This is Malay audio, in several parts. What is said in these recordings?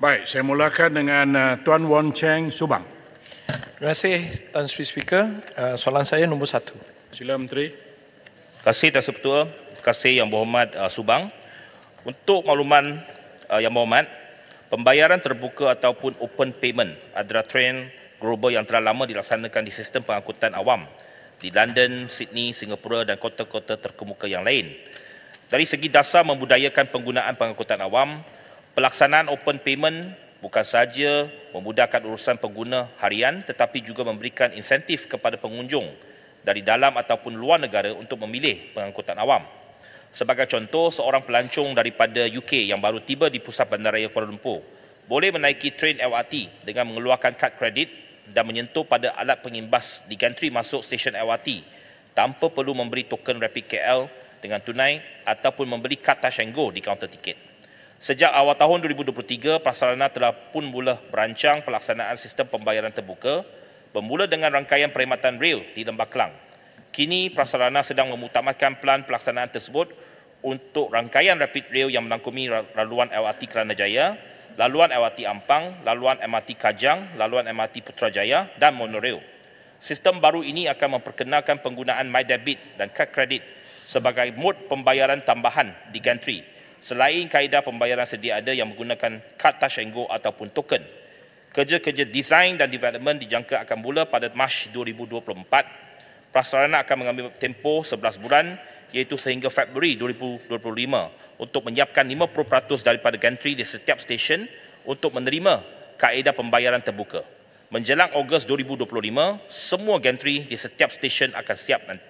Baik, saya mulakan dengan uh, Tuan Won Cheng Subang. Terima kasih Tuan Sri Speaker. Uh, soalan saya nombor satu. Sila Menteri. Terima kasih Tuan Sri Terima kasih Yang Berhormat uh, Subang. Untuk makluman uh, Yang Berhormat, pembayaran terbuka ataupun open payment adalah tren global yang telah lama dilaksanakan di sistem pengangkutan awam di London, Sydney, Singapura dan kota-kota terkemuka yang lain. Dari segi dasar membudayakan penggunaan pengangkutan awam, Pelaksanaan open payment bukan sahaja memudahkan urusan pengguna harian tetapi juga memberikan insentif kepada pengunjung dari dalam ataupun luar negara untuk memilih pengangkutan awam. Sebagai contoh, seorang pelancong daripada UK yang baru tiba di pusat bandaraya Kuala Lumpur boleh menaiki train LRT dengan mengeluarkan kad kredit dan menyentuh pada alat pengimbas di gantri masuk stesen LRT tanpa perlu memberi token rapid KL dengan tunai ataupun membeli kad touch di kaunter tiket. Sejak awal tahun 2023, Prasarana telah pun mula berancang pelaksanaan sistem pembayaran terbuka bermula dengan rangkaian perkhidmatan rail di Lembah Kelang. Kini, Prasarana sedang memutamakan pelan pelaksanaan tersebut untuk rangkaian rapid rail yang melangkumi laluan LRT Kerana Jaya, laluan LRT Ampang, laluan MRT Kajang, laluan MRT Putrajaya dan monorail. Sistem baru ini akan memperkenalkan penggunaan MyDebit dan kad kredit sebagai mod pembayaran tambahan di gantry selain kaedah pembayaran sedia ada yang menggunakan kad touch and go ataupun token. Kerja-kerja desain dan development dijangka akan mula pada Mac 2024. Prasarana akan mengambil tempoh 11 bulan iaitu sehingga Februari 2025 untuk menyiapkan 50% daripada gantry di setiap stesen untuk menerima kaedah pembayaran terbuka. Menjelang Ogos 2025, semua gantry di setiap stesen akan siap nanti.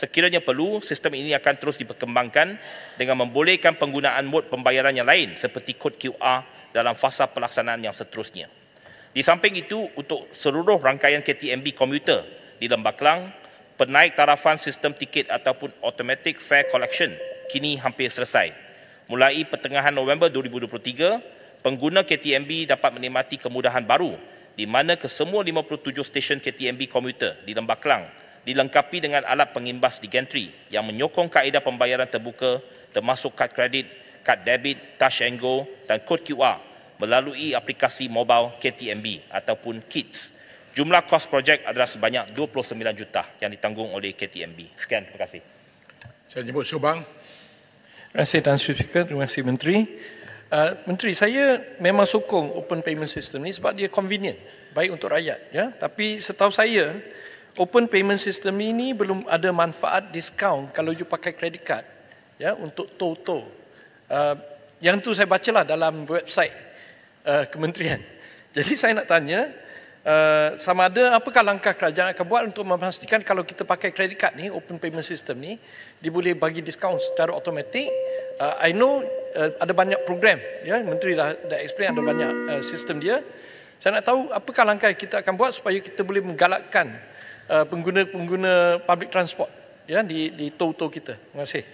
Sekiranya perlu, sistem ini akan terus diperkembangkan dengan membolehkan penggunaan mod pembayaran yang lain seperti kod QR dalam fasa pelaksanaan yang seterusnya. Di samping itu, untuk seluruh rangkaian KTMB komuter di Lembah Kelang, penaik tarafan sistem tiket ataupun automatic fare collection kini hampir selesai. Mulai pertengahan November 2023, pengguna KTMB dapat menikmati kemudahan baru di mana kesemua 57 stesen KTMB komuter di Lembah Kelang dilengkapi dengan alat pengimbas di gantry yang menyokong kaedah pembayaran terbuka termasuk kad kredit, kad debit, touch and go dan kod QR melalui aplikasi mobile KTMB ataupun KITS. Jumlah kos projek adalah sebanyak 29 juta yang ditanggung oleh KTMB. Sekian, terima kasih. Saya jemput Subang. Terima kasih Tuan Speaker, terima kasih Menteri. Uh, Menteri, saya memang sokong open payment system ni sebab dia convenient, baik untuk rakyat. Ya? Tapi setahu saya, open payment system ini belum ada manfaat diskaun kalau you pakai credit card ya untuk toto. Uh, yang tu saya bacalah dalam website uh, kementerian. Jadi saya nak tanya uh, sama ada apakah langkah kerajaan akan buat untuk memastikan kalau kita pakai credit card ni open payment system ni dia boleh bagi diskaun secara automatik. Uh, I know uh, ada banyak program ya menteri dah dah explain ada banyak uh, sistem dia. Saya nak tahu apakah langkah kita akan buat supaya kita boleh menggalakkan pengguna-pengguna uh, public transport ya di di tow kita. Terima kasih.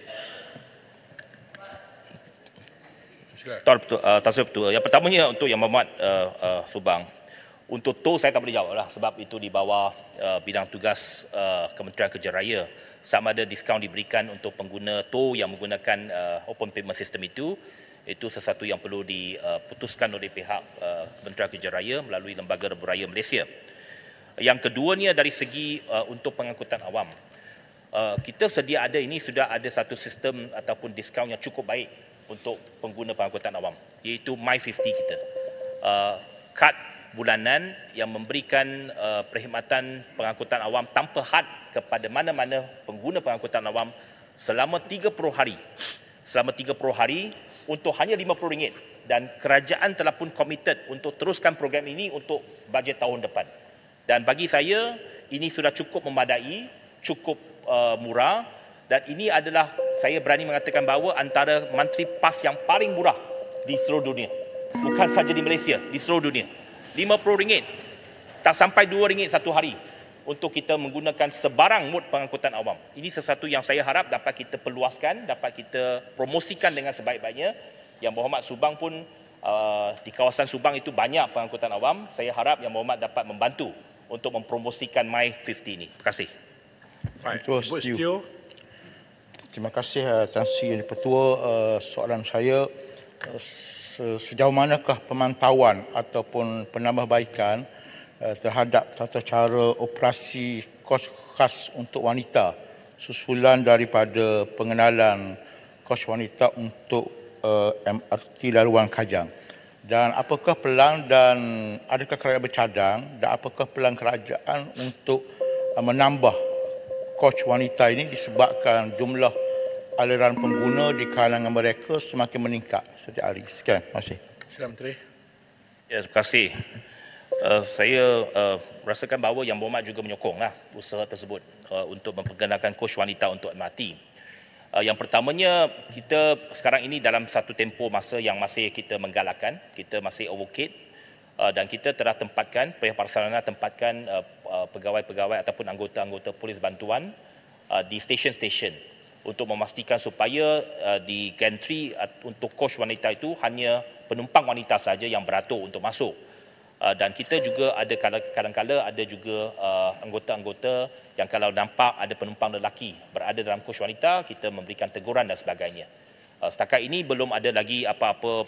Tuan Betul, uh, Tuan Betul. Yang pertamanya untuk Yang Mahmat uh, uh, Subang. Untuk tu saya tak boleh jawab lah sebab itu di bawah uh, bidang tugas uh, Kementerian Kerja Raya. Sama ada diskaun diberikan untuk pengguna tu yang menggunakan uh, open payment system itu. Itu sesuatu yang perlu diputuskan oleh pihak uh, Kementerian Kerja Raya melalui Lembaga Rebu Raya Malaysia. Uh, yang keduanya dari segi uh, untuk pengangkutan awam. Uh, kita sedia ada ini sudah ada satu sistem ataupun diskaun yang cukup baik untuk pengguna pengangkutan awam iaitu My50 kita. Uh, kad bulanan yang memberikan uh, perkhidmatan pengangkutan awam tanpa had kepada mana-mana pengguna pengangkutan awam selama 30 hari. Selama 30 hari untuk hanya RM50 dan kerajaan telah pun komited untuk teruskan program ini untuk bajet tahun depan. Dan bagi saya ini sudah cukup memadai, cukup uh, murah dan ini adalah saya berani mengatakan bahawa antara mantri pas yang paling murah di seluruh dunia. Bukan saja di Malaysia, di seluruh dunia. RM50 tak sampai RM2 satu hari untuk kita menggunakan sebarang mod pengangkutan awam. Ini sesuatu yang saya harap dapat kita perluaskan, dapat kita promosikan dengan sebaik-baiknya. Yang berhormat Subang pun uh, di kawasan Subang itu banyak pengangkutan awam. Saya harap Yang Berhormat dapat membantu untuk mempromosikan My50 ini. Terima kasih. Terima kasih Tansi eh, yang Pertua. Eh, soalan saya, eh, sejauh manakah pemantauan ataupun penambahbaikan terhadap tata cara operasi kos khas untuk wanita susulan daripada pengenalan kos wanita untuk MRT Laruan Kajang? dan apakah pelan dan adakah kerajaan bercadang dan apakah pelan kerajaan untuk uh, menambah coach wanita ini disebabkan jumlah aliran pengguna di kalangan mereka semakin meningkat setiap hari. Sekian, terima kasih. Sila Menteri. Ya, terima kasih. Uh, saya uh, rasakan bahawa Yang Berhormat juga menyokonglah usaha tersebut uh, untuk memperkenalkan coach wanita untuk mati. Uh, yang pertamanya kita sekarang ini dalam satu tempoh masa yang masih kita menggalakkan, kita masih advocate uh, dan kita telah tempatkan pihak Parsalana tempatkan uh, uh, pegawai-pegawai ataupun anggota-anggota polis bantuan uh, di stesen-stesen untuk memastikan supaya uh, di gantry uh, untuk coach wanita itu hanya penumpang wanita saja yang beratur untuk masuk. Ah, dan kita juga ada kadang-kadang ada juga ah, anggota-anggota yang kalau nampak ada penumpang lelaki berada dalam kos wanita kita memberikan teguran dan sebagainya. Uh, setakat ini belum ada lagi apa-apa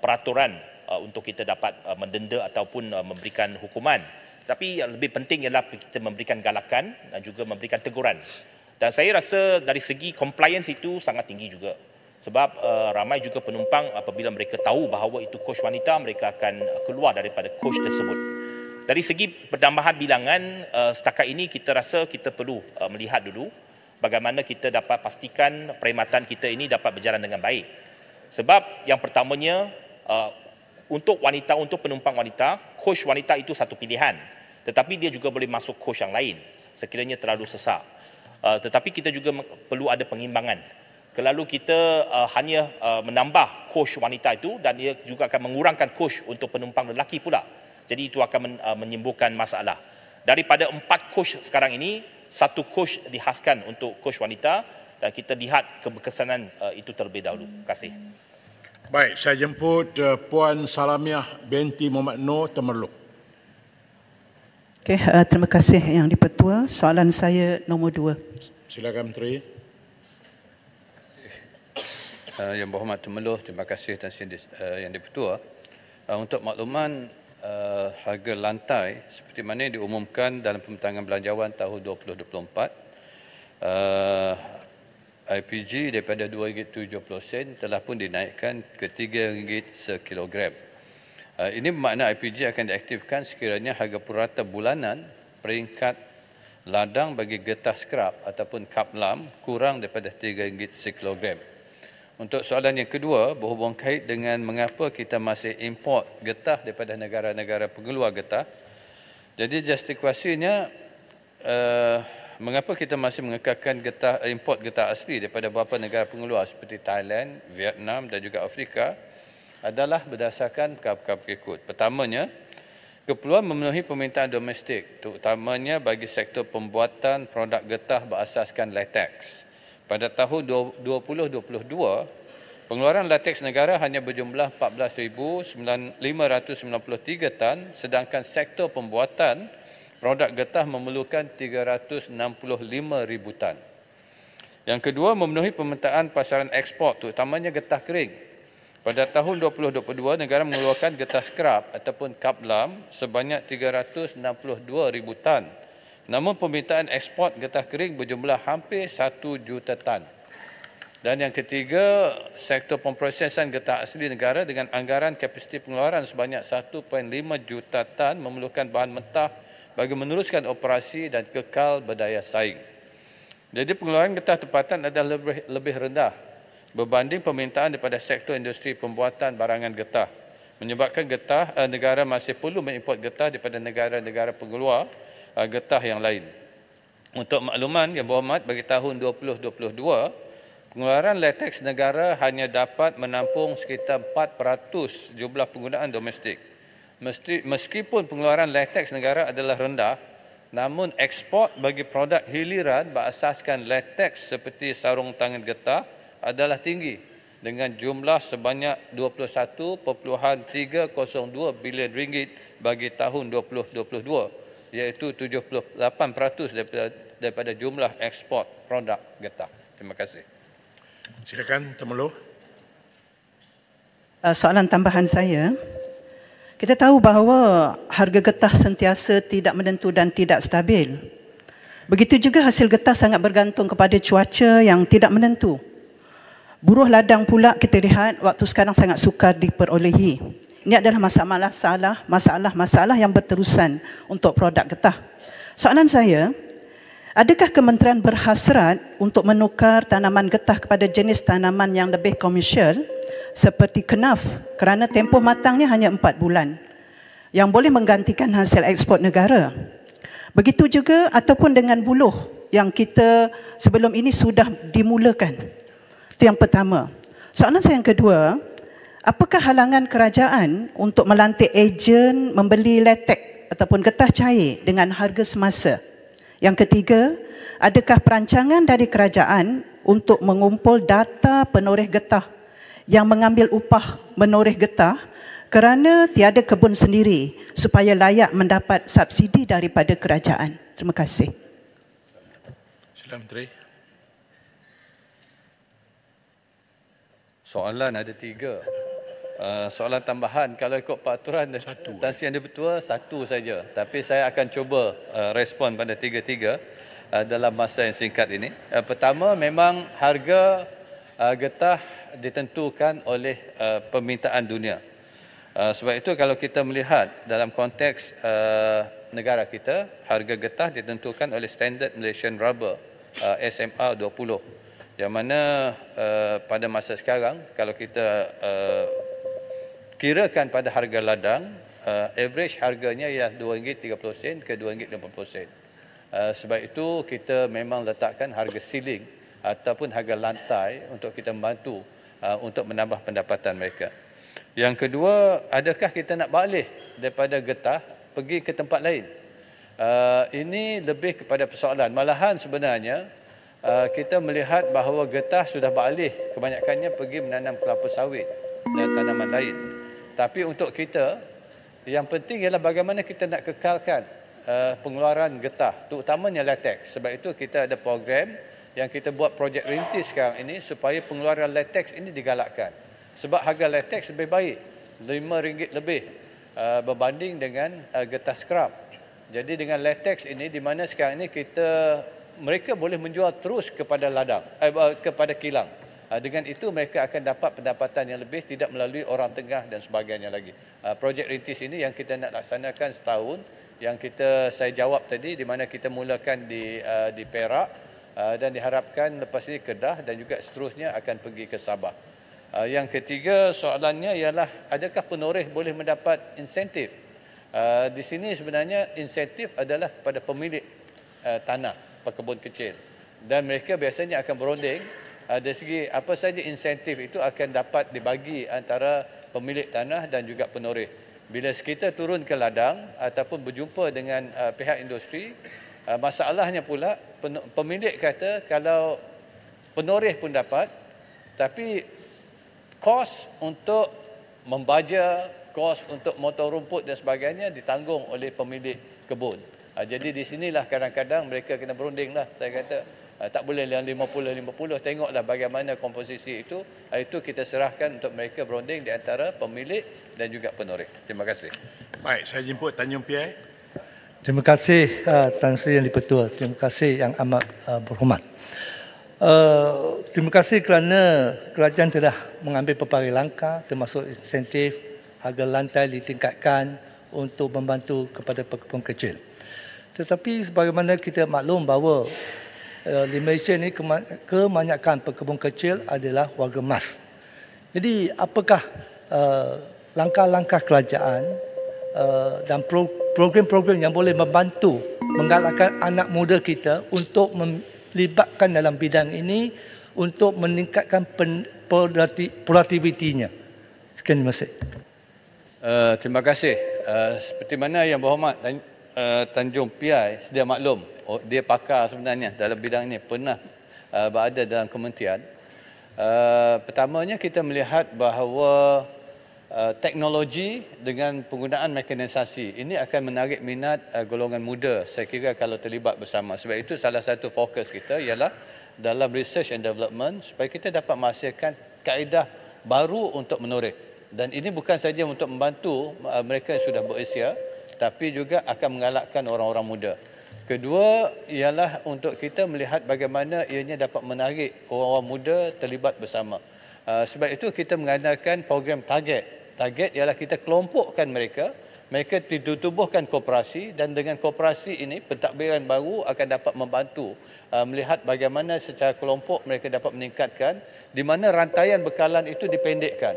peraturan untuk kita dapat mendenda ataupun memberikan hukuman. Tapi yang lebih penting ialah kita memberikan galakan dan juga memberikan teguran. Dan saya rasa dari segi compliance itu sangat tinggi juga sebab uh, ramai juga penumpang apabila mereka tahu bahawa itu coach wanita mereka akan eh, keluar daripada coach tersebut dari segi penambahan bilangan uh, setakat ini kita rasa kita perlu uh, melihat dulu bagaimana kita dapat pastikan perkhidmatan kita ini dapat berjalan dengan baik sebab yang pertamanya uh, untuk wanita untuk penumpang wanita coach wanita itu satu pilihan tetapi dia juga boleh masuk coach yang lain sekiranya terlalu sesak uh, tetapi kita juga perlu ada pengimbangan Kelalu kita uh, hanya uh, menambah kos wanita itu dan ia juga akan mengurangkan kos untuk penumpang lelaki pula. Jadi itu akan men, uh, menyembuhkan masalah. Daripada empat kos sekarang ini, satu kos dihaskan untuk kos wanita dan kita lihat keberkesanan uh, itu terlebih dahulu. Terima kasih. Baik, saya jemput uh, Puan Salamiah binti Muhammad Noor Temerluk. Okay, uh, terima kasih Yang di-Pertua. Soalan saya nomor dua. Silakan Menteri uh, Yang Berhormat Temeluh, terima kasih Tan Sri eh, Yang Dipertua. Eh, untuk makluman harga lantai seperti mana diumumkan dalam pembentangan belanjawan tahun 2024, uh, IPG daripada RM2.70 sen telah pun dinaikkan ke RM3 sekilogram. ini bermakna IPG akan diaktifkan sekiranya harga purata bulanan peringkat ladang bagi getah skrap ataupun kaplam kurang daripada RM3 sekilogram. kilogram. Untuk soalan yang kedua berhubung kait dengan mengapa kita masih import getah daripada negara-negara pengeluar getah. Jadi justifikasinya uh, mengapa kita masih mengekalkan getah eh, import getah asli daripada beberapa negara pengeluar seperti Thailand, Vietnam dan juga Afrika adalah berdasarkan kap-kap berikut. Pertamanya, keperluan memenuhi permintaan domestik terutamanya bagi sektor pembuatan produk getah berasaskan latex pada tahun 2022 pengeluaran latex negara hanya berjumlah 14,593 tan sedangkan sektor pembuatan produk getah memerlukan 365,000 tan. Yang kedua memenuhi pemetaan pasaran ekspor terutamanya getah kering. Pada tahun 2022, negara mengeluarkan getah scrap ataupun kaplam sebanyak 362 ribu tan Namun permintaan ekspor getah kering berjumlah hampir 1 juta tan. Dan yang ketiga, sektor pemprosesan getah asli negara dengan anggaran kapasiti pengeluaran sebanyak 1.5 juta tan memerlukan bahan mentah bagi meneruskan operasi dan kekal berdaya saing. Jadi pengeluaran getah tempatan adalah lebih, lebih rendah berbanding permintaan daripada sektor industri pembuatan barangan getah menyebabkan getah eh, negara masih perlu mengimport getah daripada negara-negara pengeluar getah yang lain. Untuk makluman yang berhormat bagi tahun 2022, pengeluaran latex negara hanya dapat menampung sekitar 4% jumlah penggunaan domestik. meskipun pengeluaran latex negara adalah rendah, namun ekspor bagi produk hiliran berasaskan latex seperti sarung tangan getah adalah tinggi dengan jumlah sebanyak 21.302 bilion ringgit bagi tahun 2022 iaitu 78% daripada, daripada jumlah ekspor produk getah. Terima kasih. Silakan Temeloh. Eh, soalan tambahan saya, kita tahu bahawa harga getah sentiasa tidak menentu dan tidak stabil. Begitu juga hasil getah sangat bergantung kepada cuaca yang tidak menentu. Buruh ladang pula kita lihat waktu sekarang sangat sukar diperolehi ini adalah masalah, masalah, masalah, masalah yang berterusan untuk produk getah. Soalan saya, adakah kementerian berhasrat untuk menukar tanaman getah kepada jenis tanaman yang lebih komersial seperti kenaf kerana tempoh matangnya hanya 4 bulan yang boleh menggantikan hasil ekspor negara? Begitu juga ataupun dengan buluh yang kita sebelum ini sudah dimulakan. Itu yang pertama. Soalan saya yang kedua, Apakah halangan kerajaan untuk melantik ejen membeli letek ataupun getah cair dengan harga semasa? Yang ketiga, adakah perancangan dari kerajaan untuk mengumpul data penoreh getah yang mengambil upah menoreh getah kerana tiada kebun sendiri supaya layak mendapat subsidi daripada kerajaan? Terima kasih. Selamat Menteri. Soalan ada tiga. Eh, soalan tambahan kalau ikut peraturan dan eh? Tan Yang Dipertua satu saja tapi saya akan cuba uh, respon pada tiga-tiga uh, dalam masa yang singkat ini uh, pertama memang harga uh, getah ditentukan oleh uh, permintaan dunia uh, sebab itu kalau kita melihat dalam konteks uh, negara kita harga getah ditentukan oleh standard Malaysian rubber uh, SMR 20 yang mana uh, pada masa sekarang kalau kita uh, kirakan pada harga ladang uh, average harganya ialah RM2.30 ke RM2.80 uh, sebab itu kita memang letakkan harga siling ataupun harga lantai untuk kita membantu uh, untuk menambah pendapatan mereka yang kedua adakah kita nak balik daripada getah pergi ke tempat lain uh, ini lebih kepada persoalan malahan sebenarnya uh, kita melihat bahawa getah sudah balik kebanyakannya pergi menanam kelapa sawit dan tanaman lain. Tapi untuk kita, yang penting ialah bagaimana kita nak kekalkan uh, pengeluaran getah, terutamanya latex. Sebab itu kita ada program yang kita buat projek rintis sekarang ini supaya pengeluaran latex ini digalakkan. Sebab harga latex lebih baik, RM5 lebih uh, berbanding dengan uh, getah scrub. Jadi dengan latex ini di mana sekarang ini kita mereka boleh menjual terus kepada ladang eh, kepada kilang Ah, dengan itu mereka akan dapat pendapatan yang lebih tidak melalui orang tengah dan sebagainya lagi. Ah, projek Rintis ini yang kita nak laksanakan setahun yang kita saya jawab tadi di mana kita mulakan di ah, di Perak dan diharapkan lepas ini Kedah dan juga seterusnya akan pergi ke Sabah. Yang ketiga soalannya ialah adakah penoreh boleh mendapat insentif? Di sini sebenarnya insentif adalah pada pemilik tanah, pekebun kecil. Dan mereka biasanya akan berunding uh, dari segi apa saja insentif itu akan dapat dibagi antara pemilik tanah dan juga penoreh. Bila kita turun ke ladang ataupun berjumpa dengan uh, pihak industri, uh, masalahnya pula pemilik kata kalau penoreh pun dapat tapi kos untuk membaja, kos untuk motor rumput dan sebagainya ditanggung oleh pemilik kebun. Uh, jadi di sinilah kadang-kadang mereka kena berundinglah saya kata Eh, tak boleh yang lah, 50-50 tengoklah bagaimana komposisi itu eh, itu kita serahkan untuk mereka berunding di antara pemilik dan juga penorek. terima kasih baik saya jemput Tanjung Pierre terima kasih eh, Tan Sri yang dipertua terima kasih yang amat berhormat terima kasih kerana kerajaan telah mengambil pelbagai langkah termasuk insentif harga lantai ditingkatkan untuk membantu kepada pekebun kecil tetapi sebagaimana kita maklum bahawa Eh, di Malaysia ini kebanyakan pekebun kecil adalah warga emas. Jadi apakah eh, langkah-langkah kerajaan eh, dan program-program yang boleh membantu menggalakkan anak muda kita untuk melibatkan dalam bidang ini untuk meningkatkan produktivitinya. Sekian terima kasih. Uh, terima kasih. Uh, seperti mana yang berhormat uh, Tanjung PI sedia maklum Oh, dia pakar sebenarnya dalam bidang ini pernah uh, berada dalam kementerian. Uh, pertamanya kita melihat bahawa uh, teknologi dengan penggunaan mekanisasi ini akan menarik minat uh, golongan muda saya kira kalau terlibat bersama sebab itu salah satu fokus kita ialah dalam research and development supaya kita dapat menghasilkan kaedah baru untuk menoreh dan ini bukan saja untuk membantu uh, mereka yang sudah berusia tapi juga akan menggalakkan orang-orang muda Kedua ialah untuk kita melihat bagaimana ianya dapat menarik orang-orang muda terlibat bersama. Ah, sebab itu kita mengadakan program target. Target ialah kita kelompokkan mereka, mereka ditubuhkan kooperasi dan dengan kooperasi ini pentadbiran baru akan dapat membantu ah, melihat bagaimana secara kelompok mereka dapat meningkatkan di mana rantaian bekalan itu dipendekkan.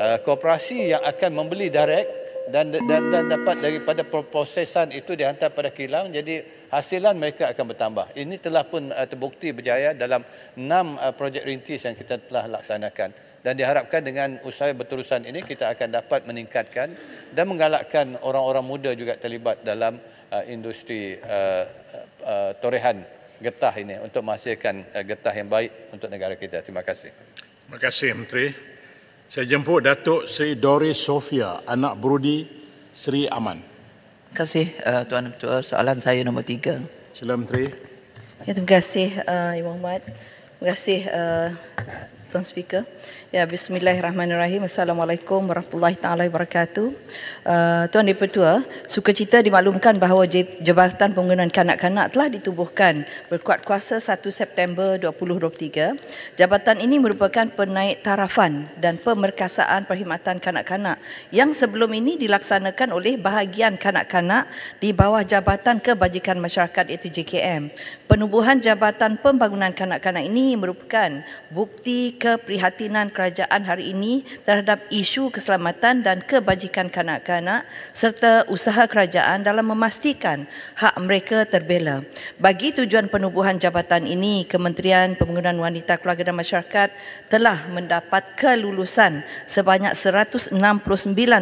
Uh, ah, kooperasi yang akan membeli direct dan dan dan dapat daripada prosesan itu dihantar pada kilang jadi hasilan mereka akan bertambah ini telah pun eh, terbukti berjaya dalam enam eh, projek rintis yang kita telah laksanakan dan diharapkan dengan usaha berterusan ini kita akan dapat meningkatkan dan menggalakkan orang-orang muda juga terlibat dalam eh, industri torehan getah ini untuk menghasilkan getah yang baik untuk negara kita terima kasih terima kasih menteri saya jemput Datuk Seri Doris Sofia, anak Brudi Seri Aman. Terima kasih uh, Tuan Ketua. Eh, soalan saya nombor tiga. Selamat Menteri. Ya, terima kasih uh, Ibu Ahmad. Terima kasih uh, Tuan Speaker. Ya, bismillahirrahmanirrahim. Assalamualaikum warahmatullahi taala wabarakatuh. Uh, Tuan Dipertua, sukacita dimaklumkan bahawa Jabatan Pembangunan Kanak-kanak telah ditubuhkan berkuat kuasa 1 September 2023. Jabatan ini merupakan penaik tarafan dan pemerkasaan perkhidmatan kanak-kanak yang sebelum ini dilaksanakan oleh bahagian kanak-kanak di bawah Jabatan Kebajikan Masyarakat iaitu JKM. Penubuhan Jabatan Pembangunan Kanak-kanak ini merupakan bukti keprihatinan kerajaan hari ini terhadap isu keselamatan dan kebajikan kanak-kanak serta usaha kerajaan dalam memastikan hak mereka terbela. Bagi tujuan penubuhan jabatan ini, Kementerian Pembangunan Wanita, Keluarga dan Masyarakat telah mendapat kelulusan sebanyak 169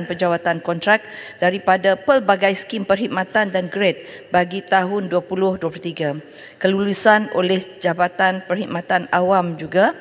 pejawatan kontrak daripada pelbagai skim perkhidmatan dan grade bagi tahun 2023. Kelulusan oleh Jabatan Perkhidmatan Awam juga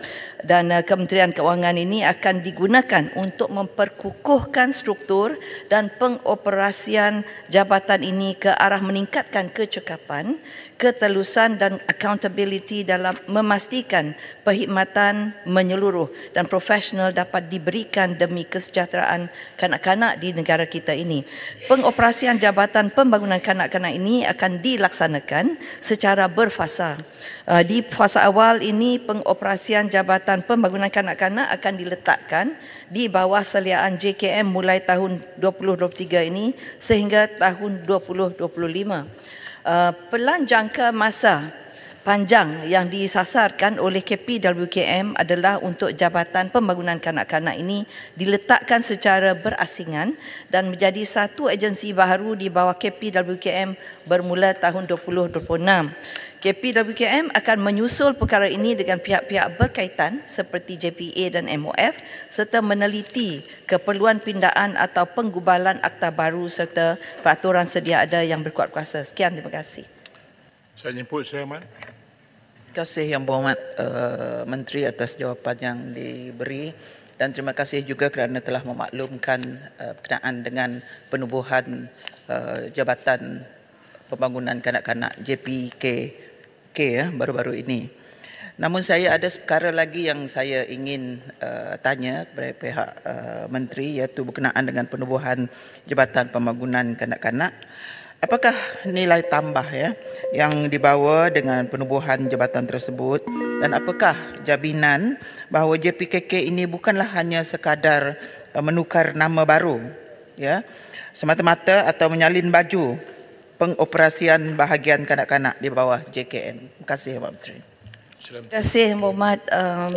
dan eh, Kementerian Kewangan ini akan digunakan untuk memperkukuhkan struktur dan pengoperasian jabatan ini ke arah meningkatkan kecekapan ketelusan dan accountability dalam memastikan perkhidmatan menyeluruh dan profesional dapat diberikan demi kesejahteraan kanak-kanak di negara kita ini. Pengoperasian Jabatan Pembangunan Kanak-kanak ini akan dilaksanakan secara berfasa. Uh, di fasa awal ini, pengoperasian Jabatan Pembangunan Kanak-kanak akan diletakkan di bawah seliaan JKM mulai tahun 2023 ini sehingga tahun 2025. Eh, pelan jangka masa panjang yang disasarkan oleh KPWKM adalah untuk Jabatan Pembangunan Kanak-Kanak ini diletakkan secara berasingan dan menjadi satu agensi baru di bawah KPWKM bermula tahun 2026. KPWKM akan menyusul perkara ini dengan pihak-pihak berkaitan seperti JPA dan MOF serta meneliti keperluan pindaan atau penggubalan akta baru serta peraturan sedia ada yang berkuat kuasa. Sekian, terima kasih. Saya nyebut, saya aman. Terima kasih Yang Berhormat uh, Menteri atas jawapan yang diberi dan terima kasih juga kerana telah memaklumkan uh, berkenaan dengan penubuhan uh, Jabatan Pembangunan Kanak-Kanak JPK okey ya baru-baru ini. Namun saya ada perkara lagi yang saya ingin uh, tanya kepada pihak uh, menteri iaitu berkenaan dengan penubuhan Jabatan Pembangunan Kanak-kanak. Apakah nilai tambah ya yang dibawa dengan penubuhan jabatan tersebut dan apakah jaminan bahawa JPKK ini bukanlah hanya sekadar uh, menukar nama baru ya semata-mata atau menyalin baju pengoperasian bahagian kanak-kanak di bawah JKN. Terima kasih, Mbak Menteri. Terima kasih, Mbak Mat. Um,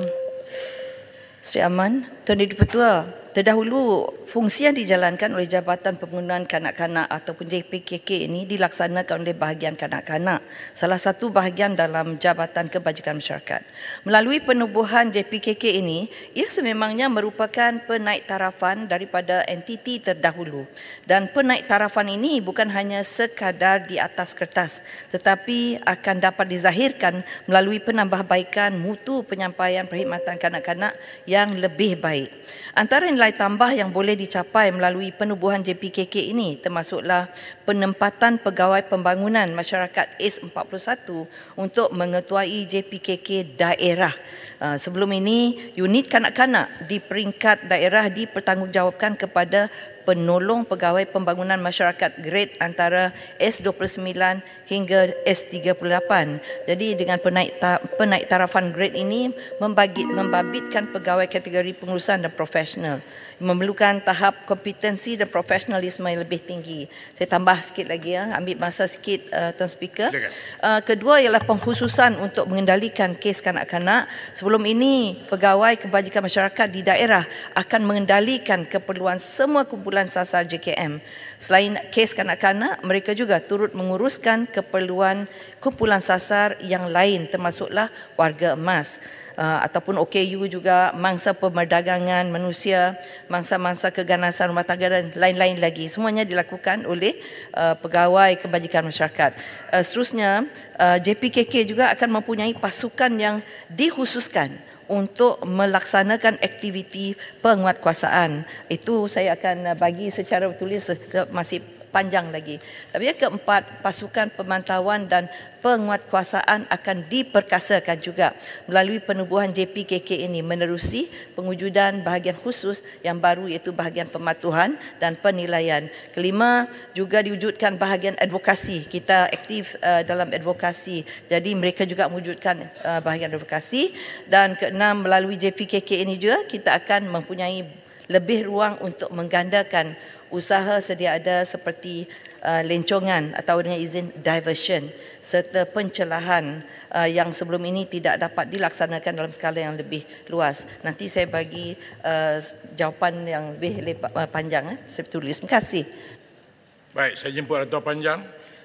Sri Aman, Tuan Deputua, Terdahulu, fungsi yang dijalankan oleh Jabatan Pembangunan Kanak-Kanak ataupun JPKK ini dilaksanakan oleh bahagian kanak-kanak, salah satu bahagian dalam Jabatan Kebajikan Masyarakat. Melalui penubuhan JPKK ini, ia sememangnya merupakan penaik tarafan daripada entiti terdahulu. Dan penaik tarafan ini bukan hanya sekadar di atas kertas, tetapi akan dapat dizahirkan melalui penambahbaikan mutu penyampaian perkhidmatan kanak-kanak yang lebih baik. Antara yang nilai tambah yang boleh dicapai melalui penubuhan JPKK ini termasuklah penempatan pegawai pembangunan masyarakat s 41 untuk mengetuai JPKK daerah. Ah, sebelum ini, unit kanak-kanak di peringkat daerah dipertanggungjawabkan kepada penolong pegawai pembangunan masyarakat grade antara S29 hingga S38. Jadi dengan penaik, ta- penaik tarafan grade ini membagi- membabitkan pegawai kategori pengurusan dan profesional memerlukan tahap kompetensi dan profesionalisme yang lebih tinggi. Saya tambah sikit lagi ya, ambil masa sikit uh, Tuan Speaker. Uh, kedua ialah penghususan untuk mengendalikan kes kanak-kanak. Sebelum ini, pegawai kebajikan masyarakat di daerah akan mengendalikan keperluan semua kumpulan sasar JKM. Selain kes kanak-kanak, mereka juga turut menguruskan keperluan kumpulan sasar yang lain termasuklah warga emas. Ah, ataupun OKU juga, mangsa pemerdagangan manusia, mangsa-mangsa keganasan rumah tangga dan lain-lain lagi. Semuanya dilakukan oleh uh, pegawai kebajikan masyarakat. Uh, seterusnya, uh, JPKK juga akan mempunyai pasukan yang dikhususkan untuk melaksanakan aktiviti penguatkuasaan. Itu saya akan bagi secara tulis masih panjang lagi. Tapi yang keempat, pasukan pemantauan dan penguatkuasaan akan diperkasakan juga melalui penubuhan JPKK ini menerusi pengujudan bahagian khusus yang baru iaitu bahagian pematuhan dan penilaian. Kelima, juga diwujudkan bahagian advokasi. Kita aktif uh, dalam advokasi. Jadi mereka juga mewujudkan uh, bahagian advokasi dan keenam melalui JPKK ini juga kita akan mempunyai lebih ruang untuk menggandakan usaha sedia ada seperti uh, lencongan atau dengan izin diversion serta pencelahan uh, yang sebelum ini tidak dapat dilaksanakan dalam skala yang lebih luas. Nanti saya bagi uh, jawapan yang lebih uh, panjang eh, tulis. Terima kasih. Baik, saya jemput Dato' Panjang.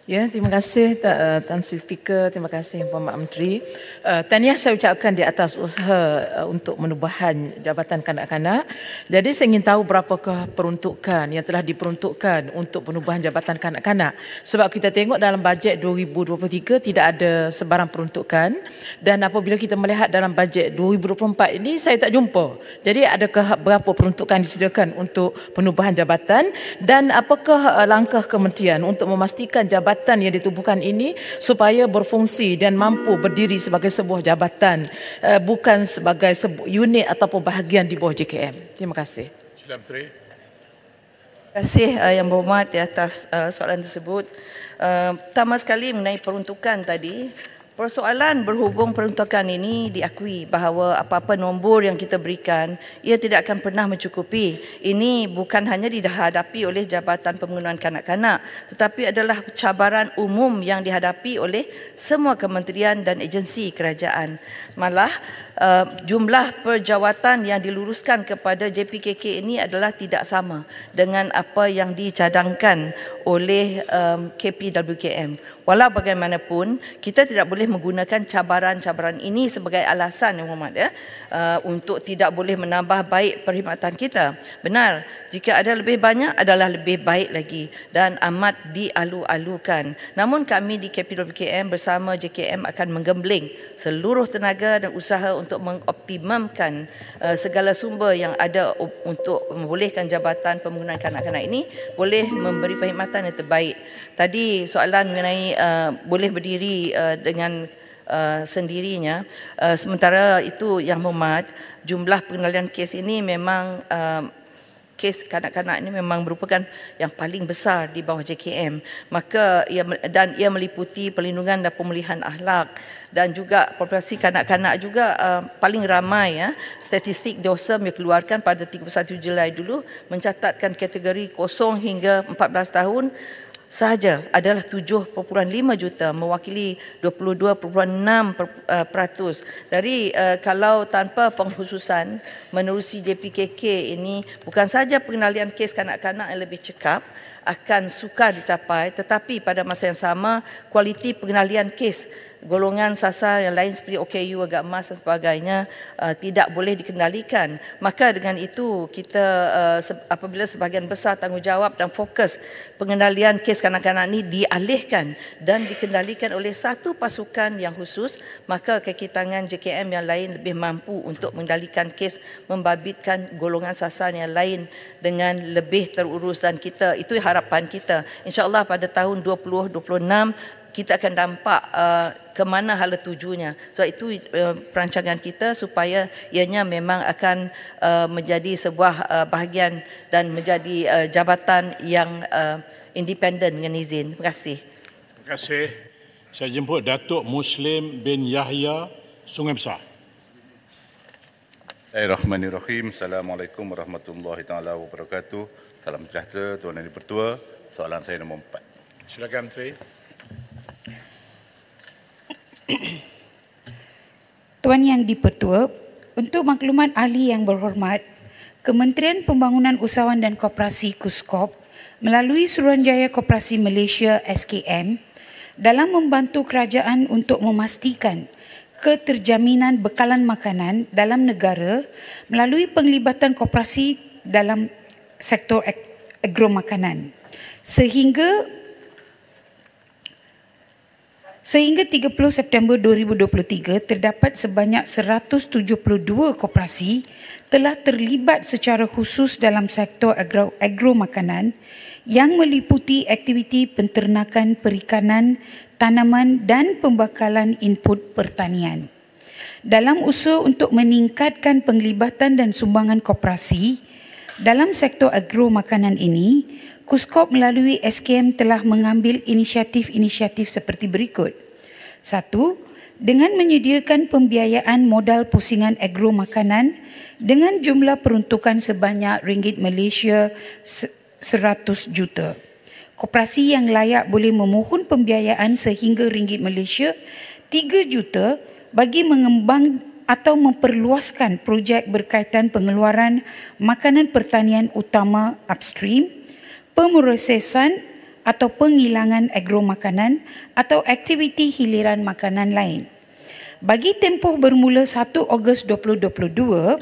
Ya, terima kasih uh, Tuan Sri Speaker, terima kasih Puan Mak Menteri. Uh, tahniah saya ucapkan di atas usaha uh, untuk menubahan Jabatan Kanak-Kanak. Jadi saya ingin tahu berapakah peruntukan yang telah diperuntukkan untuk penubahan Jabatan Kanak-Kanak. Sebab kita tengok dalam bajet 2023 tidak ada sebarang peruntukan dan apabila kita melihat dalam bajet 2024 ini saya tak jumpa. Jadi adakah berapa peruntukan disediakan untuk penubahan jabatan dan apakah uh, langkah kementerian untuk memastikan jabatan jabatan yang ditubuhkan ini supaya berfungsi dan mampu berdiri sebagai sebuah jabatan uh, bukan sebagai sebuah unit ataupun bahagian di bawah JKM. Terima kasih. Terima kasih uh, Yang Berhormat di atas uh, soalan tersebut. Uh, pertama sekali mengenai peruntukan tadi, Persoalan berhubung peruntukan ini diakui bahawa apa-apa nombor yang kita berikan ia tidak akan pernah mencukupi. Ini bukan hanya dihadapi oleh Jabatan Pembangunan Kanak-Kanak tetapi adalah cabaran umum yang dihadapi oleh semua kementerian dan agensi kerajaan. Malah Eh, jumlah perjawatan yang diluruskan kepada JPKK ini adalah tidak sama dengan apa yang dicadangkan oleh um, KPWKM. Walau bagaimanapun, kita tidak boleh menggunakan cabaran-cabaran ini sebagai alasan yang Muhammad ya, uh, untuk tidak boleh menambah baik perkhidmatan kita. Benar, jika ada lebih banyak adalah lebih baik lagi dan amat dialu-alukan. Namun kami di KPWKM bersama JKM akan menggembling seluruh tenaga dan usaha untuk untuk mengoptimumkan uh, segala sumber yang ada untuk membolehkan jabatan pembangunan kanak-kanak ini boleh memberi perkhidmatan yang terbaik. Tadi soalan mengenai uh, boleh berdiri uh, dengan Uh, sendirinya uh, sementara itu yang memat jumlah pengendalian kes ini memang uh, kes kanak-kanak ini memang merupakan yang paling besar di bawah JKM maka ia dan ia meliputi perlindungan dan pemulihan ahlak dan juga populasi kanak-kanak juga uh, paling ramai ya statistik DOSM yang keluarkan pada 31 Julai dulu mencatatkan kategori kosong hingga 14 tahun sahaja adalah 7.5 juta mewakili 22.6% dari uh, kalau tanpa pengkhususan menerusi JPKK ini bukan saja pengenalian kes kanak-kanak yang lebih cekap akan sukar dicapai tetapi pada masa yang sama kualiti pengenalian kes golongan sasar yang lain seperti OKU, agak emas dan sebagainya uh, tidak boleh dikendalikan. Maka dengan itu kita uh, apabila sebahagian besar tanggungjawab dan fokus pengendalian kes kanak-kanak ini dialihkan dan dikendalikan oleh satu pasukan yang khusus, maka kekitangan JKM yang lain lebih mampu untuk mengendalikan kes membabitkan golongan sasar yang lain dengan lebih terurus dan kita itu harapan kita. InsyaAllah pada tahun 2026 kita akan nampak uh, ke mana hala tujunya. so, itu uh, perancangan kita supaya ianya memang akan uh, menjadi sebuah uh, bahagian dan menjadi uh, jabatan yang uh, independen dengan izin. Terima kasih. Terima kasih. Saya jemput Datuk Muslim bin Yahya Sungai Besar. Bismillahirrahmanirrahim. Assalamualaikum warahmatullahi taala wabarakatuh. Salam sejahtera tuan dan pertua. Soalan saya nombor 4. Silakan Tuan. Tuan Yang Dipertua, untuk makluman ahli yang berhormat, Kementerian Pembangunan Usahawan dan Koperasi KUSKOP melalui Suruhanjaya Koperasi Malaysia SKM dalam membantu kerajaan untuk memastikan keterjaminan bekalan makanan dalam negara melalui penglibatan koperasi dalam sektor agro makanan sehingga Sehingga 30 September 2023, terdapat sebanyak 172 koperasi telah terlibat secara khusus dalam sektor agro, agro makanan yang meliputi aktiviti penternakan perikanan, tanaman dan pembakalan input pertanian. Dalam usaha untuk meningkatkan penglibatan dan sumbangan koperasi dalam sektor agro makanan ini, Kuskop melalui SKM telah mengambil inisiatif-inisiatif seperti berikut. Satu, dengan menyediakan pembiayaan modal pusingan agro makanan dengan jumlah peruntukan sebanyak ringgit Malaysia 100 juta. Koperasi yang layak boleh memohon pembiayaan sehingga ringgit Malaysia 3 juta bagi mengembang atau memperluaskan projek berkaitan pengeluaran makanan pertanian utama upstream – pemrosesan atau penghilangan agro makanan atau aktiviti hiliran makanan lain. Bagi tempoh bermula 1 Ogos 2022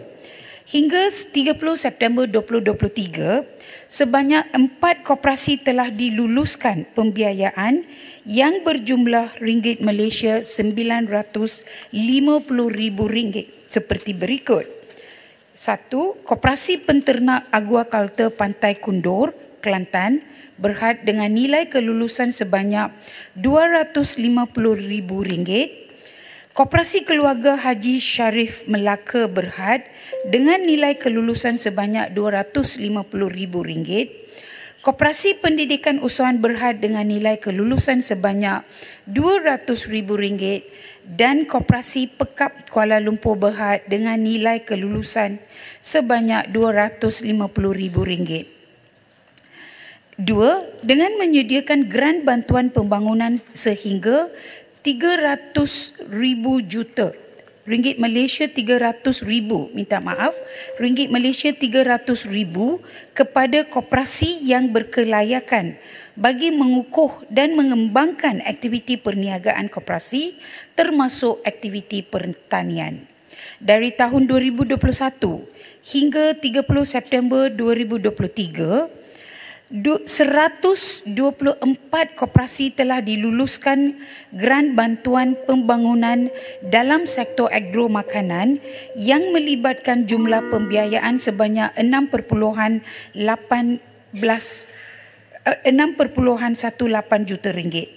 hingga 30 September 2023, sebanyak empat koperasi telah diluluskan pembiayaan yang berjumlah ringgit Malaysia 950,000 ringgit seperti berikut. Satu, Koperasi Penternak Aguakultur Pantai Kundur – Kelantan berhad dengan nilai kelulusan sebanyak RM250,000. Koperasi Keluarga Haji Sharif Melaka berhad dengan nilai kelulusan sebanyak RM250,000. Koperasi Pendidikan Usahawan berhad dengan nilai kelulusan sebanyak RM200,000 dan Koperasi Pekap Kuala Lumpur berhad dengan nilai kelulusan sebanyak RM250,000. Dua, dengan menyediakan grant bantuan pembangunan sehingga 300 ribu juta. Ringgit Malaysia 300 ribu, minta maaf. Ringgit Malaysia 300 ribu kepada koperasi yang berkelayakan bagi mengukuh dan mengembangkan aktiviti perniagaan koperasi termasuk aktiviti pertanian. Dari tahun 2021 hingga 30 September 2023, 124 koperasi telah diluluskan grant bantuan pembangunan dalam sektor agro makanan yang melibatkan jumlah pembiayaan sebanyak 6.18 eh, juta ringgit.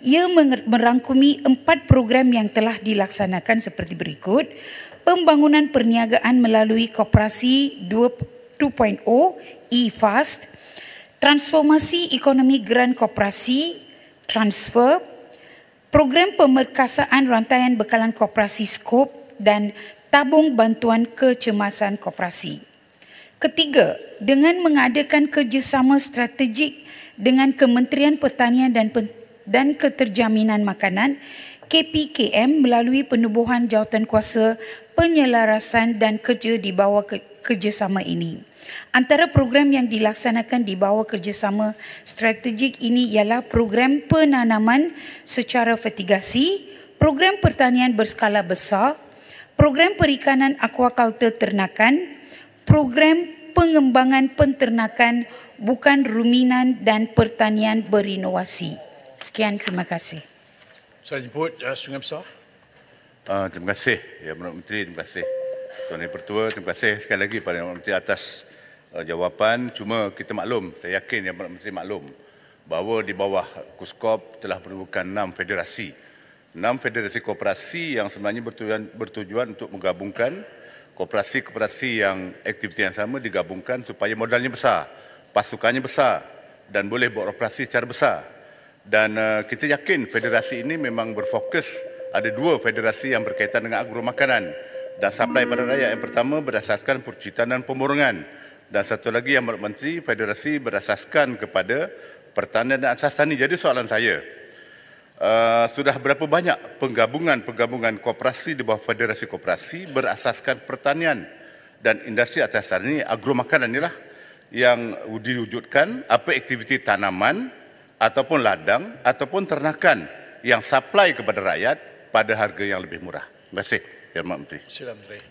Ia merangkumi empat program yang telah dilaksanakan seperti berikut. Pembangunan perniagaan melalui koperasi 2.0 e-fast transformasi ekonomi grand koperasi, transfer, program pemerkasaan rantaian bekalan koperasi skop dan tabung bantuan kecemasan koperasi. Ketiga, dengan mengadakan kerjasama strategik dengan Kementerian Pertanian dan Pen- dan Keterjaminan Makanan, KPKM melalui penubuhan jawatan kuasa penyelarasan dan kerja di bawah ke- kerjasama ini. Antara program yang dilaksanakan di bawah kerjasama strategik ini ialah program penanaman secara fertigasi, program pertanian berskala besar, program perikanan akuakultur ternakan, program pengembangan penternakan bukan ruminan dan pertanian berinovasi. Sekian, terima kasih. Saya jemput uh, Sungai Besar. Uh, terima kasih, Yang Menteri. Terima kasih. Tuan Yang Pertua, terima kasih sekali lagi kepada Yang Menteri atas uh, jawapan cuma kita maklum saya yakin yang Perdana menteri maklum bahawa di bawah Kuskop telah berbukan enam federasi enam federasi koperasi yang sebenarnya bertujuan, bertujuan untuk menggabungkan koperasi-koperasi yang aktiviti yang sama digabungkan supaya modalnya besar pasukannya besar dan boleh buat operasi secara besar dan uh, kita yakin federasi ini memang berfokus ada dua federasi yang berkaitan dengan agro makanan dan supply pada rakyat yang pertama berdasarkan percitaan dan pemurungan dan satu lagi yang menurut Menteri Federasi berasaskan kepada pertanian dan asas tani. Jadi soalan saya, uh, sudah berapa banyak penggabungan-penggabungan koperasi di bawah Federasi koperasi berasaskan pertanian dan industri asas tani, agro makanan inilah yang diwujudkan apa aktiviti tanaman ataupun ladang ataupun ternakan yang supply kepada rakyat pada harga yang lebih murah. Terima kasih, Yang Menteri. Silakan, Menteri.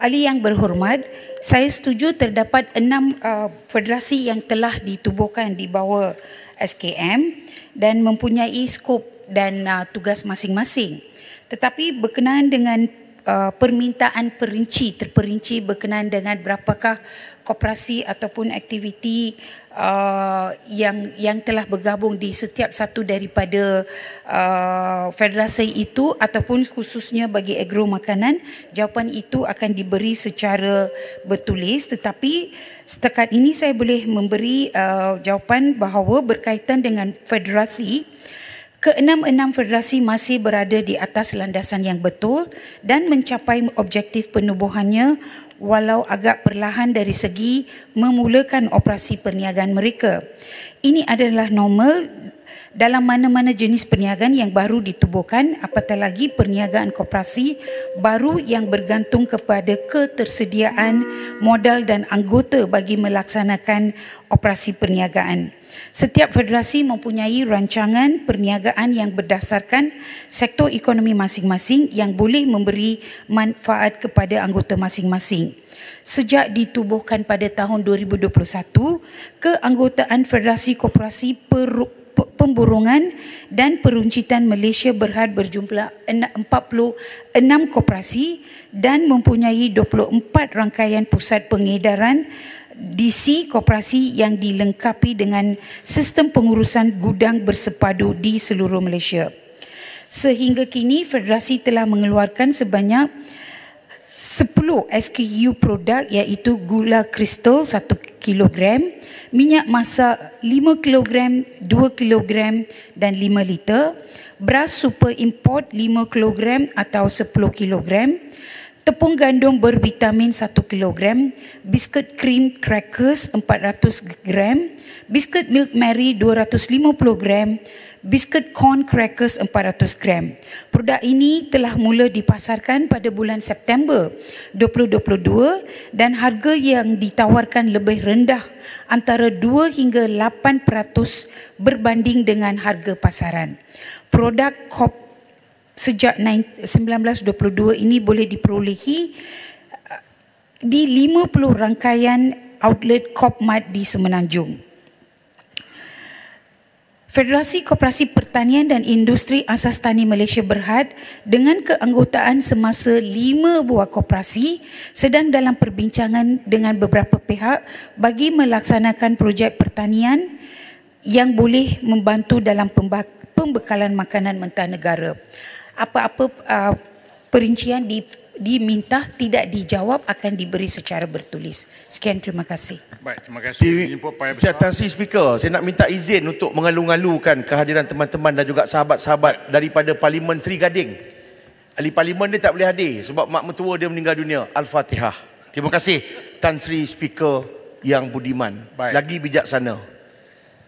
Ali yang berhormat, saya setuju terdapat enam uh, federasi yang telah ditubuhkan di bawah SKM dan mempunyai skop dan uh, tugas masing-masing. Tetapi berkenaan dengan uh, permintaan perinci, terperinci berkenaan dengan berapakah koperasi ataupun aktiviti uh, yang yang telah bergabung di setiap satu daripada uh, federasi itu ataupun khususnya bagi agro makanan jawapan itu akan diberi secara bertulis tetapi setakat ini saya boleh memberi uh, jawapan bahawa berkaitan dengan federasi uh, Keenam-enam federasi masih berada di atas landasan yang betul dan mencapai objektif penubuhannya walau agak perlahan dari segi memulakan operasi perniagaan mereka. Ini adalah normal dalam mana-mana jenis perniagaan yang baru ditubuhkan apatah lagi perniagaan koperasi baru yang bergantung kepada ketersediaan modal dan anggota bagi melaksanakan operasi perniagaan. Setiap federasi mempunyai rancangan perniagaan yang berdasarkan sektor ekonomi masing-masing yang boleh memberi manfaat kepada anggota masing-masing. Sejak ditubuhkan pada tahun 2021, keanggotaan federasi koperasi perlu pemburungan dan peruncitan Malaysia Berhad berjumlah 46 koperasi dan mempunyai 24 rangkaian pusat pengedaran DC koperasi yang dilengkapi dengan sistem pengurusan gudang bersepadu di seluruh Malaysia. Sehingga kini federasi telah mengeluarkan sebanyak 10 SKU produk iaitu gula kristal 1 kg, minyak masak 5 kg, 2 kg dan 5 liter, beras super import 5 kg atau 10 kg, tepung gandum bervitamin 1 kg, biskut cream crackers 400 gram, biskut milk Mary 250 gram, biskut corn crackers 400 gram. Produk ini telah mula dipasarkan pada bulan September 2022 dan harga yang ditawarkan lebih rendah antara 2 hingga 8% berbanding dengan harga pasaran. Produk sejak 1922 ini boleh diperolehi uh, di 50 rangkaian outlet Kopmat di Semenanjung. Federasi Koperasi Pertanian dan Industri Asas Tani Malaysia Berhad dengan keanggotaan semasa lima buah koperasi sedang dalam perbincangan dengan beberapa pihak bagi melaksanakan projek pertanian yang boleh membantu dalam pembekalan makanan mentah negara apa-apa uh, perincian di, diminta tidak dijawab akan diberi secara bertulis. Sekian terima kasih. Baik, terima kasih. Jatuh si speaker, saya nak minta izin untuk mengalu-alukan kehadiran teman-teman dan juga sahabat-sahabat Baik. daripada Parlimen Sri Gading. Ali Parlimen dia tak boleh hadir sebab mak mentua dia meninggal dunia. Al-Fatihah. Terima kasih Tan Sri Speaker yang budiman. Baik. Lagi bijaksana.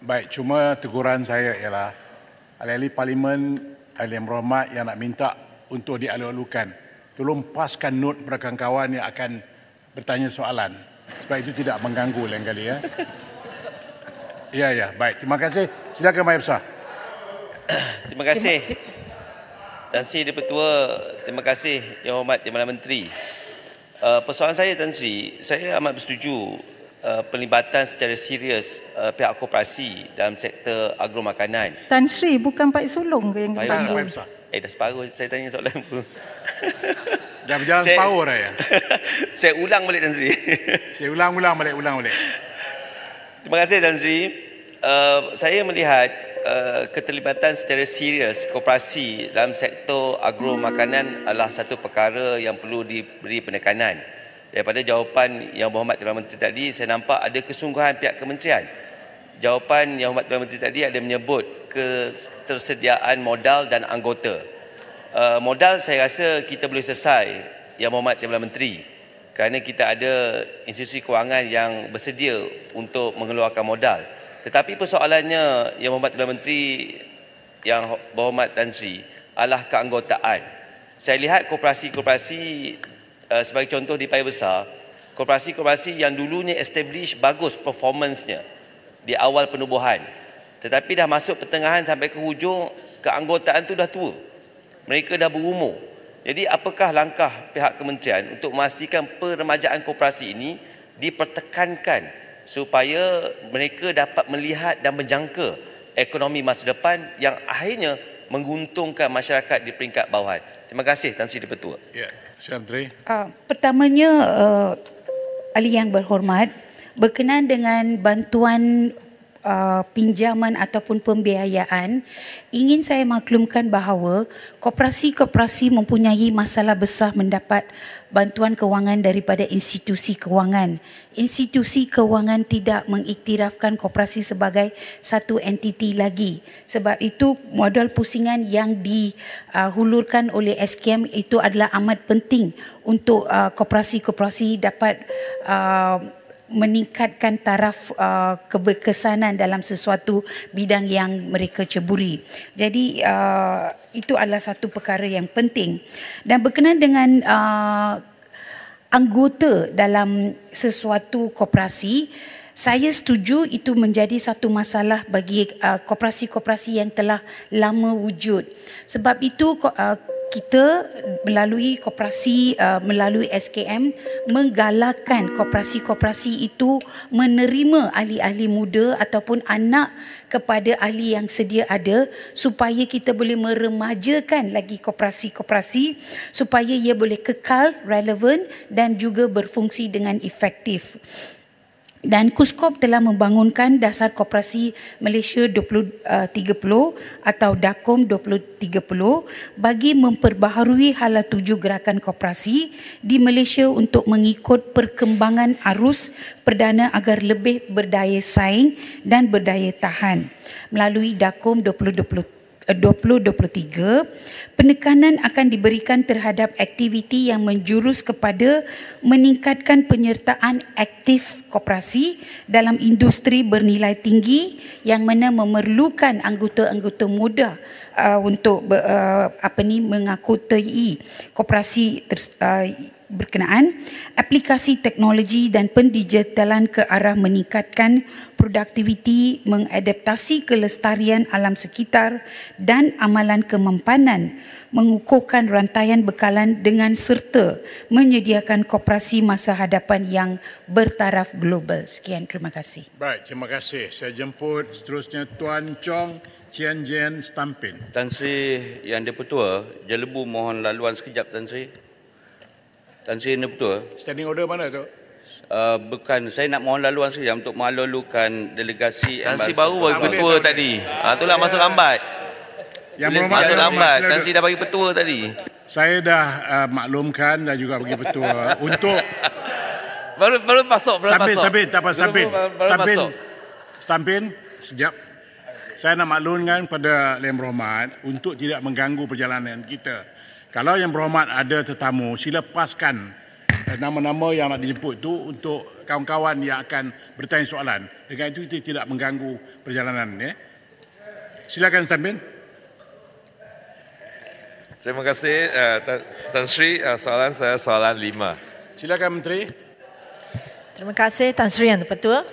Baik, cuma teguran saya ialah Ali ahli parlimen ahli merahmat yang nak minta untuk dialu-alukan. Tolong paskan note kepada kawan-kawan yang akan bertanya soalan. Sebab itu tidak mengganggu lain kali ya. Ya, ya. Baik. Terima kasih. Silakan Mahir Besar. Terima kasih. Tan Sri di Pertua, terima kasih Yang Hormat Yang Menteri. Uh, persoalan saya Tan Sri, saya amat bersetuju Uh, pelibatan secara serius uh, pihak koperasi dalam sektor agro makanan. Tan Sri bukan Pak Sulung ke yang kata. Pak Sulung. Eh dah separuh saya tanya soalan pun. dah berjalan saya, separuh dah ya. saya ulang balik Tan Sri. saya ulang-ulang balik ulang balik. Terima kasih Tan Sri. Uh, saya melihat uh, keterlibatan secara serius koperasi dalam sektor agro makanan adalah satu perkara yang perlu diberi penekanan daripada jawapan yang berhormat Tuan Menteri tadi saya nampak ada kesungguhan pihak kementerian jawapan yang berhormat Tuan Menteri tadi ada menyebut ketersediaan modal dan anggota uh, modal saya rasa kita boleh selesai yang berhormat Tuan Menteri kerana kita ada institusi kewangan yang bersedia untuk mengeluarkan modal tetapi persoalannya yang berhormat Tuan Menteri yang berhormat Tan Sri adalah keanggotaan saya lihat koperasi-koperasi Eh, sebagai contoh di Pai Besar, korporasi-korporasi yang dulunya establish bagus performancenya di awal penubuhan. Tetapi dah masuk pertengahan sampai ke hujung, keanggotaan tu dah tua. Mereka dah berumur. Jadi apakah langkah pihak kementerian untuk memastikan peremajaan korporasi ini dipertekankan supaya mereka dapat melihat dan menjangka ekonomi masa depan yang akhirnya menguntungkan masyarakat di peringkat bawahan. Terima kasih Tan Sri Dipertua. Yeah. Syantri. Uh, ah, pertamanya uh, Ali yang berhormat berkenaan dengan bantuan Uh, pinjaman ataupun pembiayaan, ingin saya maklumkan bahawa koperasi-koperasi mempunyai masalah besar mendapat bantuan kewangan daripada institusi kewangan. Institusi kewangan tidak mengiktirafkan koperasi sebagai satu entiti lagi. Sebab itu modal pusingan yang dihulurkan oleh SKM itu adalah amat penting untuk uh, koperasi-koperasi dapat uh, meningkatkan taraf uh, keberkesanan dalam sesuatu bidang yang mereka ceburi. Jadi uh, itu adalah satu perkara yang penting dan berkenaan dengan uh, anggota dalam sesuatu koperasi saya setuju itu menjadi satu masalah bagi uh, koperasi-koperasi yang telah lama wujud. Sebab itu uh, kita melalui koperasi uh, melalui SKM menggalakkan koperasi-koperasi itu menerima ahli-ahli muda ataupun anak kepada ahli yang sedia ada supaya kita boleh meremajakan lagi koperasi-koperasi supaya ia boleh kekal relevan dan juga berfungsi dengan efektif dan Kuskop telah membangunkan dasar koperasi Malaysia 2030 eh, atau Dakom 2030 bagi memperbaharui hala tuju gerakan koperasi di Malaysia untuk mengikut perkembangan arus perdana agar lebih berdaya saing dan berdaya tahan melalui Dakom 2020 2023, penekanan akan diberikan terhadap aktiviti yang menjurus kepada meningkatkan penyertaan aktif koperasi dalam industri bernilai tinggi yang mana memerlukan anggota-anggota muda uh, untuk uh, apa ni mengakui koperasi tersebut. Uh, berkenaan aplikasi teknologi dan pendigitalan ke arah meningkatkan produktiviti, mengadaptasi kelestarian alam sekitar dan amalan kemampanan mengukuhkan rantaian bekalan dengan serta menyediakan koperasi masa hadapan yang bertaraf global. Sekian, terima kasih. Baik, terima kasih. Saya jemput seterusnya Tuan Chong Chen Jen Stampin. Tan Sri Yang Dipertua, Jelebu mohon laluan sekejap Tan Sri. Tan Sri ini betul. Eh? Standing order mana tu? Uh, bukan, saya nak mohon laluan sekejap untuk melalukan delegasi Tan Sri baru bagi petua ah, tadi. Ah, itulah masa lambat. Yang belum masuk lambat, Tan Sri dah bagi petua tadi. Saya dah uh, maklumkan dan juga bagi petua untuk... Baru, baru masuk, baru sambil, masuk. Sambil, tak apa, sambil. Sambil, sambil, sekejap. Saya nak maklumkan pada Lem Rahmat untuk tidak mengganggu perjalanan kita. Kalau yang berhormat ada tetamu, sila paskan eh, nama-nama yang nak dijemput itu untuk kawan-kawan yang akan bertanya soalan. Dengan itu, itu tidak mengganggu perjalanan. Ya. Silakan Ustaz Bin. Terima kasih eh, Tan Sri. Eh, soalan saya soalan lima. Silakan Menteri. Terima kasih Tan Sri yang Pertua.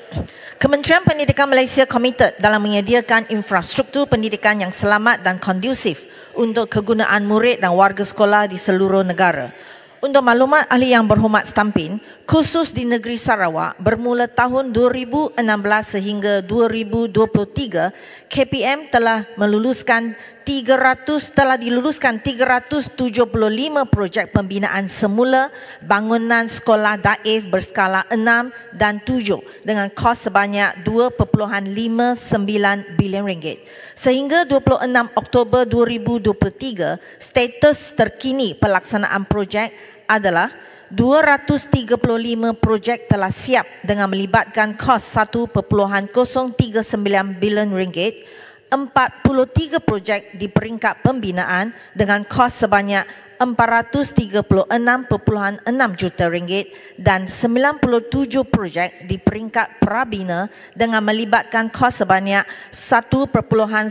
Kementerian Pendidikan Malaysia komited dalam menyediakan infrastruktur pendidikan yang selamat dan kondusif untuk kegunaan murid dan warga sekolah di seluruh negara. Untuk maklumat ahli yang berhormat Stampin, khusus di negeri Sarawak bermula tahun 2016 sehingga 2023, KPM telah meluluskan 300 telah diluluskan 375 projek pembinaan semula bangunan sekolah daif berskala 6 dan 7 dengan kos sebanyak 2.59 bilion ringgit. Sehingga 26 Oktober 2023, status terkini pelaksanaan projek adalah 235 projek telah siap dengan melibatkan kos 1.039 bilion ringgit 43 projek di peringkat pembinaan dengan kos sebanyak 436.6 juta ringgit dan 97 projek di peringkat prabina dengan melibatkan kos sebanyak 1.118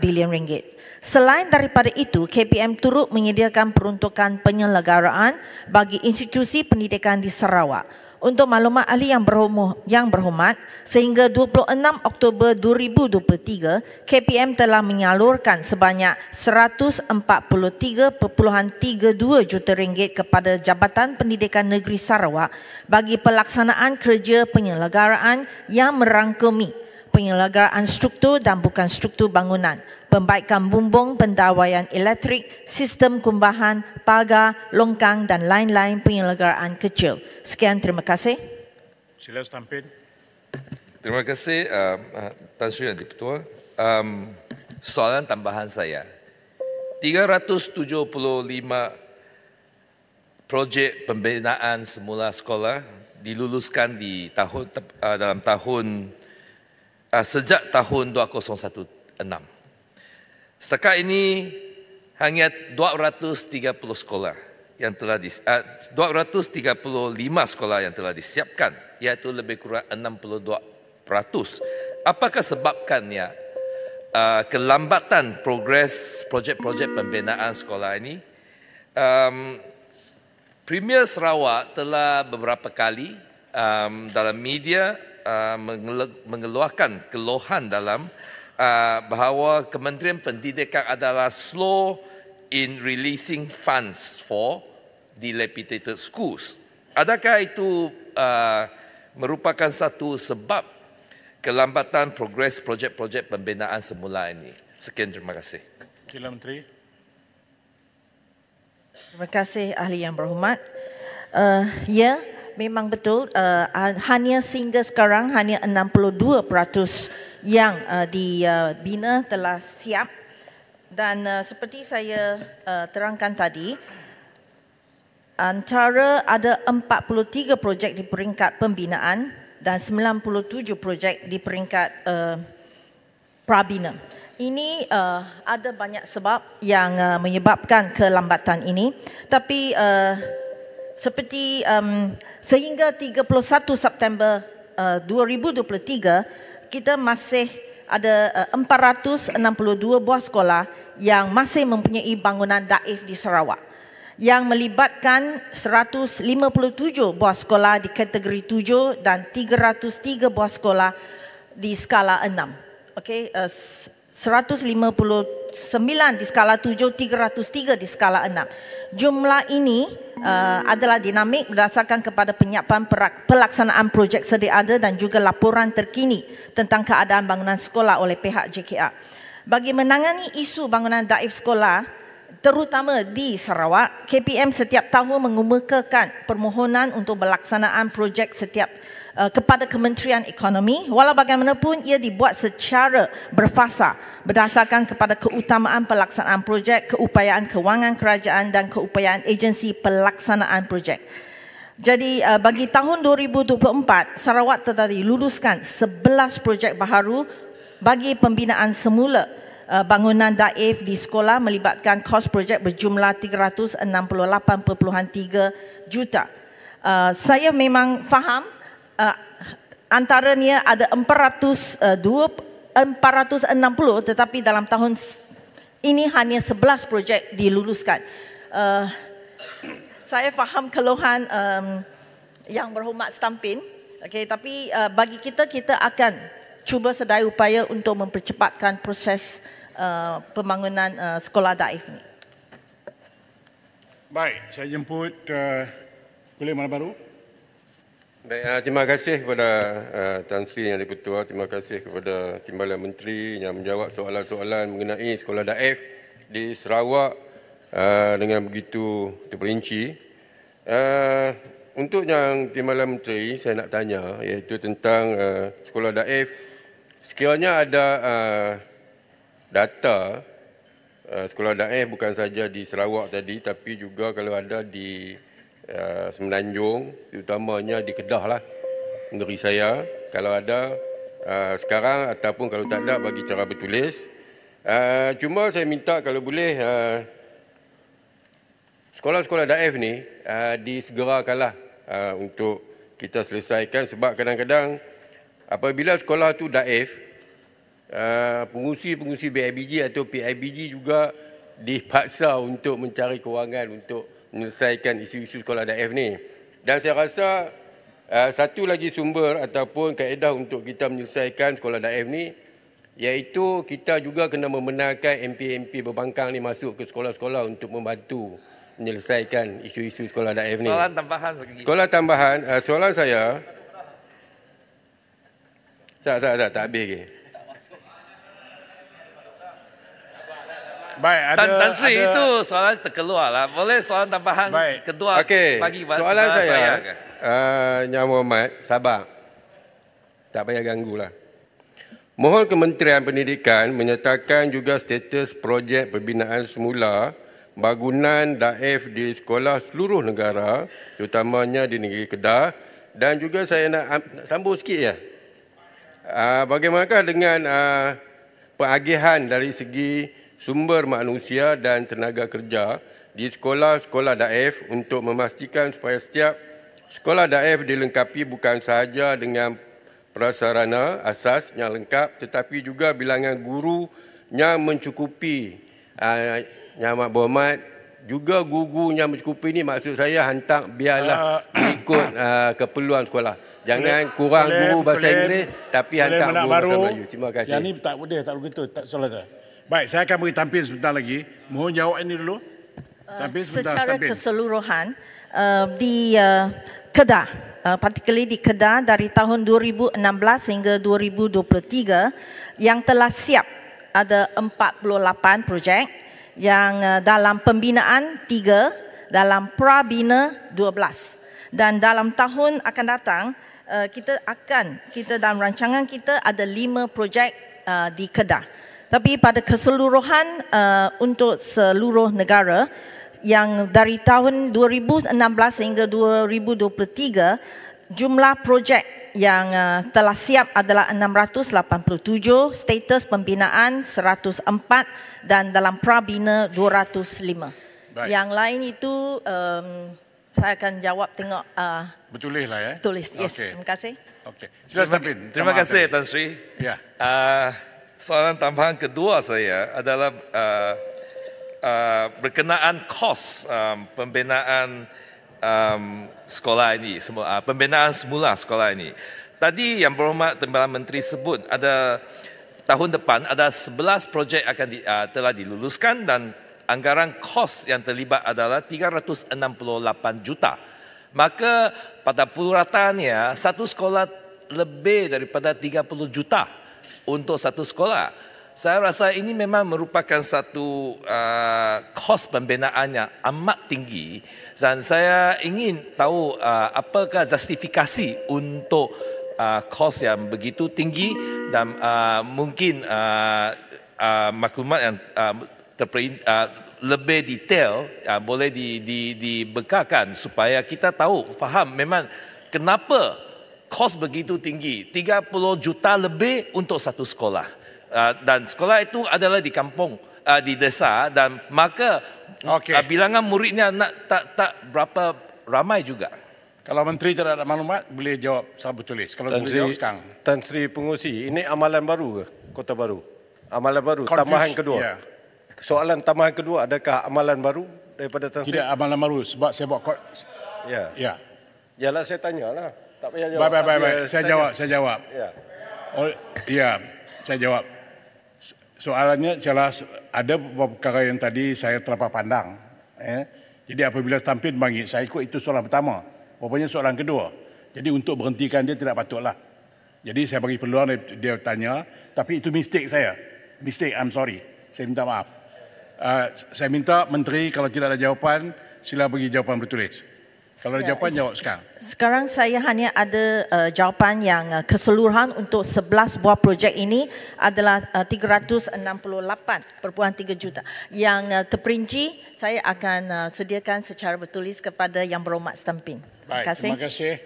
bilion ringgit. Selain daripada itu, KPM turut menyediakan peruntukan penyelenggaraan bagi institusi pendidikan di Sarawak untuk maklumat ahli yang berhormat, yang berhormat sehingga 26 Oktober 2023 KPM telah menyalurkan sebanyak 143.32 juta ringgit kepada Jabatan Pendidikan Negeri Sarawak bagi pelaksanaan kerja penyelenggaraan yang merangkumi penyelenggaraan struktur dan bukan struktur bangunan, pembaikan bumbung pendawaian elektrik, sistem kumbahan, pagar, longkang dan lain-lain penyelenggaraan kecil. Sekian, terima kasih. Sila stampin. Terima kasih, uh, uh, Tan Sri dan Diputua. Um, soalan tambahan saya. 375 projek pembinaan semula sekolah diluluskan di tahun uh, dalam tahun uh, sejak tahun 2016. Setakat ini hanya 230 sekolah yang telah di, uh, 235 sekolah yang telah disiapkan iaitu lebih kurang 62%. Apakah sebabkannya uh, kelambatan progres projek-projek pembinaan sekolah ini? Um, Premier Sarawak telah beberapa kali um, dalam media uh, mengeluarkan keluhan dalam uh, bahawa Kementerian Pendidikan adalah slow in releasing funds for dilapidated schools. Adakah itu uh, merupakan satu sebab kelambatan progres projek-projek pembinaan semula ini? Sekian terima kasih. Kila Menteri. Terima kasih ahli yang berhormat. Uh, ya, memang betul uh, hanya sehingga sekarang hanya 62% yang uh, dibina uh, telah siap dan uh, seperti saya uh, terangkan tadi antara ada 43 projek di peringkat pembinaan dan 97 projek di peringkat uh, prabina. Ini uh, ada banyak sebab yang uh, menyebabkan kelambatan ini tapi uh, seperti um, sehingga 31 September eh, uh, 2023 kita masih ada eh, uh, 462 buah sekolah yang masih mempunyai bangunan daif di Sarawak yang melibatkan 157 buah sekolah di kategori 7 dan 303 buah sekolah di skala 6. Okey, eh, uh, 159 di skala 7, 303 di skala 6. Jumlah ini uh, adalah dinamik berdasarkan kepada penyiapan pelaksanaan projek sedia ada dan juga laporan terkini tentang keadaan bangunan sekolah oleh pihak JKA. Bagi menangani isu bangunan daif sekolah terutama di Sarawak, KPM setiap tahun mengemukakan permohonan untuk pelaksanaan projek setiap tahun Uh, kepada Kementerian Ekonomi walau bagaimanapun ia dibuat secara berfasa berdasarkan kepada keutamaan pelaksanaan projek, keupayaan kewangan kerajaan dan keupayaan agensi pelaksanaan projek. Jadi uh, bagi tahun 2024 Sarawak telah diluluskan 11 projek baharu bagi pembinaan semula uh, bangunan daif di sekolah melibatkan kos projek berjumlah 368.3 juta. saya memang faham uh, antaranya ada 400 460 eh, tetapi dalam tahun ini hanya 11 projek diluluskan. Uh, saya faham keluhan um, yang berhormat Stampin. Okay, tapi uh, bagi kita, kita akan cuba sedaya upaya untuk mempercepatkan proses uh, pembangunan uh, sekolah daif ini. Baik, saya jemput uh, Kulit Malam Baru. Baik, uh, terima kasih kepada uh, Tan Sri yang dipertua. Terima kasih kepada Timbalan Menteri yang menjawab soalan-soalan mengenai sekolah daif di Sarawak uh, dengan begitu terperinci. Uh, untuk yang Timbalan Menteri, saya nak tanya iaitu tentang uh, sekolah daif. Sekiranya ada uh, data uh, sekolah daif bukan saja di Sarawak tadi tapi juga kalau ada di Eh, Semenanjung terutamanya di Kedah lah negeri saya kalau ada uh, sekarang ataupun kalau tak ada bagi cara bertulis uh, cuma saya minta kalau boleh uh, sekolah-sekolah daif ni uh, disegerakanlah uh, untuk kita selesaikan sebab kadang-kadang apabila sekolah tu daif Uh, pengusi-pengusi BIBG atau PIBG juga dipaksa untuk mencari kewangan untuk menyelesaikan isu-isu sekolah daif ni. Dan saya rasa uh, satu lagi sumber ataupun kaedah untuk kita menyelesaikan sekolah daif ni iaitu kita juga kena membenarkan MP-MP berbangkang ni masuk ke sekolah-sekolah untuk membantu menyelesaikan isu-isu sekolah daif ni. Soalan tambahan sekejap. Sekolah tambahan, uh, soalan saya... Tak, tak, tak, tak habis lagi. Okay. Baik, ada, Tan, Tan Sri ada... itu soalan terkeluar lah. Boleh soalan tambahan Baik. kedua okay. pagi. Soalan, soalan saya, saya. Okay. Uh, eh, Nyawa Muhammad, sabar. Tak payah ganggu lah. Mohon Kementerian Pendidikan menyatakan juga status projek pembinaan semula bangunan DAF di sekolah seluruh negara, terutamanya di negeri Kedah. Dan juga saya nak sambung sikit ya. Eh, bagaimanakah dengan eh, peragihan dari segi sumber manusia dan tenaga kerja di sekolah-sekolah daif untuk memastikan supaya setiap sekolah daif dilengkapi bukan sahaja dengan prasarana asas yang lengkap tetapi juga bilangan guru ah, yang mencukupi uh, yang amat berhormat juga guru yang mencukupi ini maksud saya hantar biarlah uh, ikut uh, keperluan sekolah. Jangan boleh, kurang boleh, guru bahasa Inggeris tapi boleh hantar guru bahasa Melayu. Terima kasih. Yang ini tak boleh, tak boleh Tak salah tak? Baik, saya akan beri tampil sebentar lagi. Mohon jawab ini dulu. Uh, tampil sebentar. Secara tampil. keseluruhan, uh, di uh, Kedah, uh, particularly di Kedah dari tahun 2016 sehingga 2023, yang telah siap ada 48 projek yang uh, dalam pembinaan 3, dalam prabina 12. Dan dalam tahun akan datang, uh, kita akan, kita dalam rancangan kita ada 5 projek uh, di Kedah. Tapi pada keseluruhan uh, untuk seluruh negara yang dari tahun 2016 sehingga 2023 jumlah projek yang uh, telah siap adalah 687, status pembinaan 104 dan dalam prabina 205. Baik. Yang lain itu um, saya akan jawab tengok uh, Betulih lah ya. Tulis. Yes. Okay. Terima kasih. Okey. Terima, terima, terima kasih Tan Sri. Ya. Yeah. Uh, soalan tambahan kedua saya adalah uh, uh, berkenaan kos um, pembinaan um, sekolah ini semua uh, pembinaan semula sekolah ini. Tadi yang berhormat Tembala Menteri sebut ada tahun depan ada 11 projek akan di, uh, telah diluluskan dan anggaran kos yang terlibat adalah 368 juta. Maka pada puluratannya satu sekolah lebih daripada 30 juta untuk satu sekolah. Saya rasa ini memang merupakan satu uh, kos pembinaan yang amat tinggi dan saya ingin tahu uh, apakah justifikasi untuk uh, kos yang begitu tinggi dan uh, mungkin uh, uh, maklumat yang uh, terperin, uh, lebih detail uh, boleh dibekalkan di, di supaya kita tahu, faham memang kenapa kos begitu tinggi, 30 juta lebih untuk satu sekolah. Uh, dan sekolah itu adalah di kampung, uh, di desa dan maka okay. uh, ah, bilangan muridnya nak, tak tak berapa ramai juga. Kalau menteri tidak ada maklumat, boleh jawab sahabat tulis. Kalau Tan Sri, sekarang. Tan Sri Pengusi, ini amalan baru ke? Kota Baru? Amalan baru, Confuse, tambahan kedua. Yeah. Soalan tambahan kedua, adakah amalan baru daripada Tan Sri? Tidak amalan baru sebab saya buat kod. Ya. Yeah. Ya. Yeah. Yalah saya tanyalah. Tak payah jawab. Baik, baik, baik. Saya tanya. jawab, saya jawab. Ya. Oh, ya, saya jawab. Soalannya jelas ada perkara yang tadi saya terlepas pandang. Eh. Jadi apabila tampil bangkit, saya ikut itu soalan pertama. Rupanya soalan kedua. Jadi untuk berhentikan dia tidak patutlah. Jadi saya bagi peluang dia, tanya. Tapi itu mistik saya. Mistik, I'm sorry. Saya minta maaf. Uh, saya minta Menteri kalau tidak ada jawapan, sila bagi jawapan bertulis. Kalau ya, jawapan, jawab sekarang. Sekarang saya hanya ada uh, jawapan yang uh, keseluruhan untuk 11 buah projek ini adalah uh, 368.3 juta. Yang uh, terperinci, saya akan uh, sediakan secara bertulis kepada Yang Berhormat Setempin. Baik, terima kasih. Terima kasih.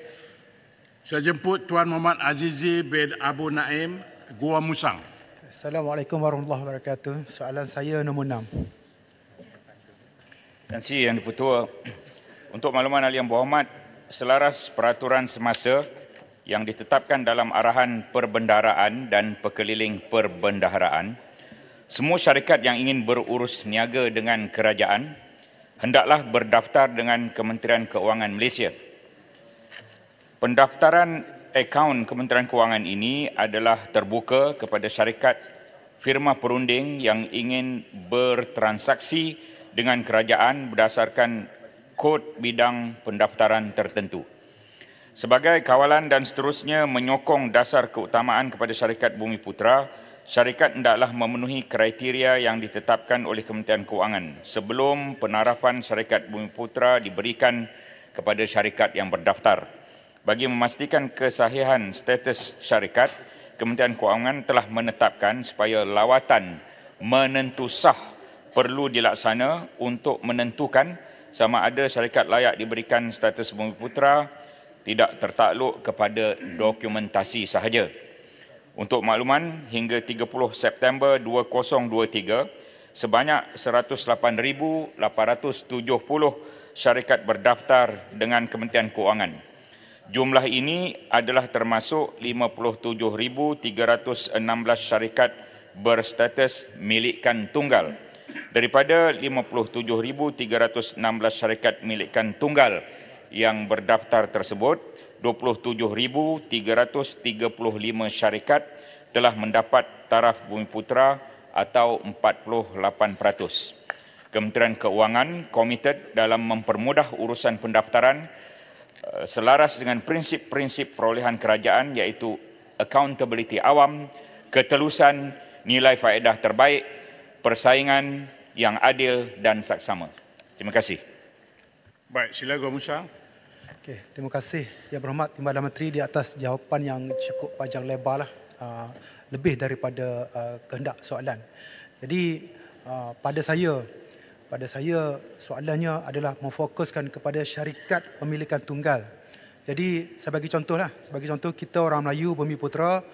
Saya jemput Tuan Muhammad Azizi bin Abu Naim, Gua Musang. Assalamualaikum warahmatullahi wabarakatuh. Soalan saya nombor 6. Terima kasih Yang Dipertua. Untuk makluman Ali yang berhormat, selaras peraturan semasa yang ditetapkan dalam arahan perbendaharaan dan pekeliling perbendaharaan, semua syarikat yang ingin berurus niaga dengan kerajaan hendaklah berdaftar dengan Kementerian Keuangan Malaysia. Pendaftaran akaun Kementerian Keuangan ini adalah terbuka kepada syarikat firma perunding yang ingin bertransaksi dengan kerajaan berdasarkan kod bidang pendaftaran tertentu. Sebagai kawalan dan seterusnya menyokong dasar keutamaan kepada syarikat Bumi Putra, syarikat hendaklah memenuhi kriteria yang ditetapkan oleh Kementerian Kewangan sebelum penarafan syarikat Bumi Putra diberikan kepada syarikat yang berdaftar. Bagi memastikan kesahihan status syarikat, Kementerian Kewangan telah menetapkan supaya lawatan menentu sah perlu dilaksana untuk menentukan sama ada syarikat layak diberikan status bumi putra tidak tertakluk kepada dokumentasi sahaja. Untuk makluman, hingga 30 September 2023, sebanyak 108,870 syarikat berdaftar dengan Kementerian Keuangan. Jumlah ini adalah termasuk 57,316 syarikat berstatus milikan tunggal daripada 57316 syarikat milikan tunggal yang berdaftar tersebut 27335 syarikat telah mendapat taraf bumi putra atau 48%. Kementerian Keuangan komited dalam mempermudah urusan pendaftaran eh, selaras dengan prinsip-prinsip perolehan kerajaan iaitu accountability awam, ketelusan, nilai faedah terbaik persaingan yang adil dan saksama. Terima kasih. Baik, sila Gua Musa. Okay, terima kasih Yang Berhormat timbalan Menteri di atas jawapan yang cukup panjang lebar lah, ah, lebih daripada ah, kehendak soalan. Jadi ah, pada saya pada saya soalannya adalah memfokuskan kepada syarikat pemilikan tunggal. Jadi sebagai contoh lah, sebagai contoh kita orang Melayu Bumi Putra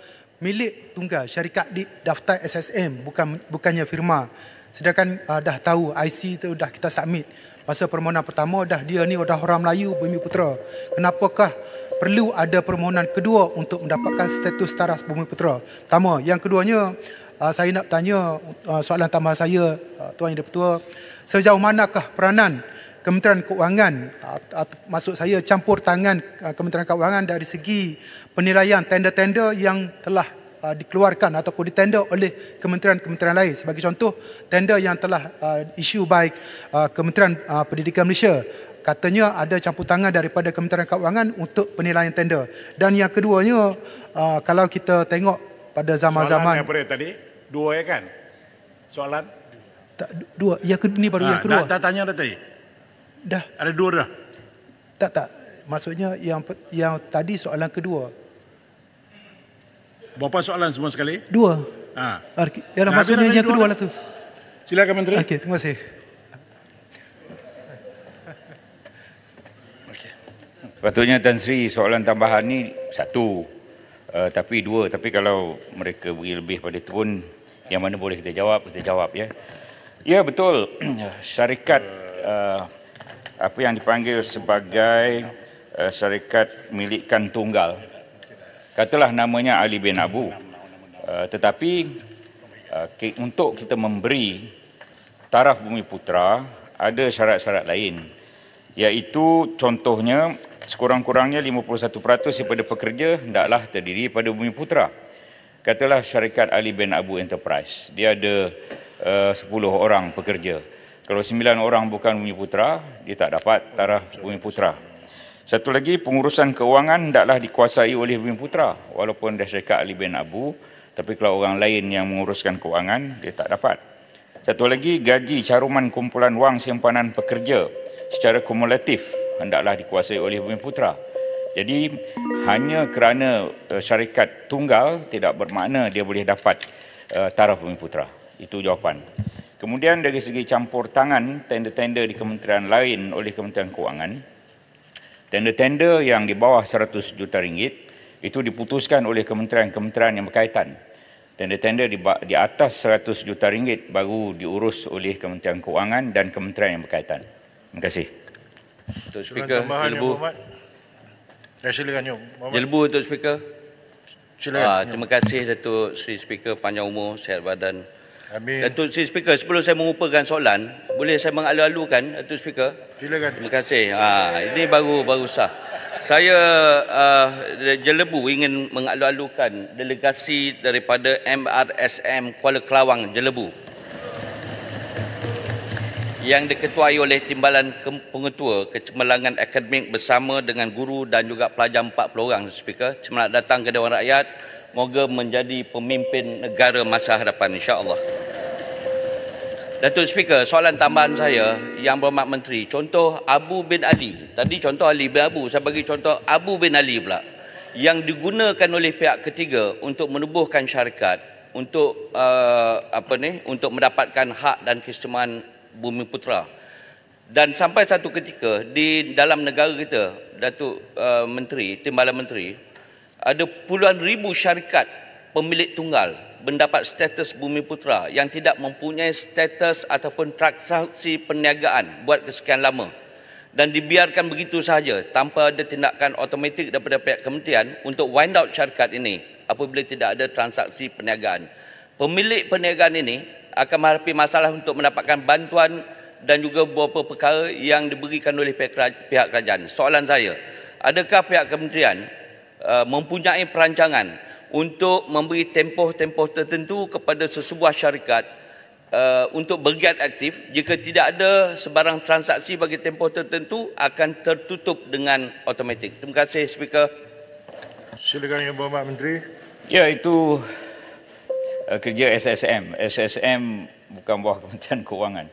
milik tunggal syarikat di daftar SSM bukan bukannya firma sedangkan uh, dah tahu IC tu dah kita submit masa permohonan pertama dah dia ni sudah orang Melayu bumi putera kenapakah perlu ada permohonan kedua untuk mendapatkan status taras bumi putera pertama yang keduanya uh, saya nak tanya uh, soalan tambahan saya uh, tuan yang dipertua sejauh manakah peranan Kementerian Keuangan maksud saya campur tangan uh, Kementerian Keuangan dari segi penilaian tender-tender yang telah uh, dikeluarkan ataupun ditender oleh kementerian-kementerian lain sebagai contoh tender yang telah uh, isu by Kementerian Pendidikan Malaysia katanya ada campur tangan daripada Kementerian Keuangan untuk penilaian tender dan yang keduanya kalau kita tengok pada zaman-zaman Soalan yang tadi dua ya kan soalan tak, dua ya kedua ini baru ha, yang kedua nak tanya tadi Dah. Ada dua dah. Tak tak. Maksudnya yang yang tadi soalan kedua. Berapa soalan semua sekali? Dua. Ha. Ar- ah, ya lah, maksudnya yang kedua lah tu. Silakan Menteri. Okey, terima kasih. Patutnya Tan Sri soalan tambahan ni satu uh, tapi dua tapi kalau mereka beri lebih pada itu pun yang mana boleh kita jawab kita jawab ya. Ya betul syarikat uh, apa yang dipanggil sebagai uh, syarikat milikan tunggal. Katalah namanya Ali bin Abu. Uh, tetapi uh, untuk kita memberi taraf bumi putra ada syarat-syarat lain. Iaitu contohnya sekurang-kurangnya 51% daripada pekerja hendaklah terdiri pada bumi putra. Katalah syarikat Ali bin Abu Enterprise. Dia ada uh, 10 orang pekerja. Kalau sembilan orang bukan bumi putra, dia tak dapat tarah bumi putra. Satu lagi, pengurusan kewangan taklah dikuasai oleh bumi putra. Walaupun dia syarikat Ali bin Abu, tapi kalau orang lain yang menguruskan kewangan, dia tak dapat. Satu lagi, gaji caruman kumpulan wang simpanan pekerja secara kumulatif hendaklah dikuasai oleh bumi putra. Jadi, hanya kerana eh, syarikat tunggal tidak bermakna dia boleh dapat uh, eh, taraf bumi putra. Itu jawapan. Kemudian dari segi campur tangan tender-tender di kementerian lain oleh Kementerian Kewangan, tender-tender yang di bawah 100 juta ringgit itu diputuskan oleh kementerian-kementerian yang berkaitan. Tender-tender di, di atas 100 juta ringgit baru diurus oleh Kementerian Kewangan dan kementerian yang berkaitan. Terima kasih. Tuan Speaker, Jelbu. Ya, silakan, Yom. Jelbu, Tuan Speaker. Silakan, ah, terima kasih, Datuk Sri Speaker. Panjang umur, sehat badan. Amin. Datuk Seri Speaker, sebelum saya mengupakan soalan, boleh saya mengalu-alukan Datuk Speaker? Silakan. Terima kasih. Ha, ini baru baru sah. Saya uh, jelebu ingin mengalu-alukan delegasi daripada MRSM Kuala Kelawang Jelebu yang diketuai oleh Timbalan Pengetua Kecemerlangan Akademik bersama dengan guru dan juga pelajar 40 orang Speaker Cemerlang datang ke Dewan Rakyat moga menjadi pemimpin negara masa hadapan Insya Allah. Datuk Speaker, soalan tambahan saya yang berhormat menteri, contoh Abu bin Ali. Tadi contoh Ali bin Abu, saya bagi contoh Abu bin Ali pula. Yang digunakan oleh pihak ketiga untuk menubuhkan syarikat untuk uh, apa ni, untuk mendapatkan hak dan kesemuan Bumi Putra. Dan sampai satu ketika di dalam negara kita, Datuk uh, Menteri, Timbalan Menteri, ada puluhan ribu syarikat pemilik tunggal mendapat status bumi putra yang tidak mempunyai status ataupun transaksi perniagaan buat kesekian lama dan dibiarkan begitu sahaja tanpa ada tindakan automatik daripada pihak kementerian untuk wind out syarikat ini apabila tidak ada transaksi perniagaan. Pemilik perniagaan ini akan menghadapi masalah untuk mendapatkan bantuan dan juga beberapa perkara yang diberikan oleh pihak kerajaan. Soalan saya, adakah pihak kementerian uh, mempunyai perancangan untuk memberi tempoh-tempoh tertentu kepada sesebuah syarikat uh, untuk bergiat aktif jika tidak ada sebarang transaksi bagi tempoh tertentu akan tertutup dengan automatik. Terima kasih speaker. Silakan Yang Berhormat Menteri. Ya itu uh, kerja SSM. SSM bukan buah Kementerian Kewangan.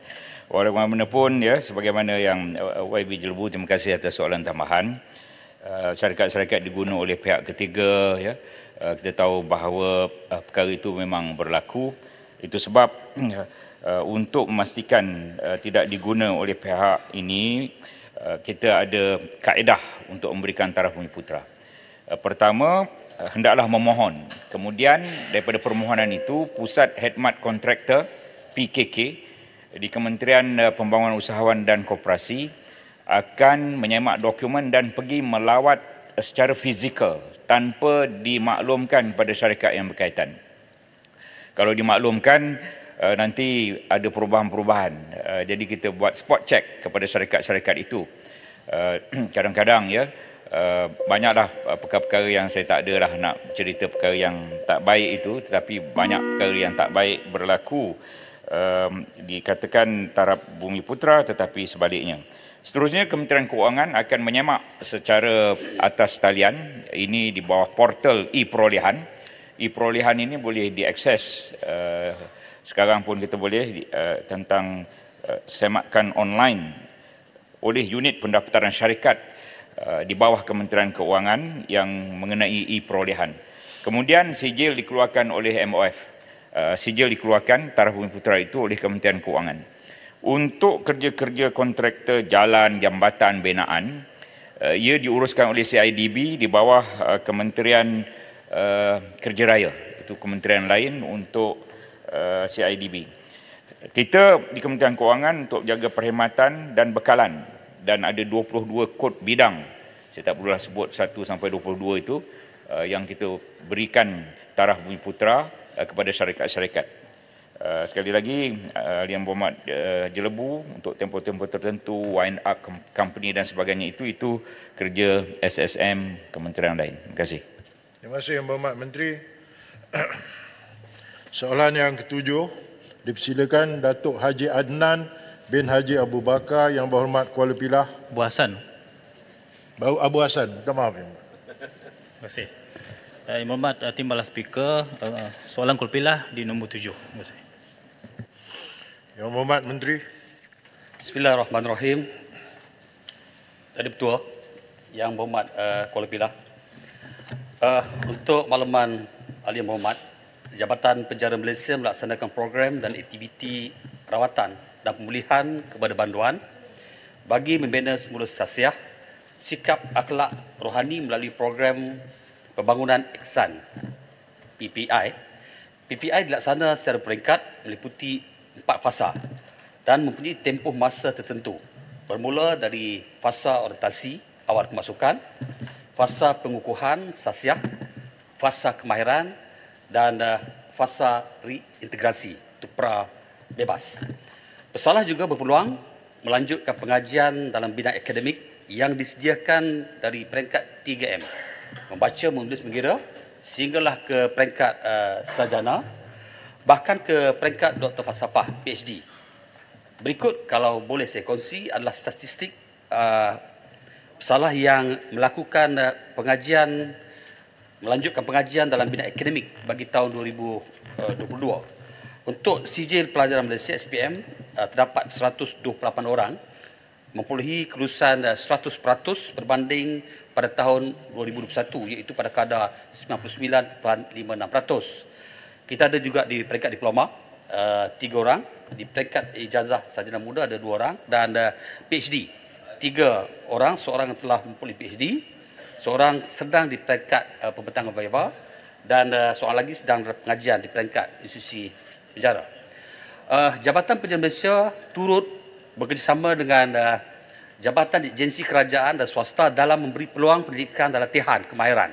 Walau mana pun ya sebagaimana yang uh, YB Jelbu. terima kasih atas soalan tambahan. Uh, syarikat-syarikat diguna oleh pihak ketiga ya Eh, kita tahu bahawa uh, perkara itu memang berlaku itu sebab uh, untuk memastikan uh, tidak diguna oleh pihak ini uh, kita ada kaedah untuk memberikan taraf bumi putra uh, pertama uh, hendaklah memohon kemudian daripada permohonan itu pusat headmat kontraktor PKK di Kementerian Pembangunan Usahawan dan Koperasi akan menyemak dokumen dan pergi melawat secara fizikal tanpa dimaklumkan kepada syarikat yang berkaitan. Kalau dimaklumkan eh, nanti ada perubahan-perubahan. Eh, jadi kita buat spot check kepada syarikat-syarikat itu. Eh, kadang-kadang ya banyaklah perkara-perkara yang saya tak ada nak cerita perkara yang tak baik itu tetapi banyak perkara yang tak baik berlaku dikatakan taraf bumi putra tetapi sebaliknya. Seterusnya Kementerian Keuangan akan menyemak secara atas talian ini di bawah portal e-perolehan. E-perolehan ini boleh diakses uh, sekarang pun kita boleh uh, tentang uh, semakan online oleh unit pendaftaran syarikat uh, di bawah Kementerian Keuangan yang mengenai e-perolehan. Kemudian sijil dikeluarkan oleh MOF. Uh, sijil dikeluarkan taraf bumi putera itu oleh Kementerian Keuangan untuk kerja-kerja kontraktor jalan jambatan binaan eh, ia diuruskan oleh CIDB di bawah eh, Kementerian eh, Kerja Raya itu kementerian lain untuk CIDB kita di Kementerian Keuangan untuk jaga perkhidmatan dan bekalan dan ada 22 kod bidang saya tak perlulah sebut 1 sampai 22 itu yang kita berikan taraf bumi putra kepada syarikat-syarikat Eh, sekali lagi eh, uh, Liam Bomat uh, eh, jelebu untuk tempoh-tempoh tertentu wind up company dan sebagainya itu itu kerja SSM kementerian lain terima kasih terima kasih yang berhormat menteri soalan yang ketujuh dipersilakan Datuk Haji Adnan bin Haji Abu Bakar yang berhormat Kuala Pilah Abu Hasan Abu Hasan minta maaf yang terima kasih Uh, Imam Mat, Timbalan Speaker, uh, soalan Kulpilah di nombor tujuh. Terima kasih. Yang Berhormat Menteri. Bismillahirrahmanirrahim. Tadi Petua Yang Berhormat uh, Kuala Pilah. Uh, untuk makluman Ali Muhammad, Jabatan Penjara Malaysia melaksanakan program dan aktiviti rawatan dan pemulihan kepada banduan bagi membina semula sasiah sikap akhlak rohani melalui program pembangunan Eksan PPI. PPI dilaksanakan secara peringkat meliputi empat fasa dan mempunyai tempoh masa tertentu. Bermula dari fasa orientasi awal kemasukan, fasa pengukuhan sasiah, fasa kemahiran dan eh, fasa reintegrasi untuk pra bebas. Pesalah juga berpeluang melanjutkan pengajian dalam bidang akademik yang disediakan dari peringkat 3M. Membaca, menulis, mengira sehinggalah ke peringkat uh, sarjana bahkan ke peringkat Dr. Fasapah PhD. Berikut kalau boleh saya kongsi adalah statistik uh, salah yang melakukan uh, pengajian melanjutkan pengajian dalam bidang akademik bagi tahun 2022. Untuk sijil pelajaran Malaysia SPM uh, terdapat 128 orang mempunyai kelulusan 100% uh, berbanding pada tahun 2021 iaitu pada kadar 99.56%. Kita ada juga di peringkat diploma uh, tiga orang, di peringkat ijazah sarjana muda ada dua orang dan uh, PhD tiga orang, seorang yang telah mempunyai PhD, seorang sedang di peringkat uh, eh, pembentangan viva dan uh, seorang lagi sedang pengajian di peringkat institusi penjara. Uh, Jabatan Penjara Malaysia turut bekerjasama dengan uh, jabatan agensi kerajaan dan swasta dalam memberi peluang pendidikan dan latihan kemahiran.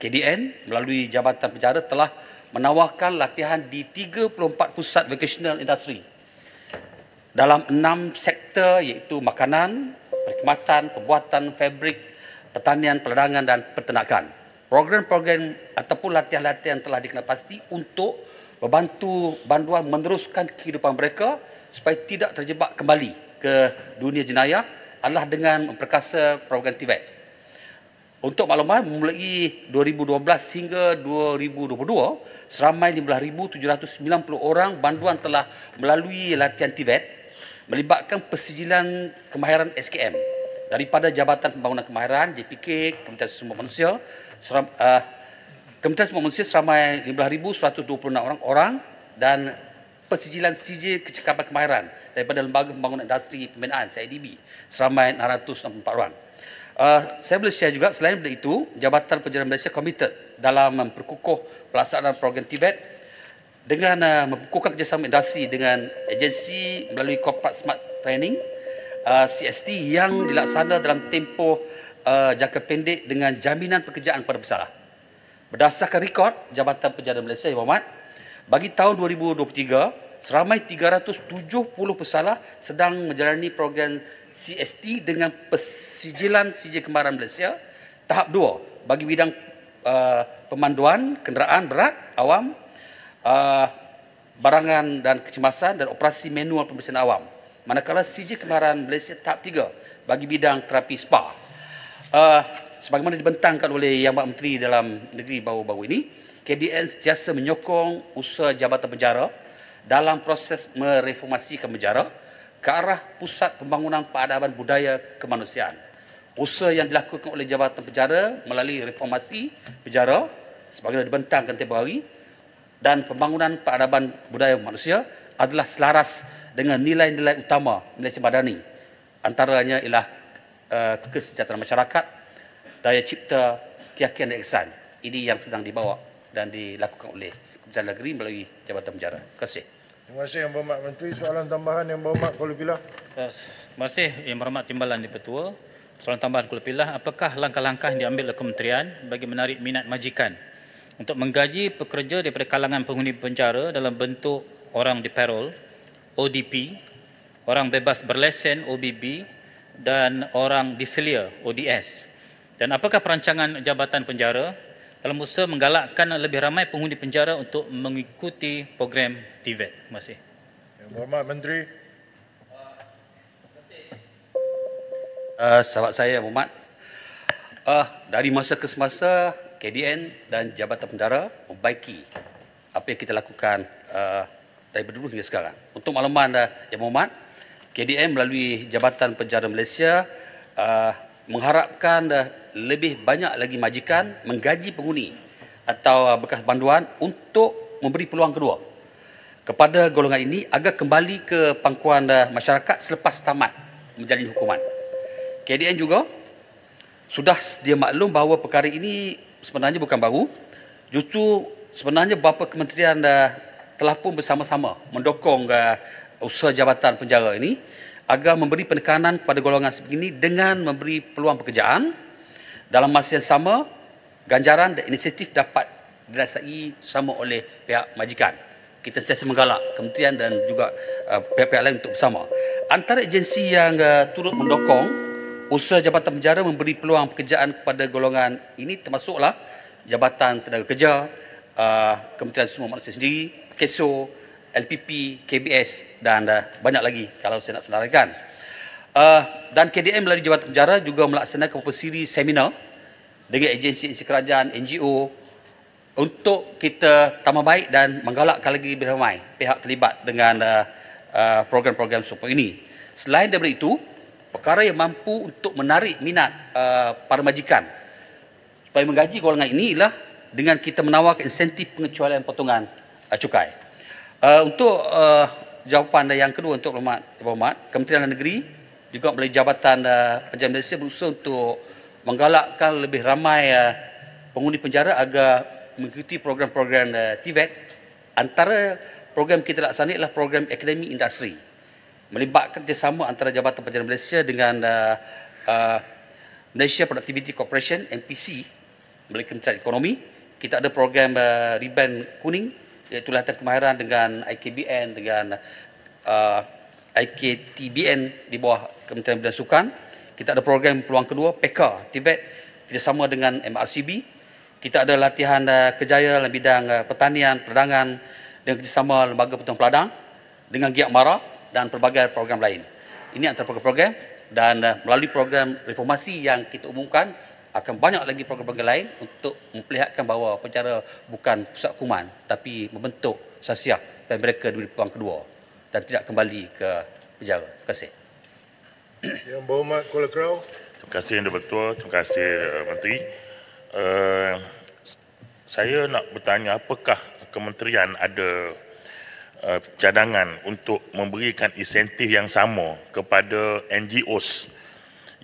KDN melalui Jabatan Penjara telah menawarkan latihan di 34 pusat vocational industry dalam enam sektor iaitu makanan, perkhidmatan, pembuatan, fabrik, pertanian, peladangan dan peternakan. Program-program ataupun latihan-latihan telah dikenal pasti untuk membantu banduan meneruskan kehidupan mereka supaya tidak terjebak kembali ke dunia jenayah adalah dengan memperkasa program TVET. Untuk makluman memulai 2012 hingga 2022 seramai 15790 orang banduan telah melalui latihan TVET e melibatkan persijilan kemahiran SKM daripada Jabatan Pembangunan Kemahiran JPK Kementerian Sumber Manusia seram, uh, Kementerian Sumber Manusia seramai 15126 orang orang dan persijilan CJ kecekapan kemahiran daripada Lembaga Pembangunan Industri Pembinaan CIDB seramai 664 orang. Uh, saya boleh share juga selain daripada itu, Jabatan Penjara Malaysia komited dalam memperkukuh pelaksanaan program Tibet dengan uh, eh, memperkukuh kerjasama industri dengan agensi melalui Corporate Smart Training uh, eh, CST yang dilaksana dalam tempoh uh, jangka pendek dengan jaminan pekerjaan kepada pesalah. Berdasarkan rekod Jabatan Penjara Malaysia, Yang Muhammad, bagi tahun 2023, seramai 370 pesalah sedang menjalani program CST dengan persijilan sijil kemarahan Malaysia tahap 2 bagi bidang uh, pemanduan kenderaan berat awam uh, barangan dan kecemasan dan operasi manual pembersihan awam manakala sijil kemarahan Malaysia tahap 3 bagi bidang terapi spa uh, sebagaimana dibentangkan oleh Yang Mak Menteri dalam negeri baru-baru ini KDN sentiasa menyokong usaha Jabatan Penjara dalam proses mereformasikan penjara ke arah pusat pembangunan peradaban budaya kemanusiaan. Usaha yang dilakukan oleh Jabatan Penjara melalui reformasi penjara sebagaimana dibentangkan tempoh hari dan pembangunan peradaban budaya manusia adalah selaras dengan nilai-nilai utama Malaysia Madani. Antaranya ialah uh, kesejahteraan masyarakat, daya cipta, keyakinan dan eksan. Ini yang sedang dibawa dan dilakukan oleh Kementerian Negeri melalui Jabatan Penjara. Terima kasih. Terima kasih yang berhormat menteri soalan tambahan yang berhormat Kulipilah. Terima kasih yang berhormat timbalan di petua. Soalan tambahan Kulipilah, apakah langkah-langkah yang diambil oleh kementerian bagi menarik minat majikan untuk menggaji pekerja daripada kalangan penghuni penjara dalam bentuk orang di parol ODP, orang bebas berlesen OBB dan orang diselia ODS. Dan apakah perancangan jabatan penjara dalam usaha menggalakkan lebih ramai penghuni penjara untuk mengikuti program Tivet Terima kasih. Yang berhormat Menteri. Uh, sahabat saya Muhammad. Uh, ah, dari masa ke semasa, KDN dan Jabatan Pendara membaiki apa yang kita lakukan uh, dari dulu hingga sekarang. Untuk makluman uh, yang Muhammad, KDN melalui Jabatan Penjara Malaysia uh, mengharapkan uh, lebih banyak lagi majikan menggaji penghuni atau bekas banduan untuk memberi peluang kedua kepada golongan ini agar kembali ke pangkuan eh, masyarakat selepas tamat menjalani hukuman. KDN juga sudah dia maklum bahawa perkara ini sebenarnya bukan baru. Justru sebenarnya beberapa kementerian eh, telah pun bersama-sama mendukung eh, usaha jabatan penjara ini agar memberi penekanan kepada golongan sebegini dengan memberi peluang pekerjaan dalam masa yang sama ganjaran dan inisiatif dapat dirasai sama oleh pihak majikan kita sentiasa menggalak kementerian dan juga uh, pihak-pihak lain untuk bersama. Antara agensi yang uh, turut mendokong usaha Jabatan Penjara memberi peluang pekerjaan kepada golongan ini termasuklah Jabatan Tenaga Kerja, uh, Kementerian Semua Manusia sendiri, KESO, LPP, KBS dan banyak lagi kalau saya nak senaraikan. Dan KDM melalui Jabatan Penjara juga melaksanakan beberapa siri seminar dengan agensi-agensi kerajaan, NGO, untuk kita tambah baik dan menggalakkan lagi lebih ramai pihak terlibat dengan uh, uh, program-program sokong ini. Selain daripada itu, perkara yang mampu untuk menarik minat uh, para majikan supaya menggaji golongan ini ialah dengan kita menawarkan insentif pengecualian potongan uh, cukai. Uh, untuk uh, jawapan yang kedua untuk Rumah Rumah Kementerian Dalam Negeri juga melalui Jabatan uh, Penjara Malaysia berusaha untuk menggalakkan lebih ramai uh, penghuni penjara agar mengikuti program-program uh, eh, TVET antara program kita laksanakan ialah program akademi industri melibatkan kerjasama antara Jabatan Pelajaran Malaysia dengan uh, uh, Malaysia Productivity Corporation MPC Melalui Kementerian Ekonomi kita ada program uh, Riban Kuning iaitu latihan kemahiran dengan IKBN dengan uh, IKTBN di bawah Kementerian Bidang Sukan kita ada program peluang kedua PK e TVET kerjasama dengan MRCB kita ada latihan uh, eh, kejaya dalam bidang uh, pertanian, perdagangan dengan kerjasama Lembaga Pertuan Peladang dengan Giat Mara dan pelbagai program lain. Ini antara program-program dan uh, melalui program reformasi yang kita umumkan akan banyak lagi program-program lain untuk memperlihatkan bahawa penjara bukan pusat hukuman tapi membentuk sasiak dan mereka diberi peluang kedua dan tidak kembali ke penjara. Terima kasih. Yang berhormat Kuala Kerau. Terima kasih Yang Berhormat. Terima kasih Menteri. Eh, saya nak bertanya apakah kementerian ada uh, cadangan untuk memberikan insentif yang sama kepada NGOs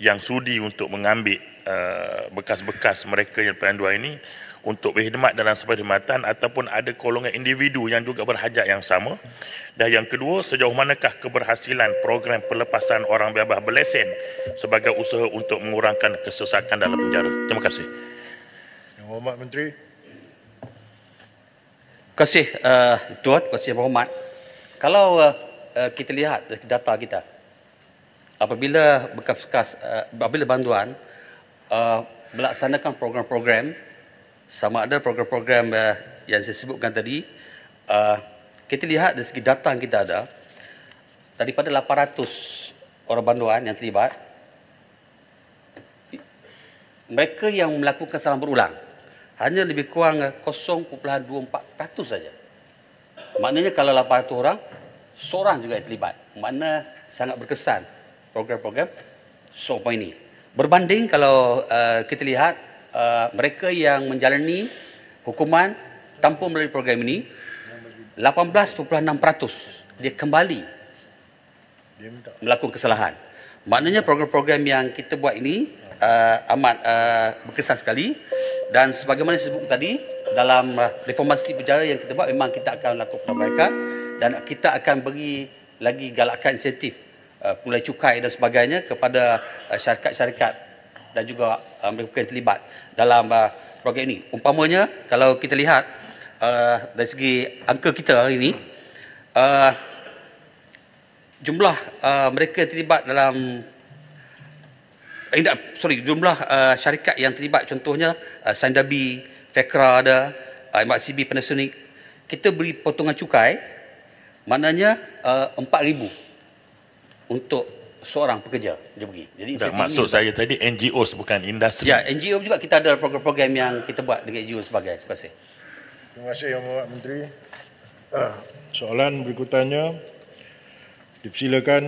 yang sudi untuk mengambil uh, bekas-bekas mereka yang pelan dua ini untuk berkhidmat dalam sebuah ataupun ada golongan individu yang juga berhajat yang sama dan yang kedua sejauh manakah keberhasilan program pelepasan orang bebas berlesen sebagai usaha untuk mengurangkan kesesakan dalam penjara terima kasih Muhammad Menteri. Terima kasih uh, Tuan, terima kasih Muhammad. Kalau uh, uh, kita lihat data kita, apabila bekas-bekas, uh, apabila bantuan uh, melaksanakan program-program, sama ada program-program uh, yang saya sebutkan tadi, uh, kita lihat dari segi data yang kita ada, daripada 800 orang bantuan yang terlibat, mereka yang melakukan kesalahan berulang, hanya lebih kurang 0.24% saja. Maknanya kalau 800 orang, seorang juga yang terlibat. Mana sangat berkesan program-program SOPA ini. Berbanding kalau uh, kita lihat uh, mereka yang menjalani hukuman tanpa melalui program ini, 18.6% dia kembali melakukan kesalahan. Maknanya program-program yang kita buat ini uh, amat uh, berkesan sekali dan sebagaimana saya sebut tadi dalam eh, reformasi penjara yang kita buat memang kita akan lakukan perbaikan dan kita akan beri lagi galakkan insentif uh, eh, mulai cukai dan sebagainya kepada uh, syarikat-syarikat dan juga uh, mereka yang terlibat dalam uh, projek ini. Umpamanya kalau kita lihat uh, dari segi angka kita hari ini uh, jumlah uh, mereka terlibat dalam tidak, eh, sorry, jumlah uh, syarikat yang terlibat contohnya uh, Sandabi, Fekra ada, uh, MRCB, Panasonic. Kita beri potongan cukai, maknanya RM4,000 uh, untuk seorang pekerja dia pergi. Jadi tak, maksud ini, saya tadi NGO bukan industri. Ya, NGO juga kita ada program-program yang kita buat dengan NGO sebagai. Terima kasih. Terima kasih Yang Mulia Menteri. Uh, soalan berikutannya dipersilakan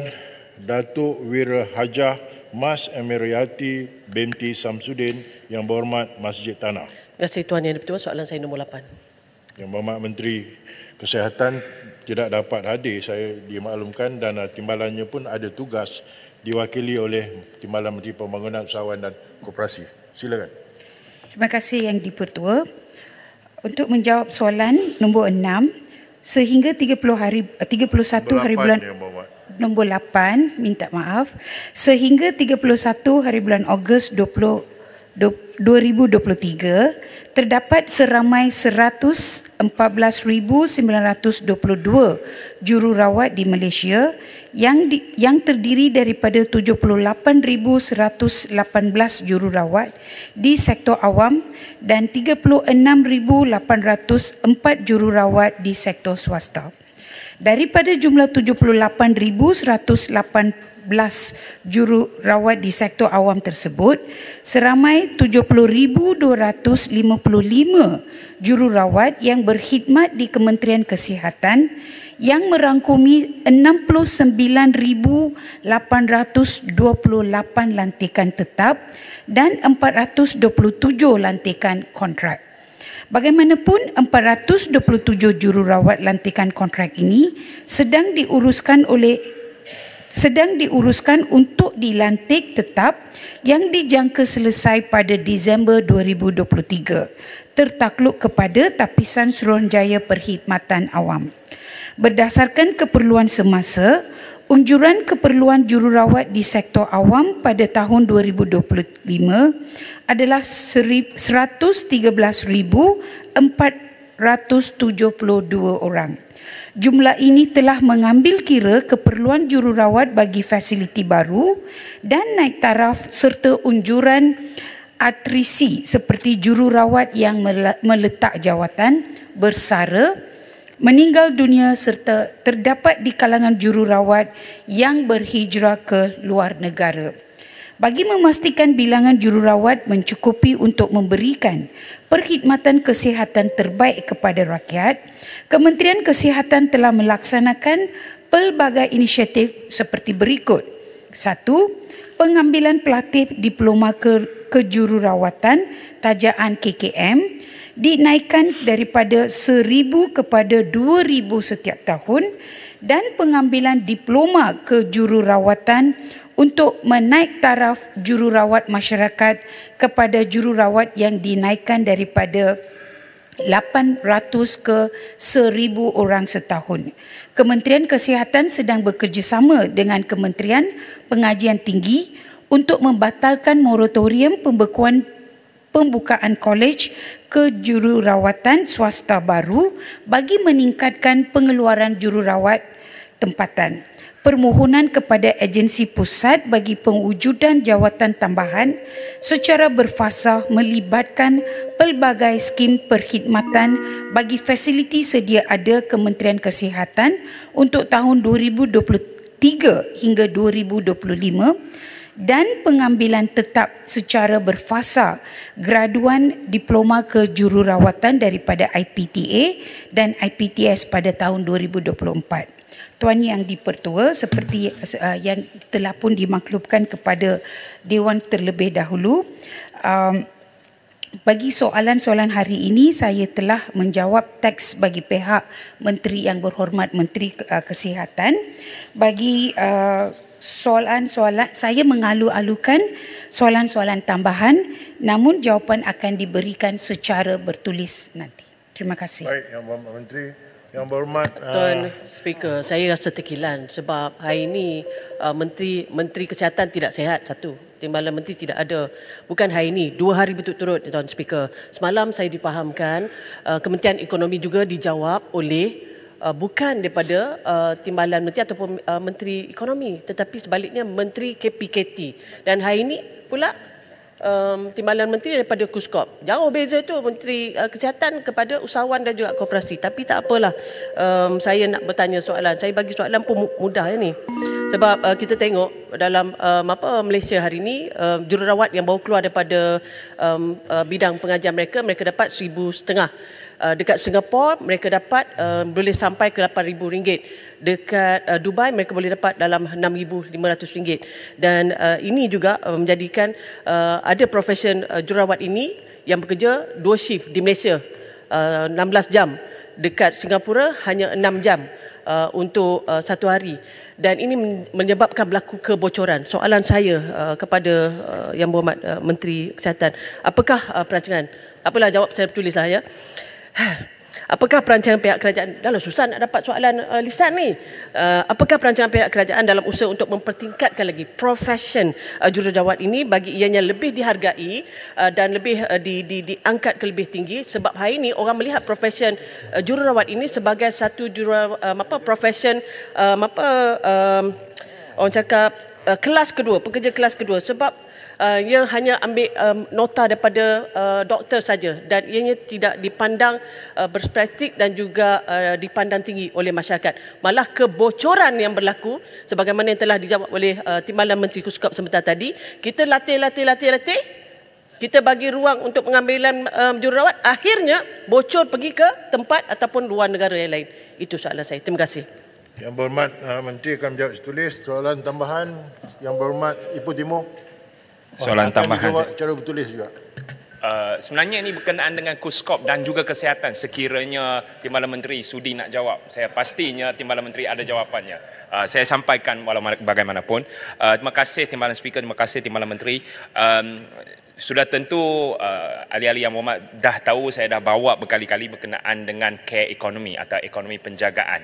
Datuk Wira Hajah Mas Emiriati binti Samsudin yang berhormat Masjid Tanah. Terima kasih Tuan Yang Dipertua, soalan saya nombor 8. Yang berhormat Menteri Kesihatan tidak dapat hadir saya dimaklumkan dan ah, timbalannya pun ada tugas diwakili oleh Timbalan Menteri Pembangunan Usahawan dan Koperasi. Silakan. Terima kasih Yang Dipertua. Untuk menjawab soalan nombor 6, sehingga 30 hari 31 eh, hari bulan yang berhormat nombor 8 minta maaf sehingga 31 hari bulan Ogos 20, 2023 terdapat seramai 114922 jururawat di Malaysia yang di, yang terdiri daripada 78118 jururawat di sektor awam dan 36804 jururawat di sektor swasta daripada jumlah 78,118 jururawat di sektor awam tersebut, seramai 70,255 jururawat yang berkhidmat di Kementerian Kesihatan yang merangkumi 69,828 lantikan tetap dan 427 lantikan kontrak. Bagaimanapun 427 jururawat lantikan kontrak ini sedang diuruskan oleh sedang diuruskan untuk dilantik tetap yang dijangka selesai pada Disember 2023 tertakluk kepada Tapisan Suruhanjaya Perkhidmatan Awam. Berdasarkan keperluan semasa, unjuran keperluan jururawat di sektor awam pada tahun 2025 adalah 113,472 orang. Jumlah ini telah mengambil kira keperluan jururawat bagi fasiliti baru dan naik taraf serta unjuran atrisi seperti jururawat yang meletak jawatan bersara meninggal dunia serta terdapat di kalangan jururawat yang berhijrah ke luar negara bagi memastikan bilangan jururawat mencukupi untuk memberikan perkhidmatan kesihatan terbaik kepada rakyat, Kementerian Kesihatan telah melaksanakan pelbagai inisiatif seperti berikut. Satu, pengambilan pelatih diploma ke kejururawatan tajaan KKM dinaikkan daripada seribu kepada dua ribu setiap tahun dan pengambilan diploma kejururawatan untuk menaik taraf jururawat masyarakat kepada jururawat yang dinaikkan daripada 800 ke 1000 orang setahun. Kementerian Kesihatan sedang bekerjasama dengan Kementerian Pengajian Tinggi untuk membatalkan moratorium pembekuan pembukaan kolej kejururawatan swasta baru bagi meningkatkan pengeluaran jururawat tempatan permohonan kepada agensi pusat bagi pengwujudan jawatan tambahan secara berfasa melibatkan pelbagai skim perkhidmatan bagi fasiliti sedia ada Kementerian Kesihatan untuk tahun 2023 hingga 2025 dan pengambilan tetap secara berfasa graduan diploma kejururawatan daripada IPTA dan IPTS pada tahun 2024. Tuan Yang Dipertua seperti uh, yang telah pun dimaklumkan kepada Dewan terlebih dahulu. Um, bagi soalan-soalan hari ini saya telah menjawab teks bagi pihak menteri yang berhormat menteri eh, kesihatan bagi uh, soalan-soalan saya mengalu-alukan soalan-soalan tambahan namun jawapan akan diberikan secara bertulis nanti terima kasih baik yang menteri yang berhormat Tuan uh, Speaker, saya rasa terkilan sebab hari ini uh, Menteri Menteri Kesihatan tidak sehat satu. Timbalan Menteri tidak ada. Bukan hari ini, dua hari berturut-turut Tuan Speaker. Semalam saya dipahamkan uh, ah, Kementerian Ekonomi juga dijawab oleh uh, bukan daripada uh, Timbalan Menteri ataupun uh, Menteri Ekonomi tetapi sebaliknya Menteri KPKT. Dan hari ini pula um, timbalan menteri daripada Kuskop. Jauh beza tu menteri uh, kesihatan kepada usahawan dan juga koperasi. Tapi tak apalah. Um, saya nak bertanya soalan. Saya bagi soalan pun mudah ya ni. Sebab uh, kita tengok dalam um, apa Malaysia hari ini um, jururawat yang baru keluar daripada um, uh, bidang pengajian mereka mereka dapat seribu setengah uh, dekat Singapura mereka dapat uh, boleh sampai ke RM8000 dekat uh, Dubai mereka boleh dapat dalam RM6500 dan uh, ini juga uh, menjadikan uh, ada profesion uh, jurawat ini yang bekerja dua shift di Malaysia uh, 16 jam dekat Singapura hanya 6 jam uh, untuk uh, satu hari dan ini menyebabkan berlaku kebocoran. Soalan saya uh, kepada uh, Yang Berhormat uh, Menteri Kesihatan, apakah uh, perancangan? Apalah jawab saya tulislah ya. Apakah perancangan pihak kerajaan dalam susah nak dapat soalan uh, lisan ni? Uh, apakah perancangan pihak kerajaan dalam usaha untuk mempertingkatkan lagi profesion uh, jurujawat ini bagi ianya lebih dihargai uh, dan lebih uh, di, di, diangkat ke lebih tinggi sebab hari ini orang melihat profesion uh, jururawat ini sebagai satu juru uh, um, apa profession uh, apa um, orang cakap uh, kelas kedua, pekerja kelas kedua sebab Uh, ia hanya ambil um, nota daripada uh, doktor saja dan ianya tidak dipandang uh, berspektik dan juga uh, dipandang tinggi oleh masyarakat. Malah kebocoran yang berlaku sebagaimana yang telah dijawab oleh uh, Timbalan Menteri Kuskup sebentar tadi, kita latih-latih-latih-latih, kita bagi ruang untuk pengambilan um, jururawat, akhirnya bocor pergi ke tempat ataupun luar negara yang lain. Itu soalan saya. Terima kasih. Yang berhormat uh, Menteri akan menjawab setulis soalan tambahan. Yang berhormat Ibu Timur soalan oh, tambahan saja. Cara bertulis juga. Uh, sebenarnya ini berkenaan dengan kuskop dan juga kesihatan sekiranya Timbalan Menteri sudi nak jawab saya pastinya Timbalan Menteri ada jawapannya uh, saya sampaikan walau bagaimanapun uh, terima kasih Timbalan Speaker terima kasih Timbalan Menteri um, sudah tentu uh, ahli-ahli yang berhormat dah tahu saya dah bawa berkali-kali berkenaan dengan care economy atau ekonomi penjagaan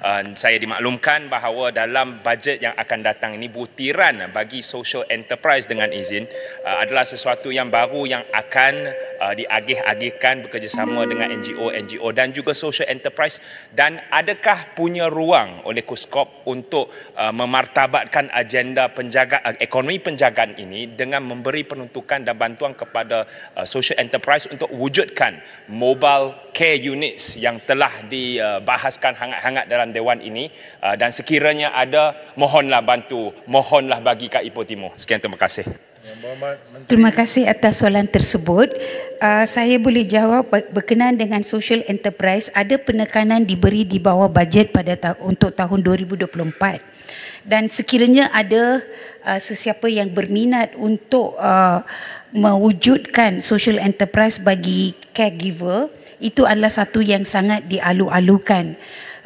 Uh, saya dimaklumkan bahawa dalam bajet yang akan datang ini butiran bagi social enterprise dengan izin uh, adalah sesuatu yang baru yang akan uh, diagih-agihkan bekerjasama dengan NGO-NGO dan juga social enterprise dan adakah punya ruang oleh KUSKOP untuk memartabatkan agenda penjaga ekonomi penjagaan ini dengan memberi penuntukan dan bantuan kepada social enterprise untuk wujudkan mobile care units yang telah dibahaskan hangat-hangat dalam dewan ini uh, dan sekiranya ada mohonlah bantu mohonlah bagi Kak Ipoh Timur sekian terima kasih Terima kasih atas soalan tersebut. Uh, saya boleh jawab berkenaan dengan social enterprise ada penekanan diberi di bawah bajet pada ta- untuk tahun 2024. Dan sekiranya ada uh, sesiapa yang berminat untuk uh, mewujudkan social enterprise bagi caregiver, itu adalah satu yang sangat dialu-alukan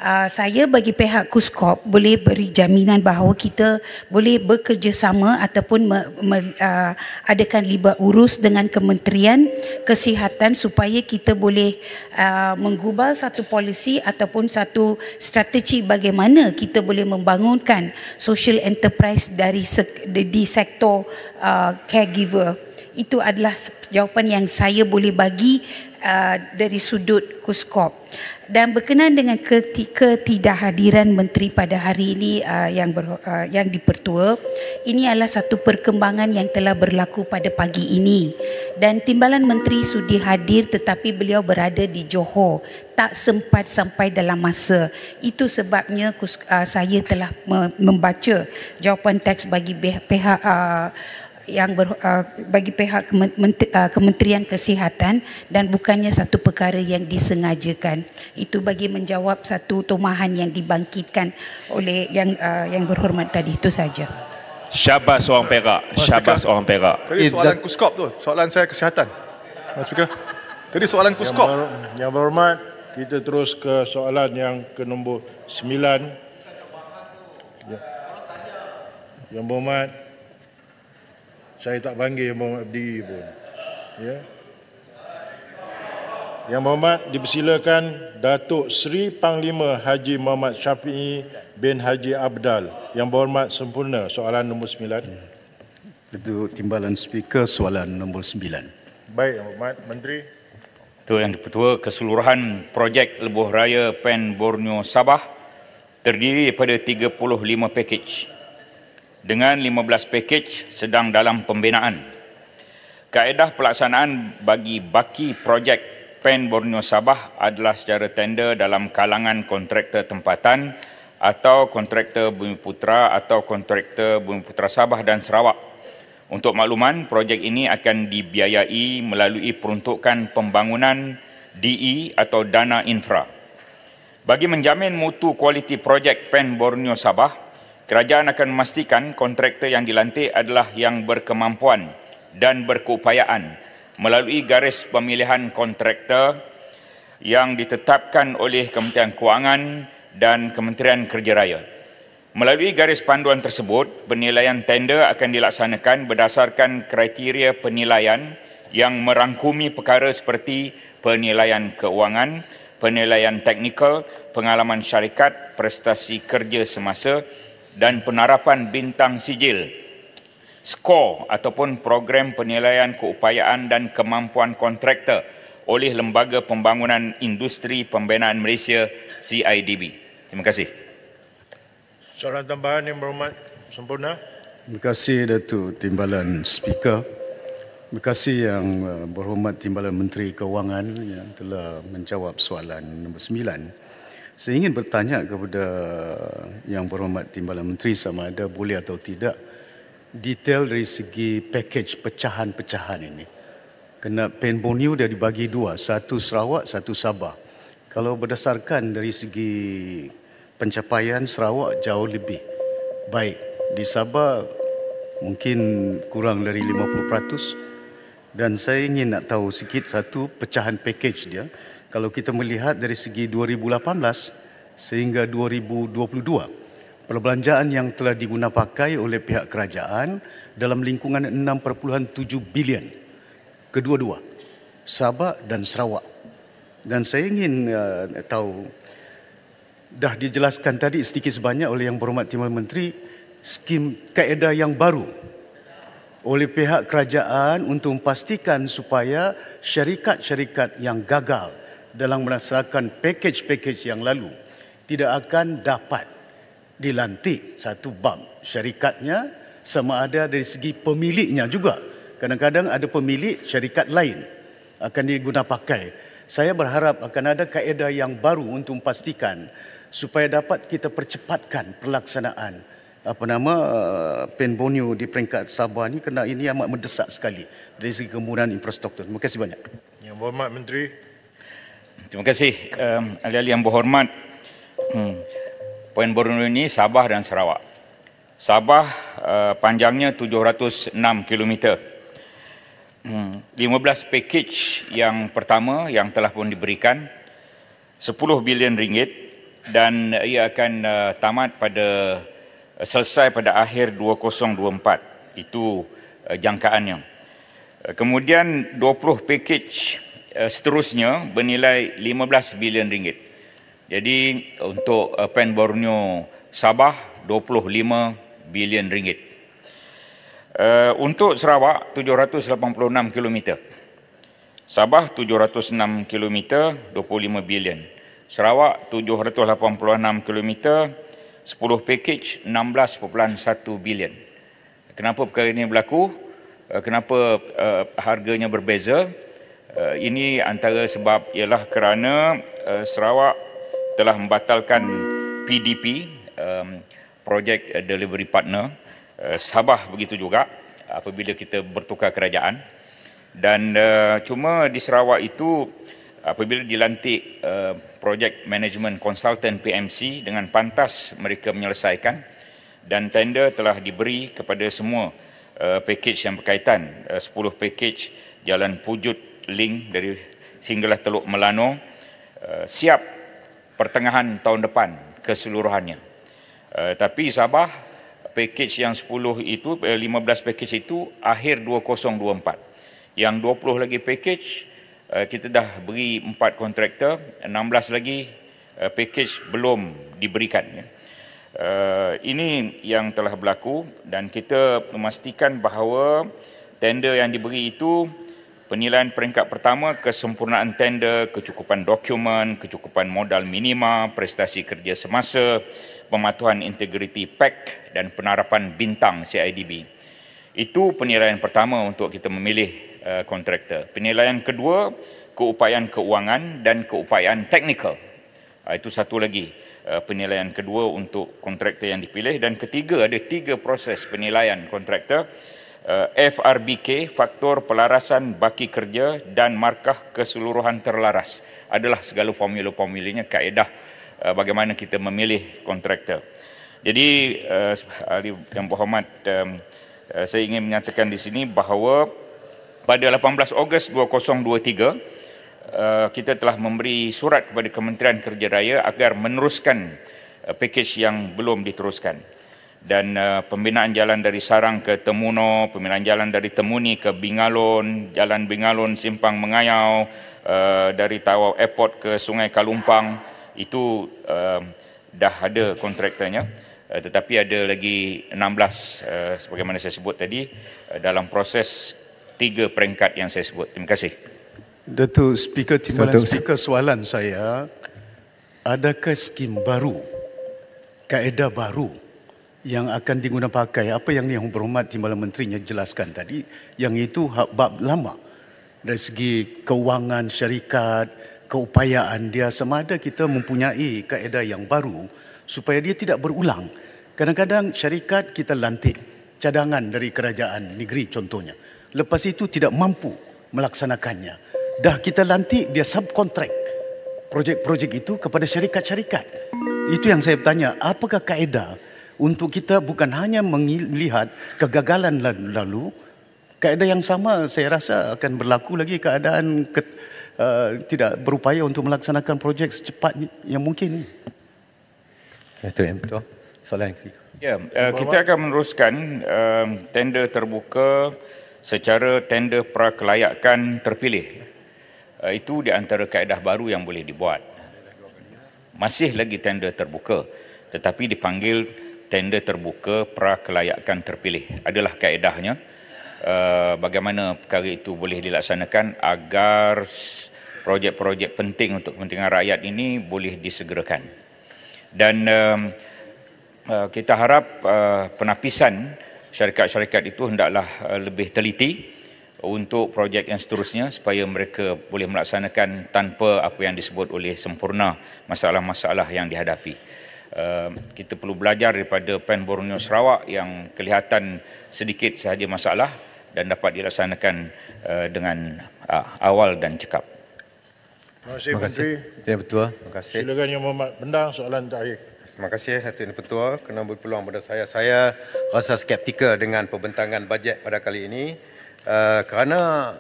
uh, saya bagi pihak Kuskop boleh beri jaminan bahawa kita boleh bekerjasama ataupun me, me, uh, adakan libat urus dengan Kementerian Kesihatan supaya kita boleh uh, ah, menggubal satu polisi ataupun satu strategi bagaimana kita boleh membangunkan social enterprise dari sek, di, di sektor uh, caregiver. Itu adalah jawapan yang saya boleh bagi uh, dari sudut Kuskop dan berkenaan dengan ketidakhadiran menteri pada hari ini uh, yang ber, uh, yang dipertua ini adalah satu perkembangan yang telah berlaku pada pagi ini dan timbalan menteri sudi hadir tetapi beliau berada di Johor tak sempat sampai dalam masa itu sebabnya uh, saya telah membaca jawapan teks bagi pihak uh, yang ber, uh, bagi pihak uh, kementerian kesihatan dan bukannya satu perkara yang disengajakan itu bagi menjawab satu tumahan yang dibangkitkan oleh yang uh, yang berhormat tadi itu saja syabas orang Perak syabas orang Perak tadi eh, soalan kuskop tu soalan saya kesihatan Mas Speaker tadi soalan kuskop yang, yang berhormat kita terus ke soalan yang ke nombor 9 yang berhormat saya tak panggil Muhammad berdiri pun. Ya. Yang Muhammad dipersilakan Datuk Seri Panglima Haji Muhammad Syafi'i bin Haji Abdal yang berhormat sempurna soalan nombor sembilan. Itu timbalan speaker soalan nombor sembilan. Baik Yang Muhammad Menteri. Tuan Yang Dipertua, keseluruhan projek Lebuh Raya Pen Borneo Sabah terdiri daripada 35 package dengan 15 pakej sedang dalam pembinaan. Kaedah pelaksanaan bagi baki projek PEN Borneo Sabah adalah secara tender dalam kalangan kontraktor tempatan atau kontraktor Bumi Putra atau kontraktor Bumi Putra Sabah dan Sarawak. Untuk makluman, projek ini akan dibiayai melalui peruntukan pembangunan DE atau dana infra. Bagi menjamin mutu kualiti projek PEN Borneo Sabah, kerajaan akan memastikan kontraktor yang dilantik adalah yang berkemampuan dan berkeupayaan melalui garis pemilihan kontraktor yang ditetapkan oleh Kementerian Kewangan dan Kementerian Kerja Raya. Melalui garis panduan tersebut, penilaian tender akan dilaksanakan berdasarkan kriteria penilaian yang merangkumi perkara seperti penilaian keuangan, penilaian teknikal, pengalaman syarikat, prestasi kerja semasa dan penarapan bintang sijil skor ataupun program penilaian keupayaan dan kemampuan kontraktor oleh Lembaga Pembangunan Industri Pembinaan Malaysia CIDB. Terima kasih. Soalan tambahan yang berhormat sempurna. Terima kasih Datuk Timbalan Speaker. Terima kasih yang uh, berhormat Timbalan Menteri Kewangan yang telah menjawab soalan nombor sembilan. Saya ingin bertanya kepada Yang Berhormat Timbalan Menteri sama ada boleh atau tidak detail dari segi package pecahan-pecahan ini. Kena Pen Borneo dia dibagi dua, satu Sarawak, satu Sabah. Kalau berdasarkan dari segi pencapaian Sarawak jauh lebih baik. Di Sabah mungkin kurang dari 50% dan saya ingin nak tahu sikit satu pecahan package dia kalau kita melihat dari segi 2018 sehingga 2022 perbelanjaan yang telah pakai oleh pihak kerajaan dalam lingkungan 6.7 bilion kedua-dua Sabah dan Sarawak dan saya ingin uh, tahu dah dijelaskan tadi sedikit sebanyak oleh yang berhormat Timbal Menteri skim kaedah yang baru oleh pihak kerajaan untuk memastikan supaya syarikat-syarikat yang gagal dalam melaksanakan pakej-pakej yang lalu tidak akan dapat dilantik satu bank syarikatnya sama ada dari segi pemiliknya juga. Kadang-kadang ada pemilik syarikat lain akan diguna pakai. Saya berharap akan ada kaedah yang baru untuk memastikan supaya dapat kita percepatkan pelaksanaan apa nama eh, Pen di peringkat Sabah ini kerana ini amat mendesak sekali dari segi kemudahan infrastruktur. Terima kasih banyak. Yang berhormat Menteri, Terima kasih um, ali ahli yang berhormat. Hmm. Poin Borneo ini Sabah dan Sarawak. Sabah uh, panjangnya 706 km. Hmm. 15 package yang pertama yang telah pun diberikan 10 bilion ringgit dan ia akan uh, tamat pada uh, selesai pada akhir 2024 itu uh, jangkaannya. Uh, kemudian 20 package Eh, seterusnya bernilai 15 bilion ringgit. Jadi untuk eh, Pan Borneo Sabah 25 bilion ringgit. Eh, untuk Sarawak 786 km. Sabah 706 km 25 bilion. Sarawak 786 km 10 package 16.1 bilion. Kenapa perkara ini berlaku? Kenapa harganya berbeza? Eh, ini antara sebab ialah kerana uh, Sarawak telah membatalkan PDP um, projek delivery partner eh, Sabah begitu juga apabila kita bertukar kerajaan dan cuma di Sarawak itu apabila dilantik uh, project management consultant PMC dengan pantas mereka menyelesaikan dan tender telah diberi kepada semua uh, package yang berkaitan uh, 10 package jalan Pujut link dari sehinggalah Teluk Melano eh, siap pertengahan tahun depan keseluruhannya. Eh, tapi Sabah package yang 10 itu 15 eh, package itu akhir 2024. Yang 20 lagi package kita dah beri 4 kontraktor, 16 lagi package belum diberikan. Uh, ini yang telah berlaku dan kita memastikan bahawa tender yang diberi itu penilaian peringkat pertama kesempurnaan tender, kecukupan dokumen, kecukupan modal minima, prestasi kerja semasa, pematuhan integriti PEC dan penarapan bintang CIDB. Itu penilaian pertama untuk kita memilih uh, kontraktor. Penilaian kedua, keupayaan keuangan dan keupayaan teknikal. Uh, itu satu lagi uh, penilaian kedua untuk kontraktor yang dipilih dan ketiga ada tiga proses penilaian kontraktor Eh, FRBK faktor pelarasan baki kerja dan markah keseluruhan terlaras adalah segala formula-formulanya kaedah eh, bagaimana kita memilih kontraktor. Jadi eh, ahli yang berhormat saya ingin menyatakan di sini bahawa pada 18 Ogos 2023 kita telah memberi surat kepada Kementerian Kerja Raya agar meneruskan pakej yang belum diteruskan dan uh, pembinaan jalan dari Sarang ke Temuno, pembinaan jalan dari Temuni ke Bingalon, jalan Bingalon Simpang Mengayau uh, dari Tawau Airport ke Sungai Kalumpang itu uh, dah ada kontraktornya uh, tetapi ada lagi 16 uh, sebagaimana saya sebut tadi uh, dalam proses tiga peringkat yang saya sebut. Terima kasih. Datuk Speaker Timbalan Datuk. Speaker soalan saya adakah skim baru kaedah baru yang akan diguna pakai apa yang yang berhormat Timbalan Menterinya jelaskan tadi yang itu hak bab lama dari segi kewangan syarikat keupayaan dia sama ada kita mempunyai kaedah yang baru supaya dia tidak berulang kadang-kadang syarikat kita lantik cadangan dari kerajaan negeri contohnya lepas itu tidak mampu melaksanakannya dah kita lantik dia subkontrak projek-projek itu kepada syarikat-syarikat itu yang saya bertanya apakah kaedah untuk kita bukan hanya melihat kegagalan lalu keadaan yang sama saya rasa akan berlaku lagi keadaan ke, uh, eh, tidak berupaya untuk melaksanakan projek secepat yang mungkin. Itu ya, yang betul. Soalan yang ketiga. uh, kita akan meneruskan uh, tender terbuka secara tender prakelayakan terpilih. Uh, itu di antara kaedah baru yang boleh dibuat. Masih lagi tender terbuka tetapi dipanggil tender terbuka pra kelayakan terpilih adalah kaedahnya eh, bagaimana perkara itu boleh dilaksanakan agar projek-projek penting untuk kepentingan rakyat ini boleh disegerakan dan eh, eh, kita harap penapisan syarikat-syarikat itu hendaklah lebih teliti untuk projek yang seterusnya supaya mereka boleh melaksanakan tanpa apa yang disebut oleh sempurna masalah-masalah yang dihadapi Ehm, kita perlu belajar daripada Pan Borneo Sarawak yang kelihatan sedikit sahaja masalah dan dapat dilaksanakan eh, dengan ah, awal dan cekap. Terima kasih, Terima kasih. Menteri. Ya, Betul. Terima kasih. Silakan Yang Mohamad Bendang, soalan terakhir. Terima kasih, Satu Yang Petua. Kena berpeluang pada saya. Saya rasa skeptikal dengan pembentangan bajet pada kali ini uh, kerana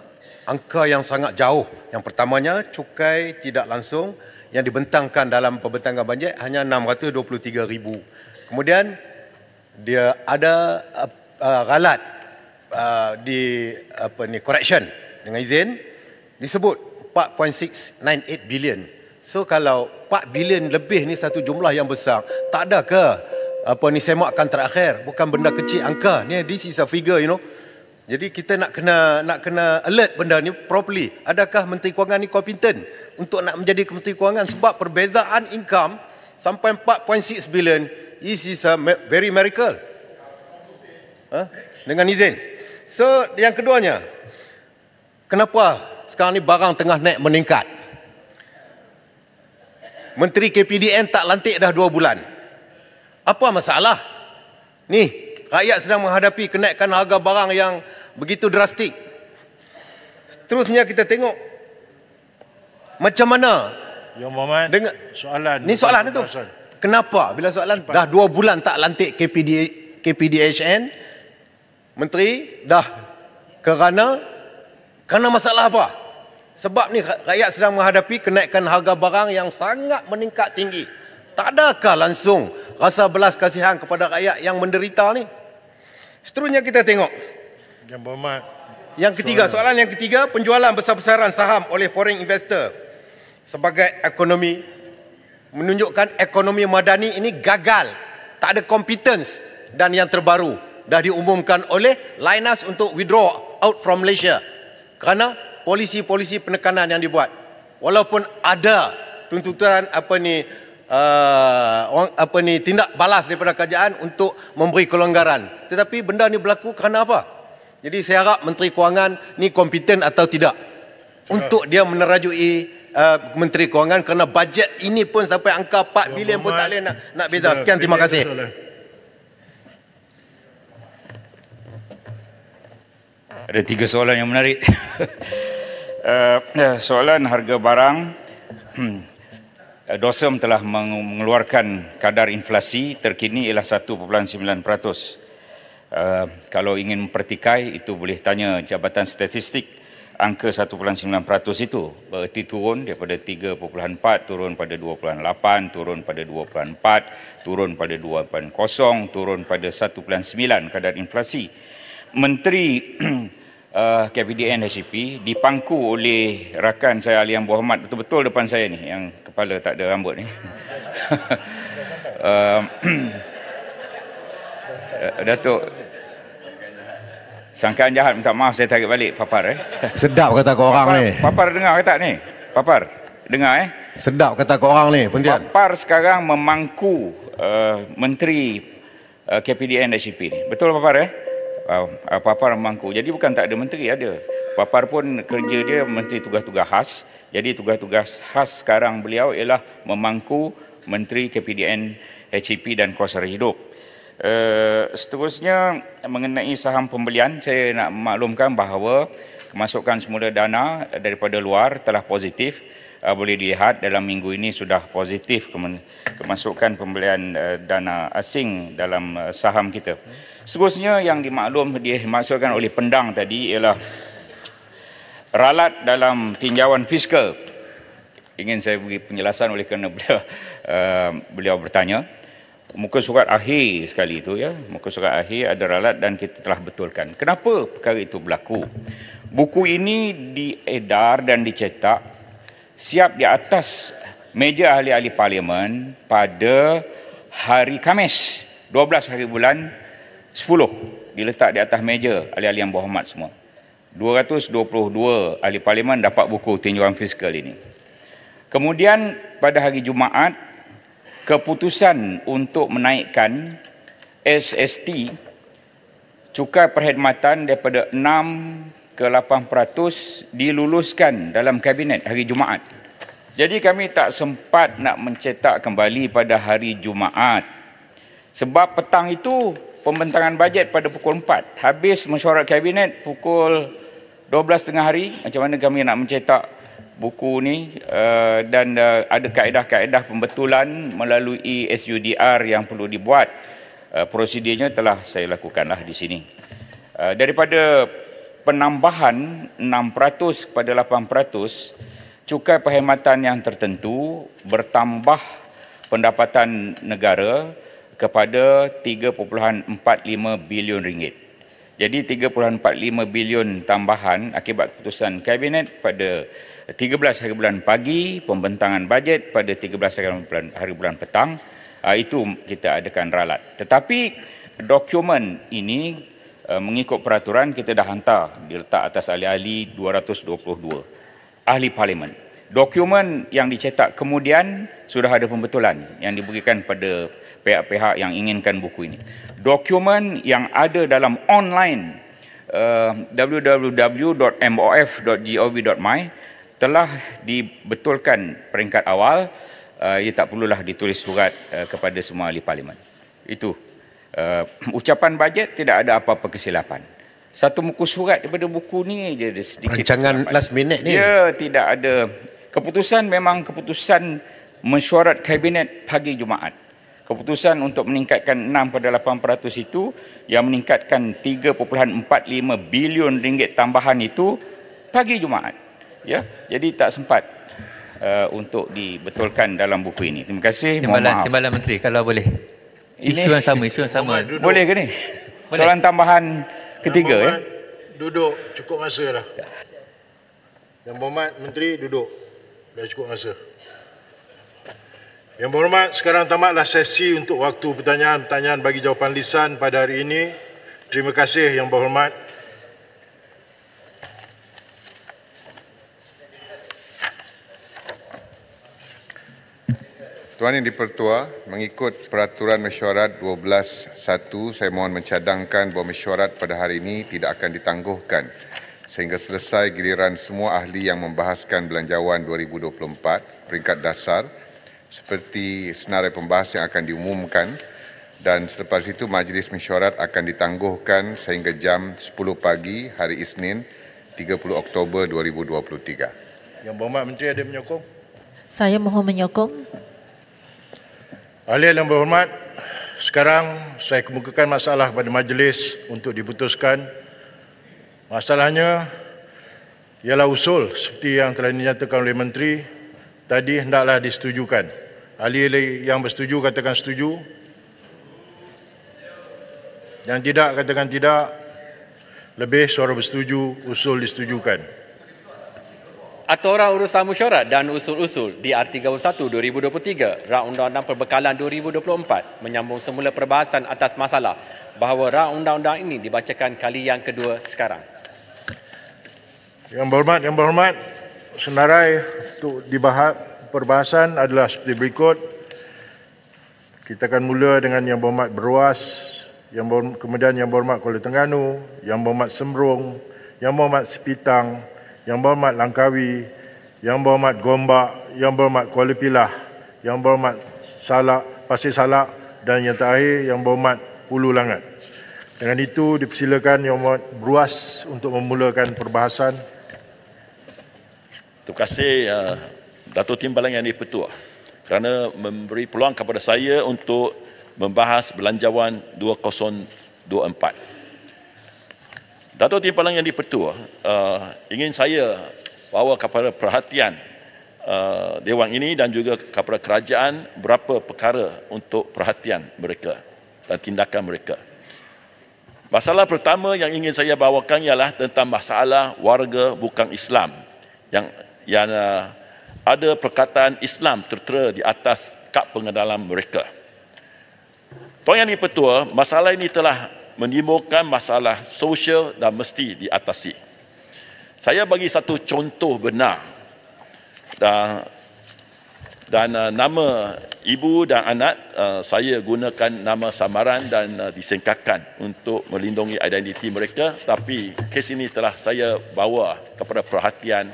angka yang sangat jauh. Yang pertamanya, cukai tidak langsung yang dibentangkan dalam pembentangan banjir hanya 623 ribu. Kemudian dia ada uh, uh, ralat uh, di apa ni correction dengan izin disebut 4.698 bilion. So kalau 4 bilion lebih ni satu jumlah yang besar, tak ada ke apa ni semakkan terakhir bukan benda kecil angka ni this is a figure you know jadi kita nak kena nak kena alert benda ni properly adakah menteri kewangan ni competent untuk nak menjadi Kementerian Kewangan sebab perbezaan income sampai 4.6 bilion is is a very miracle. Ha? Dengan izin. So yang keduanya, kenapa sekarang ni barang tengah naik meningkat? Menteri KPDN tak lantik dah 2 bulan. Apa masalah? Ni, rakyat sedang menghadapi kenaikan harga barang yang begitu drastik. Seterusnya kita tengok macam mana? Ya Muhammad. Dengar soalan. Ni soalan tu. Kenapa bila soalan Cepat. dah dua bulan tak lantik KPD KPDHN menteri dah kerana kerana masalah apa? Sebab ni rakyat sedang menghadapi kenaikan harga barang yang sangat meningkat tinggi. Tak adakah langsung rasa belas kasihan kepada rakyat yang menderita ni? Seterusnya kita tengok. Yang berhormat. Yang ketiga, soalan yang ketiga, penjualan besar-besaran saham oleh foreign investor sebagai ekonomi menunjukkan ekonomi madani ini gagal tak ada competence dan yang terbaru dah diumumkan oleh Linus untuk withdraw out from Malaysia kerana polisi-polisi penekanan yang dibuat walaupun ada tuntutan apa ni uh, apa ni tindak balas daripada kerajaan untuk memberi kelonggaran tetapi benda ni berlaku kerana apa jadi saya harap menteri kewangan ni kompeten atau tidak untuk dia menerajui uh, Menteri Kewangan kerana bajet ini pun sampai angka 4 ya, bilion pun tak boleh nak, nak beza. Sekian, terima kasih. Eh. Ada tiga soalan yang menarik. uh, soalan harga barang. Hmm. DOSEM telah mengeluarkan kadar inflasi terkini ialah 1.9%. Uh, kalau ingin mempertikai itu boleh tanya Jabatan Statistik angka 1.9% itu bererti turun daripada 3.4 turun pada 2.8 turun pada 2.4 turun pada 2.0 turun pada 1.9 kadar inflasi Menteri uh, KPDN HCP dipangku oleh rakan saya Alian Muhammad betul-betul depan saya ni yang kepala tak ada rambut ni uh, Datuk Sangkaan jahat minta maaf saya tarik balik papar eh. Sedap kata kau orang papar, ni. Papar dengar kata ni? Papar. Dengar eh. Sedap kata kau orang ni, Pontian. Papar sekarang memangku uh, menteri uh, eh, KPDN dan SCP ni. Betul papar eh? uh, papar memangku. Jadi bukan tak ada menteri ada. Papar pun kerja dia menteri tugas-tugas khas. Jadi tugas-tugas khas sekarang beliau ialah memangku menteri KPDN HCP dan kuasa hidup. Eh, seterusnya mengenai saham pembelian saya nak maklumkan bahawa kemasukan semula dana daripada luar telah positif uh, boleh dilihat dalam minggu ini sudah positif kemasukan pembelian uh, dana asing dalam uh, saham kita seterusnya yang dimaklum dimaksudkan oleh pendang tadi ialah ralat dalam tinjauan fiskal ingin saya beri penjelasan oleh kerana beliau, uh, beliau bertanya muka surat akhir sekali itu ya. Muka surat akhir ada ralat dan kita telah betulkan. Kenapa perkara itu berlaku? Buku ini diedar dan dicetak siap di atas meja ahli-ahli parlimen pada hari Khamis 12 hari bulan 10 diletak di atas meja ahli-ahli yang berhormat semua. 222 ahli parlimen dapat buku tinjauan fiskal ini. Kemudian pada hari Jumaat keputusan untuk menaikkan SST cukai perkhidmatan daripada 6 ke 8% diluluskan dalam kabinet hari Jumaat. Jadi kami tak sempat nak mencetak kembali pada hari Jumaat. Sebab petang itu pembentangan bajet pada pukul 4. Habis mesyuarat kabinet pukul 12.30 hari macam mana kami nak mencetak buku ni uh, dan uh, ada kaedah-kaedah pembetulan melalui SUDR yang perlu dibuat. Uh, eh, prosedurnya telah saya lakukanlah di sini. Uh, daripada penambahan 6% kepada 8% cukai perkhidmatan yang tertentu bertambah pendapatan negara kepada 3.45 bilion ringgit. Jadi 3.45 bilion tambahan akibat keputusan kabinet pada 13 hari bulan pagi pembentangan bajet pada 13 hari bulan, hari bulan petang uh, itu kita adakan ralat tetapi dokumen ini uh, mengikut peraturan kita dah hantar diletak atas ahli-ahli 222 ahli parlimen dokumen yang dicetak kemudian sudah ada pembetulan yang diberikan pada pihak-pihak yang inginkan buku ini dokumen yang ada dalam online uh, ah, www.mof.gov.my telah dibetulkan peringkat awal uh, ia tak perlulah ditulis surat uh, kepada semua ahli parlimen itu uh, ucapan bajet tidak ada apa-apa kesilapan satu muka surat daripada buku ni je ada sedikit rancangan kesilapan. last minute ni ya tidak ada keputusan memang keputusan mensyuarat kabinet pagi Jumaat keputusan untuk meningkatkan 6 pada 8% itu yang meningkatkan 3.45 bilion ringgit tambahan itu pagi Jumaat ya. Jadi tak sempat uh, untuk dibetulkan dalam buku ini. Terima kasih. Timbalan, timbalan menteri kalau boleh. Ini, isu yang sama, isu yang sama. Duduk. Boleh ke ni? Soalan tambahan ketiga ya. Duduk cukup masa dah. Ya. Yang berhormat menteri duduk. Dah cukup masa. Yang berhormat, sekarang tamatlah sesi untuk waktu pertanyaan-pertanyaan bagi jawapan lisan pada hari ini. Terima kasih yang berhormat. Tuan Yang Dipertua, mengikut peraturan mesyuarat 12.1, saya mohon mencadangkan bahawa mesyuarat pada hari ini tidak akan ditangguhkan sehingga selesai giliran semua ahli yang membahaskan belanjawan 2024 peringkat dasar seperti senarai pembahasan yang akan diumumkan dan selepas itu majlis mesyuarat akan ditangguhkan sehingga jam 10 pagi hari Isnin 30 Oktober 2023. Yang berhormat Menteri ada menyokong? Saya mohon menyokong. Ahli yang berhormat, sekarang saya kemukakan masalah kepada majlis untuk diputuskan. Masalahnya ialah usul seperti yang telah dinyatakan oleh Menteri tadi hendaklah disetujukan. ahli yang bersetuju katakan setuju. Yang tidak katakan tidak. Lebih suara bersetuju, usul disetujukan. Aturan Urusan Mesyuarat dan Usul-Usul di R31 2023 Rang Undang-Undang Perbekalan 2024 menyambung semula perbahasan atas masalah bahawa rang undang-undang ini dibacakan kali yang kedua sekarang. Yang berhormat, yang berhormat, senarai untuk dibahas perbahasan adalah seperti berikut. Kita akan mula dengan yang berhormat Beruas, yang berhormat, kemudian yang berhormat Kuala Tengganu, yang berhormat Semrung, yang berhormat Sepitang, yang berhormat Langkawi, Yang berhormat Gombak, Yang berhormat Kuala Pilah, Yang berhormat Salak, Pasir Salak dan yang terakhir Yang berhormat Hulu Langat. Dengan itu dipersilakan Yang Berhormat Beruas untuk memulakan perbahasan. Terima kasih uh, Dato' Timbalang yang dipetua kerana memberi peluang kepada saya untuk membahas Belanjawan 2024. Dato' Timpalang yang dipertua uh, ingin saya bawa kepada perhatian uh, Dewan ini dan juga kepada kerajaan berapa perkara untuk perhatian mereka dan tindakan mereka. Masalah pertama yang ingin saya bawakan ialah tentang masalah warga bukan Islam yang yang uh, ada perkataan Islam tertera di atas kad pengenalan mereka. Tuan Yang di Petua, masalah ini telah menimbulkan masalah sosial dan mesti diatasi. Saya bagi satu contoh benar dan, dan uh, nama ibu dan anak uh, saya gunakan nama samaran dan uh, disingkatkan untuk melindungi identiti mereka tapi kes ini telah saya bawa kepada perhatian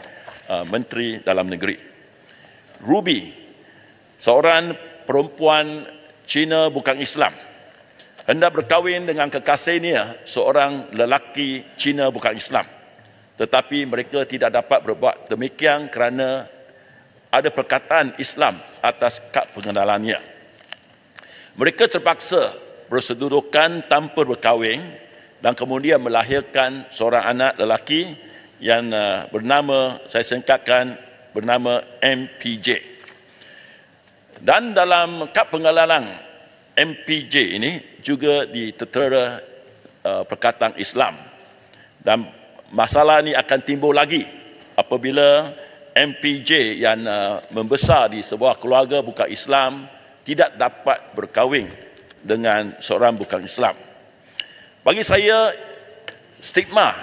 uh, Menteri Dalam Negeri. Ruby, seorang perempuan Cina bukan Islam hendak berkahwin dengan kekasihnya ah, seorang lelaki Cina bukan Islam. Tetapi mereka tidak dapat berbuat demikian kerana ada perkataan Islam atas kad pengenalannya. Mereka terpaksa bersedudukan tanpa berkahwin dan kemudian melahirkan seorang anak lelaki yang ah, bernama, saya singkatkan, bernama MPJ. Dan dalam kad pengenalan MPJ ini juga di tentera uh, perkataan Islam dan masalah ini akan timbul lagi apabila MPJ yang uh, membesar di sebuah keluarga bukan Islam tidak dapat berkahwin dengan seorang bukan Islam. Bagi saya stigma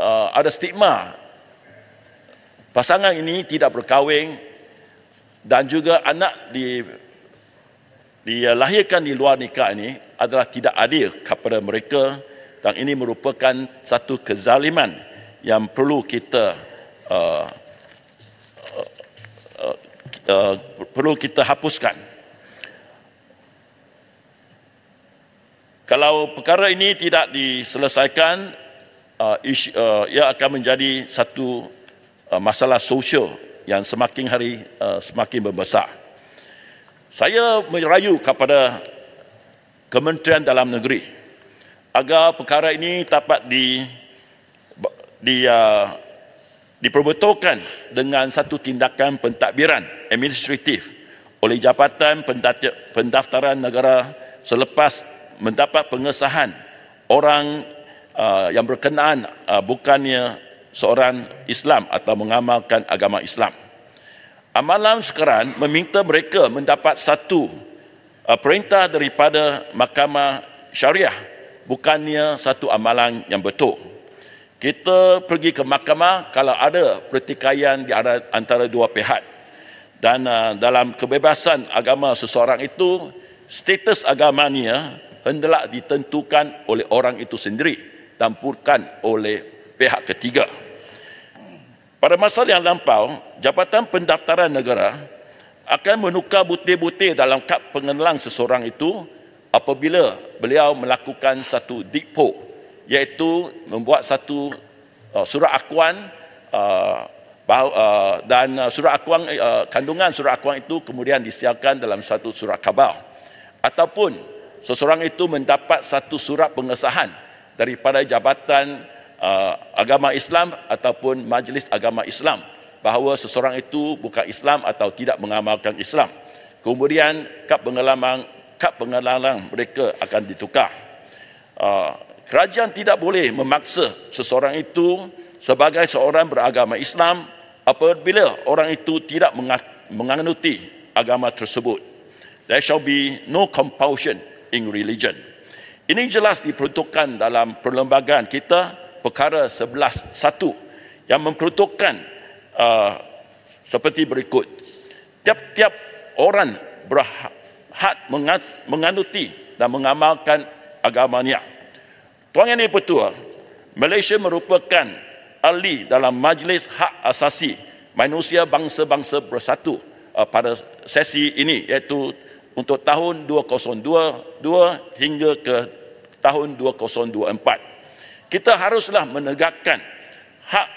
uh, ada stigma pasangan ini tidak berkahwin dan juga anak di dilahirkan di luar nikah ini adalah tidak adil kepada mereka dan ini merupakan satu kezaliman yang perlu kita uh, uh, uh, uh, perlu kita hapuskan. Kalau perkara ini tidak diselesaikan, uh, ish, uh, ia akan menjadi satu uh, masalah sosial yang semakin hari uh, semakin membesar. Saya merayu kepada Kementerian Dalam Negeri agar perkara ini dapat di di uh, diperbetulkan dengan satu tindakan pentadbiran administratif oleh Jabatan Pendaftaran Negara selepas mendapat pengesahan orang uh, yang berkenaan uh, bukannya seorang Islam atau mengamalkan agama Islam. Amalan sekarang meminta mereka mendapat satu uh, perintah daripada mahkamah syariah bukannya satu amalan yang betul. Kita pergi ke mahkamah kalau ada pertikaian di antara dua pihak dan uh, dalam kebebasan agama seseorang itu status agamanya uh, hendak ditentukan oleh orang itu sendiri dan bukan oleh pihak ketiga. Pada masa yang lampau, Jabatan Pendaftaran Negara akan menukar butir-butir dalam kad pengenalan seseorang itu apabila beliau melakukan satu dikpo iaitu membuat satu uh, surat akuan uh, uh, dan uh, surat akuan uh, kandungan surat akuan itu kemudian disiarkan dalam satu surat khabar ataupun seseorang itu mendapat satu surat pengesahan daripada jabatan uh, agama Islam ataupun majlis agama Islam bahawa seseorang itu bukan Islam atau tidak mengamalkan Islam. Kemudian kad pengalaman kad pengalaman mereka akan ditukar. Uh, kerajaan tidak boleh memaksa seseorang itu sebagai seorang beragama Islam apabila orang itu tidak menganuti agama tersebut. There shall be no compulsion in religion. Ini jelas diperuntukkan dalam perlembagaan kita perkara 11.1 yang memperuntukkan uh, seperti berikut. Tiap-tiap orang berhak menganuti dan mengamalkan agamanya. Tuan Yang Dipertua, Malaysia merupakan ahli dalam Majlis Hak Asasi Manusia Bangsa-Bangsa Bersatu uh, pada sesi ini iaitu untuk tahun 2022 hingga ke tahun 2024 kita haruslah menegakkan hak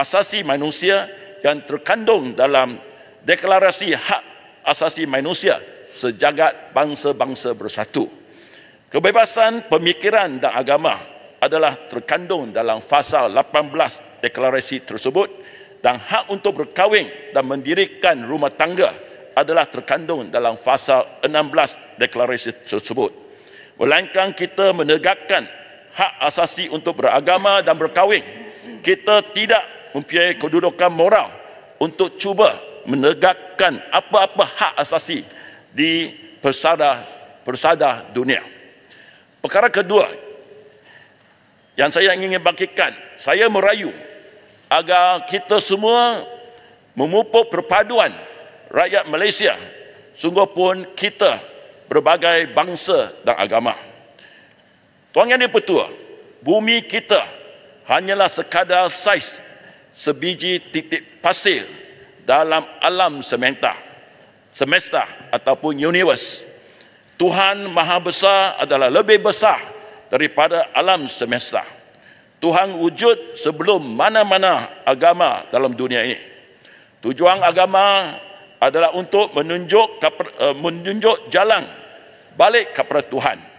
asasi manusia yang terkandung dalam deklarasi hak asasi manusia sejagat bangsa-bangsa bersatu. Kebebasan pemikiran dan agama adalah terkandung dalam fasa 18 deklarasi tersebut dan hak untuk berkahwin dan mendirikan rumah tangga adalah terkandung dalam fasa 16 deklarasi tersebut. Melainkan kita menegakkan hak asasi untuk beragama dan berkahwin. Kita tidak mempunyai kedudukan moral untuk cuba menegakkan apa-apa hak asasi di persada persada dunia. Perkara kedua yang saya ingin bangkitkan, saya merayu agar kita semua memupuk perpaduan rakyat Malaysia sungguh pun kita berbagai bangsa dan agama. Tuan yang dipertua, bumi kita hanyalah sekadar saiz sebiji titik pasir dalam alam semesta, semesta ataupun universe. Tuhan Maha Besar adalah lebih besar daripada alam semesta. Tuhan wujud sebelum mana-mana agama dalam dunia ini. Tujuan agama adalah untuk menunjuk eh, menunjuk jalan balik kepada Tuhan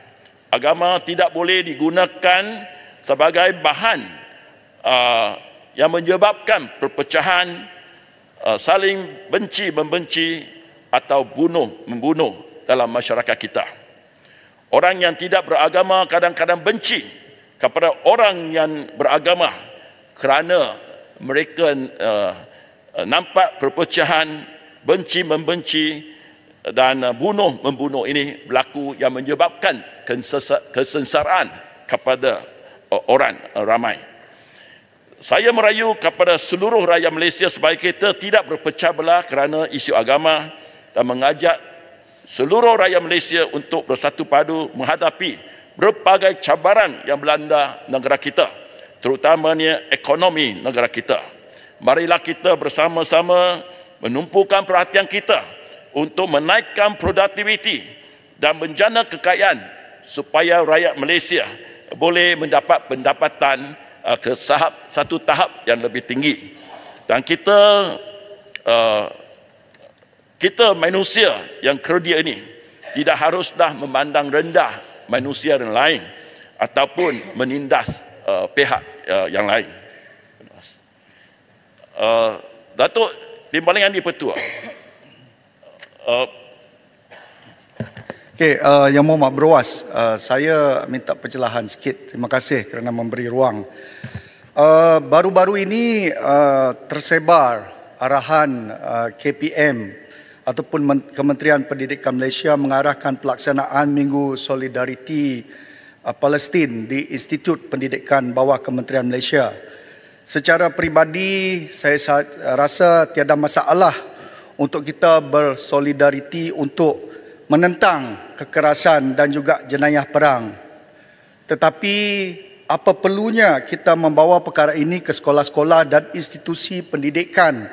agama tidak boleh digunakan sebagai bahan uh, yang menyebabkan perpecahan uh, saling benci membenci atau bunuh membunuh dalam masyarakat kita orang yang tidak beragama kadang-kadang benci kepada orang yang beragama kerana mereka uh, nampak perpecahan benci membenci dan uh, bunuh-membunuh ini berlaku yang menyebabkan kesensaraan kepada uh, orang uh, ramai. Saya merayu kepada seluruh rakyat Malaysia supaya kita tidak berpecah belah kerana isu agama dan mengajak seluruh rakyat Malaysia untuk bersatu padu menghadapi berbagai cabaran yang melanda negara kita, terutamanya ekonomi negara kita. Marilah kita bersama-sama menumpukan perhatian kita untuk menaikkan produktiviti dan menjana kekayaan supaya rakyat Malaysia boleh mendapat pendapatan uh, ke sahab, satu tahap yang lebih tinggi. Dan kita uh, kita manusia yang kerdia ini tidak haruslah memandang rendah manusia yang lain ataupun menindas uh, pihak yang lain. Datuk Timbalan di Pertua, Okay, uh, Yang Mohd Berwas, uh, saya minta pencelahan sikit. Terima kasih kerana memberi ruang. Uh, baru-baru uh, ini uh, tersebar arahan uh, KPM ataupun Men- Kementerian Pendidikan Malaysia mengarahkan pelaksanaan Minggu Solidariti uh, Palestin di Institut Pendidikan Bawah Kementerian Malaysia. Secara peribadi, saya rasa tiada masalah untuk kita bersolidariti untuk menentang kekerasan dan juga jenayah perang. Tetapi apa perlunya kita membawa perkara ini ke sekolah-sekolah dan institusi pendidikan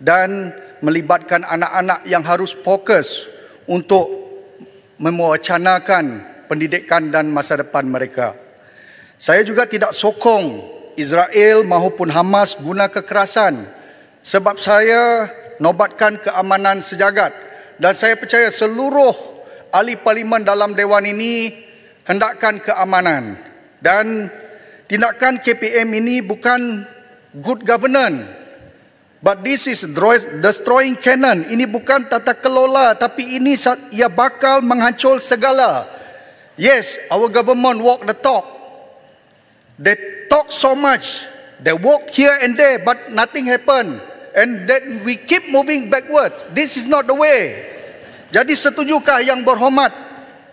dan melibatkan anak-anak yang harus fokus untuk memuacanakan pendidikan dan masa depan mereka. Saya juga tidak sokong Israel maupun Hamas guna kekerasan sebab saya nobatkan keamanan sejagat dan saya percaya seluruh ahli parlimen dalam dewan ini hendakkan keamanan dan tindakan KPM ini bukan good governance but this is destroying canon ini bukan tata kelola tapi ini ia bakal menghancur segala yes our government walk the talk they talk so much they walk here and there but nothing happened and then we keep moving backwards. This is not the way. Jadi setujukah yang berhormat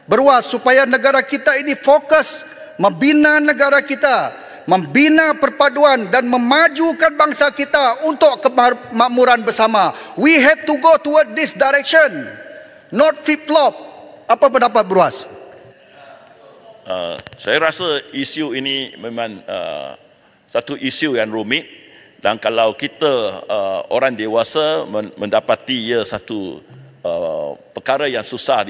beruas supaya negara kita ini fokus membina negara kita, membina perpaduan dan memajukan bangsa kita untuk kemakmuran bersama. We have to go toward this direction, not flip flop. Apa pendapat beruas? Uh, saya rasa isu ini memang uh, satu isu yang rumit. Dan kalau kita uh, orang dewasa mendapati ia satu uh, perkara yang susah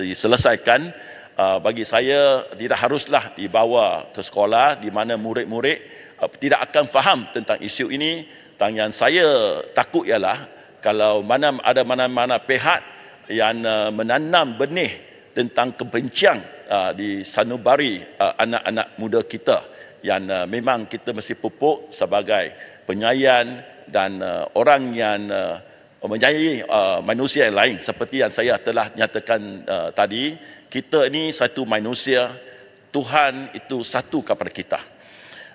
diselesaikan, uh, bagi saya tidak haruslah dibawa ke sekolah di mana murid-murid uh, tidak akan faham tentang isu ini. Dan yang saya takut ialah kalau mana ada mana-mana pihak yang uh, menanam benih tentang kebencian uh, di sanubari uh, anak-anak muda kita yang uh, memang kita mesti pupuk sebagai penyayang dan uh, orang yang uh, menyayangi uh, manusia yang lain seperti yang saya telah nyatakan uh, tadi kita ini satu manusia Tuhan itu satu kepada kita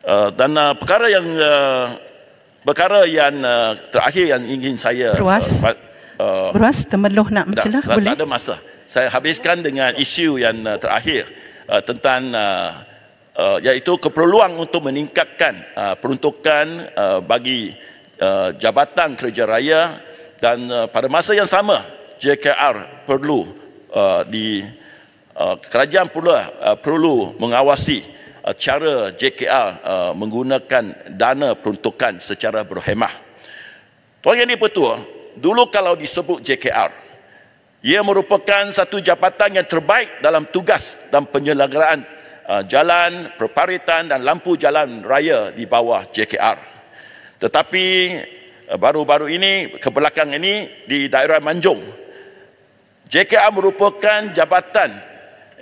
uh, dan uh, perkara yang uh, perkara yang uh, terakhir yang ingin saya uh, beruas uh, beruas temeluh nak mencelah tak, boleh tak ada masa saya habiskan dengan isu yang uh, terakhir uh, tentang uh, Uh, iaitu keperluan untuk meningkatkan uh, peruntukan uh, bagi Jabatan Kerja Raya dan pada masa yang sama JKR perlu di kerajaan pula perlu mengawasi cara JKR menggunakan dana peruntukan secara berhemah. Tuan Yang Dipertua, dulu kalau disebut JKR, ia merupakan satu jabatan yang terbaik dalam tugas dan penyelenggaraan Uh, jalan perparitan dan lampu jalan raya di bawah JKR. Tetapi uh, baru-baru ini kebelakang ini di daerah Manjung JKR merupakan jabatan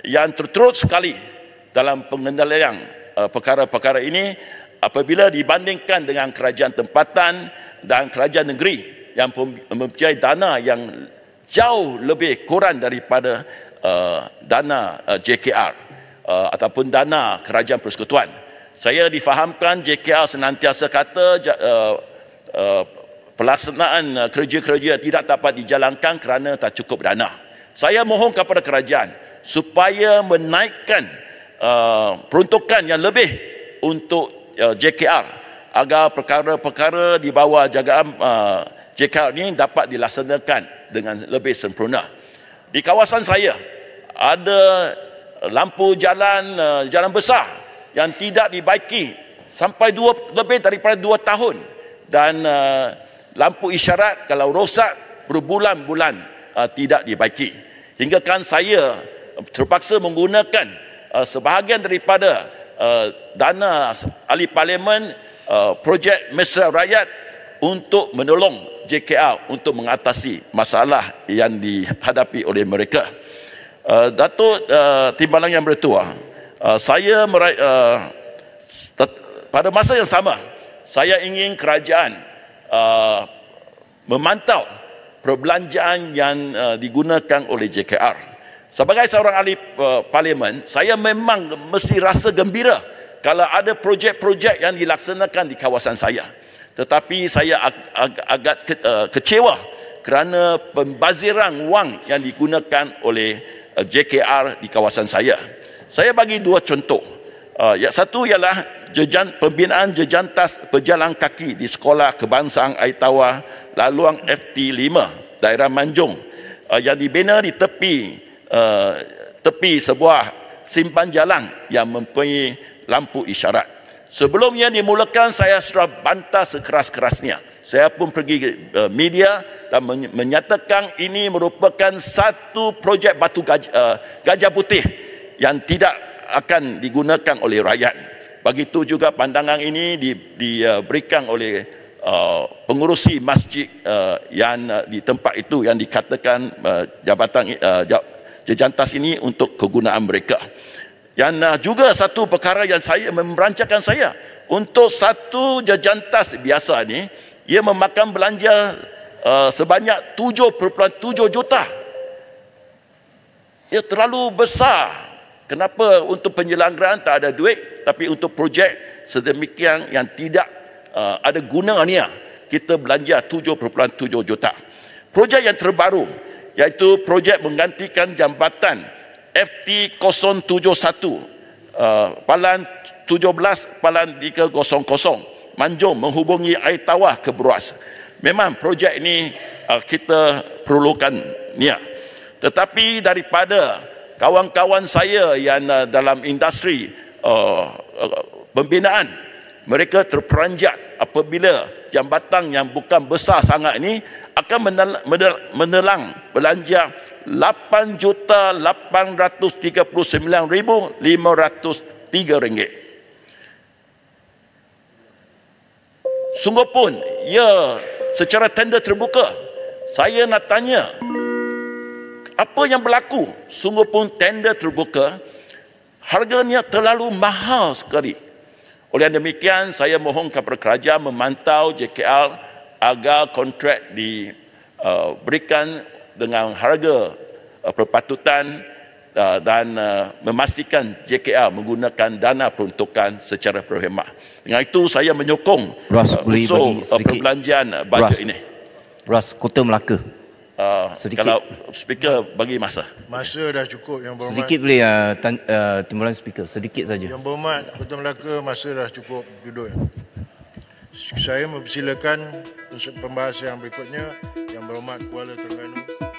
yang terturut sekali dalam pengendalian uh, perkara-perkara ini apabila dibandingkan dengan kerajaan tempatan dan kerajaan negeri yang mempunyai dana yang jauh lebih kurang daripada dana JKR uh, ataupun dana kerajaan persekutuan. Saya difahamkan JKR senantiasa kata uh, uh, pelaksanaan uh, kerja-kerja tidak dapat dijalankan kerana tak cukup dana. Saya mohon kepada kerajaan supaya menaikkan uh, peruntukan yang lebih untuk uh, JKR agar perkara-perkara di bawah jagaan uh, JKR ini dapat dilaksanakan dengan lebih sempurna. Di kawasan saya ada lampu jalan eh, jalan besar yang tidak dibaiki sampai dua lebih daripada dua tahun dan eh, lampu isyarat kalau rosak berbulan-bulan eh, tidak dibaiki hingga kan saya terpaksa menggunakan sebahagian daripada dana ahli parlimen projek mesra rakyat untuk menolong JKR untuk mengatasi masalah yang dihadapi oleh mereka. Eh, Datuk uh, Timbalan yang bertua, uh, eh, saya meraih, uh, pada masa yang sama, saya ingin kerajaan uh, memantau perbelanjaan yang uh, digunakan oleh JKR. Sebagai seorang ahli uh, parlimen, saya memang mesti rasa gembira kalau ada projek-projek yang dilaksanakan di kawasan saya. Tetapi saya ag- ag- agak ke- uh, kecewa kerana pembaziran wang yang digunakan oleh Eh, JKR di kawasan saya. Saya bagi dua contoh. Eh, yang satu ialah jejan, pembinaan jejantas pejalan kaki di Sekolah Kebangsaan Aitawa Laluang FT5 daerah Manjung eh, yang dibina di tepi tepi sebuah simpan jalan yang mempunyai lampu isyarat. Sebelumnya dimulakan saya sudah bantah sekeras-kerasnya saya pun pergi uh, media dan menyatakan ini merupakan satu projek batu gaj- eh, gajah putih yang tidak akan digunakan oleh rakyat. Begitu juga pandangan ini diberikan oleh uh, pengurusi masjid yang di tempat itu yang dikatakan jabatan uh, jejantas ini untuk kegunaan mereka. Yang juga satu perkara yang saya memerancangkan saya untuk satu jejantas biasa ini ia memakan belanja uh, sebanyak 7.7 juta. Ia terlalu besar. Kenapa untuk penyelenggaraan tak ada duit tapi untuk projek sedemikian yang tidak uh, ada gunanya lah. kita belanja 7.7 juta. Projek yang terbaru iaitu projek menggantikan jambatan FT071 uh, Palan 17 Palan 300 manjung menghubungi air tawah ke beruas. Memang projek ini uh, kita perlukan niat. Tetapi daripada kawan-kawan saya yang uh, dalam industri uh, uh, pembinaan, mereka terperanjat apabila jambatan yang bukan besar sangat ini akan menel- menelang belanja 8,839,503 ringgit. Sungguh pun, ya, secara tender terbuka, saya nak tanya, apa yang berlaku? Sungguh pun tender terbuka, harganya terlalu mahal sekali. Oleh demikian, saya mohon kepada kerajaan memantau JKR agar kontrak diberikan uh, dengan harga uh, perpatutan uh, dan uh, memastikan JKR menggunakan dana peruntukan secara berhemat. Dengan itu saya menyokong Ras, uh, boleh unsur bagi uh, perbelanjaan uh, budget Ras, ini. Ras, Kota Melaka. Uh, Kalau speaker bagi masa. Masa dah cukup yang berhormat. Sedikit boleh uh, tan- uh, timbalan speaker, sedikit saja. Yang berhormat, Kota Melaka masa dah cukup duduk. Saya mempersilakan pembahasan yang berikutnya. Yang berhormat Kuala Terengganu.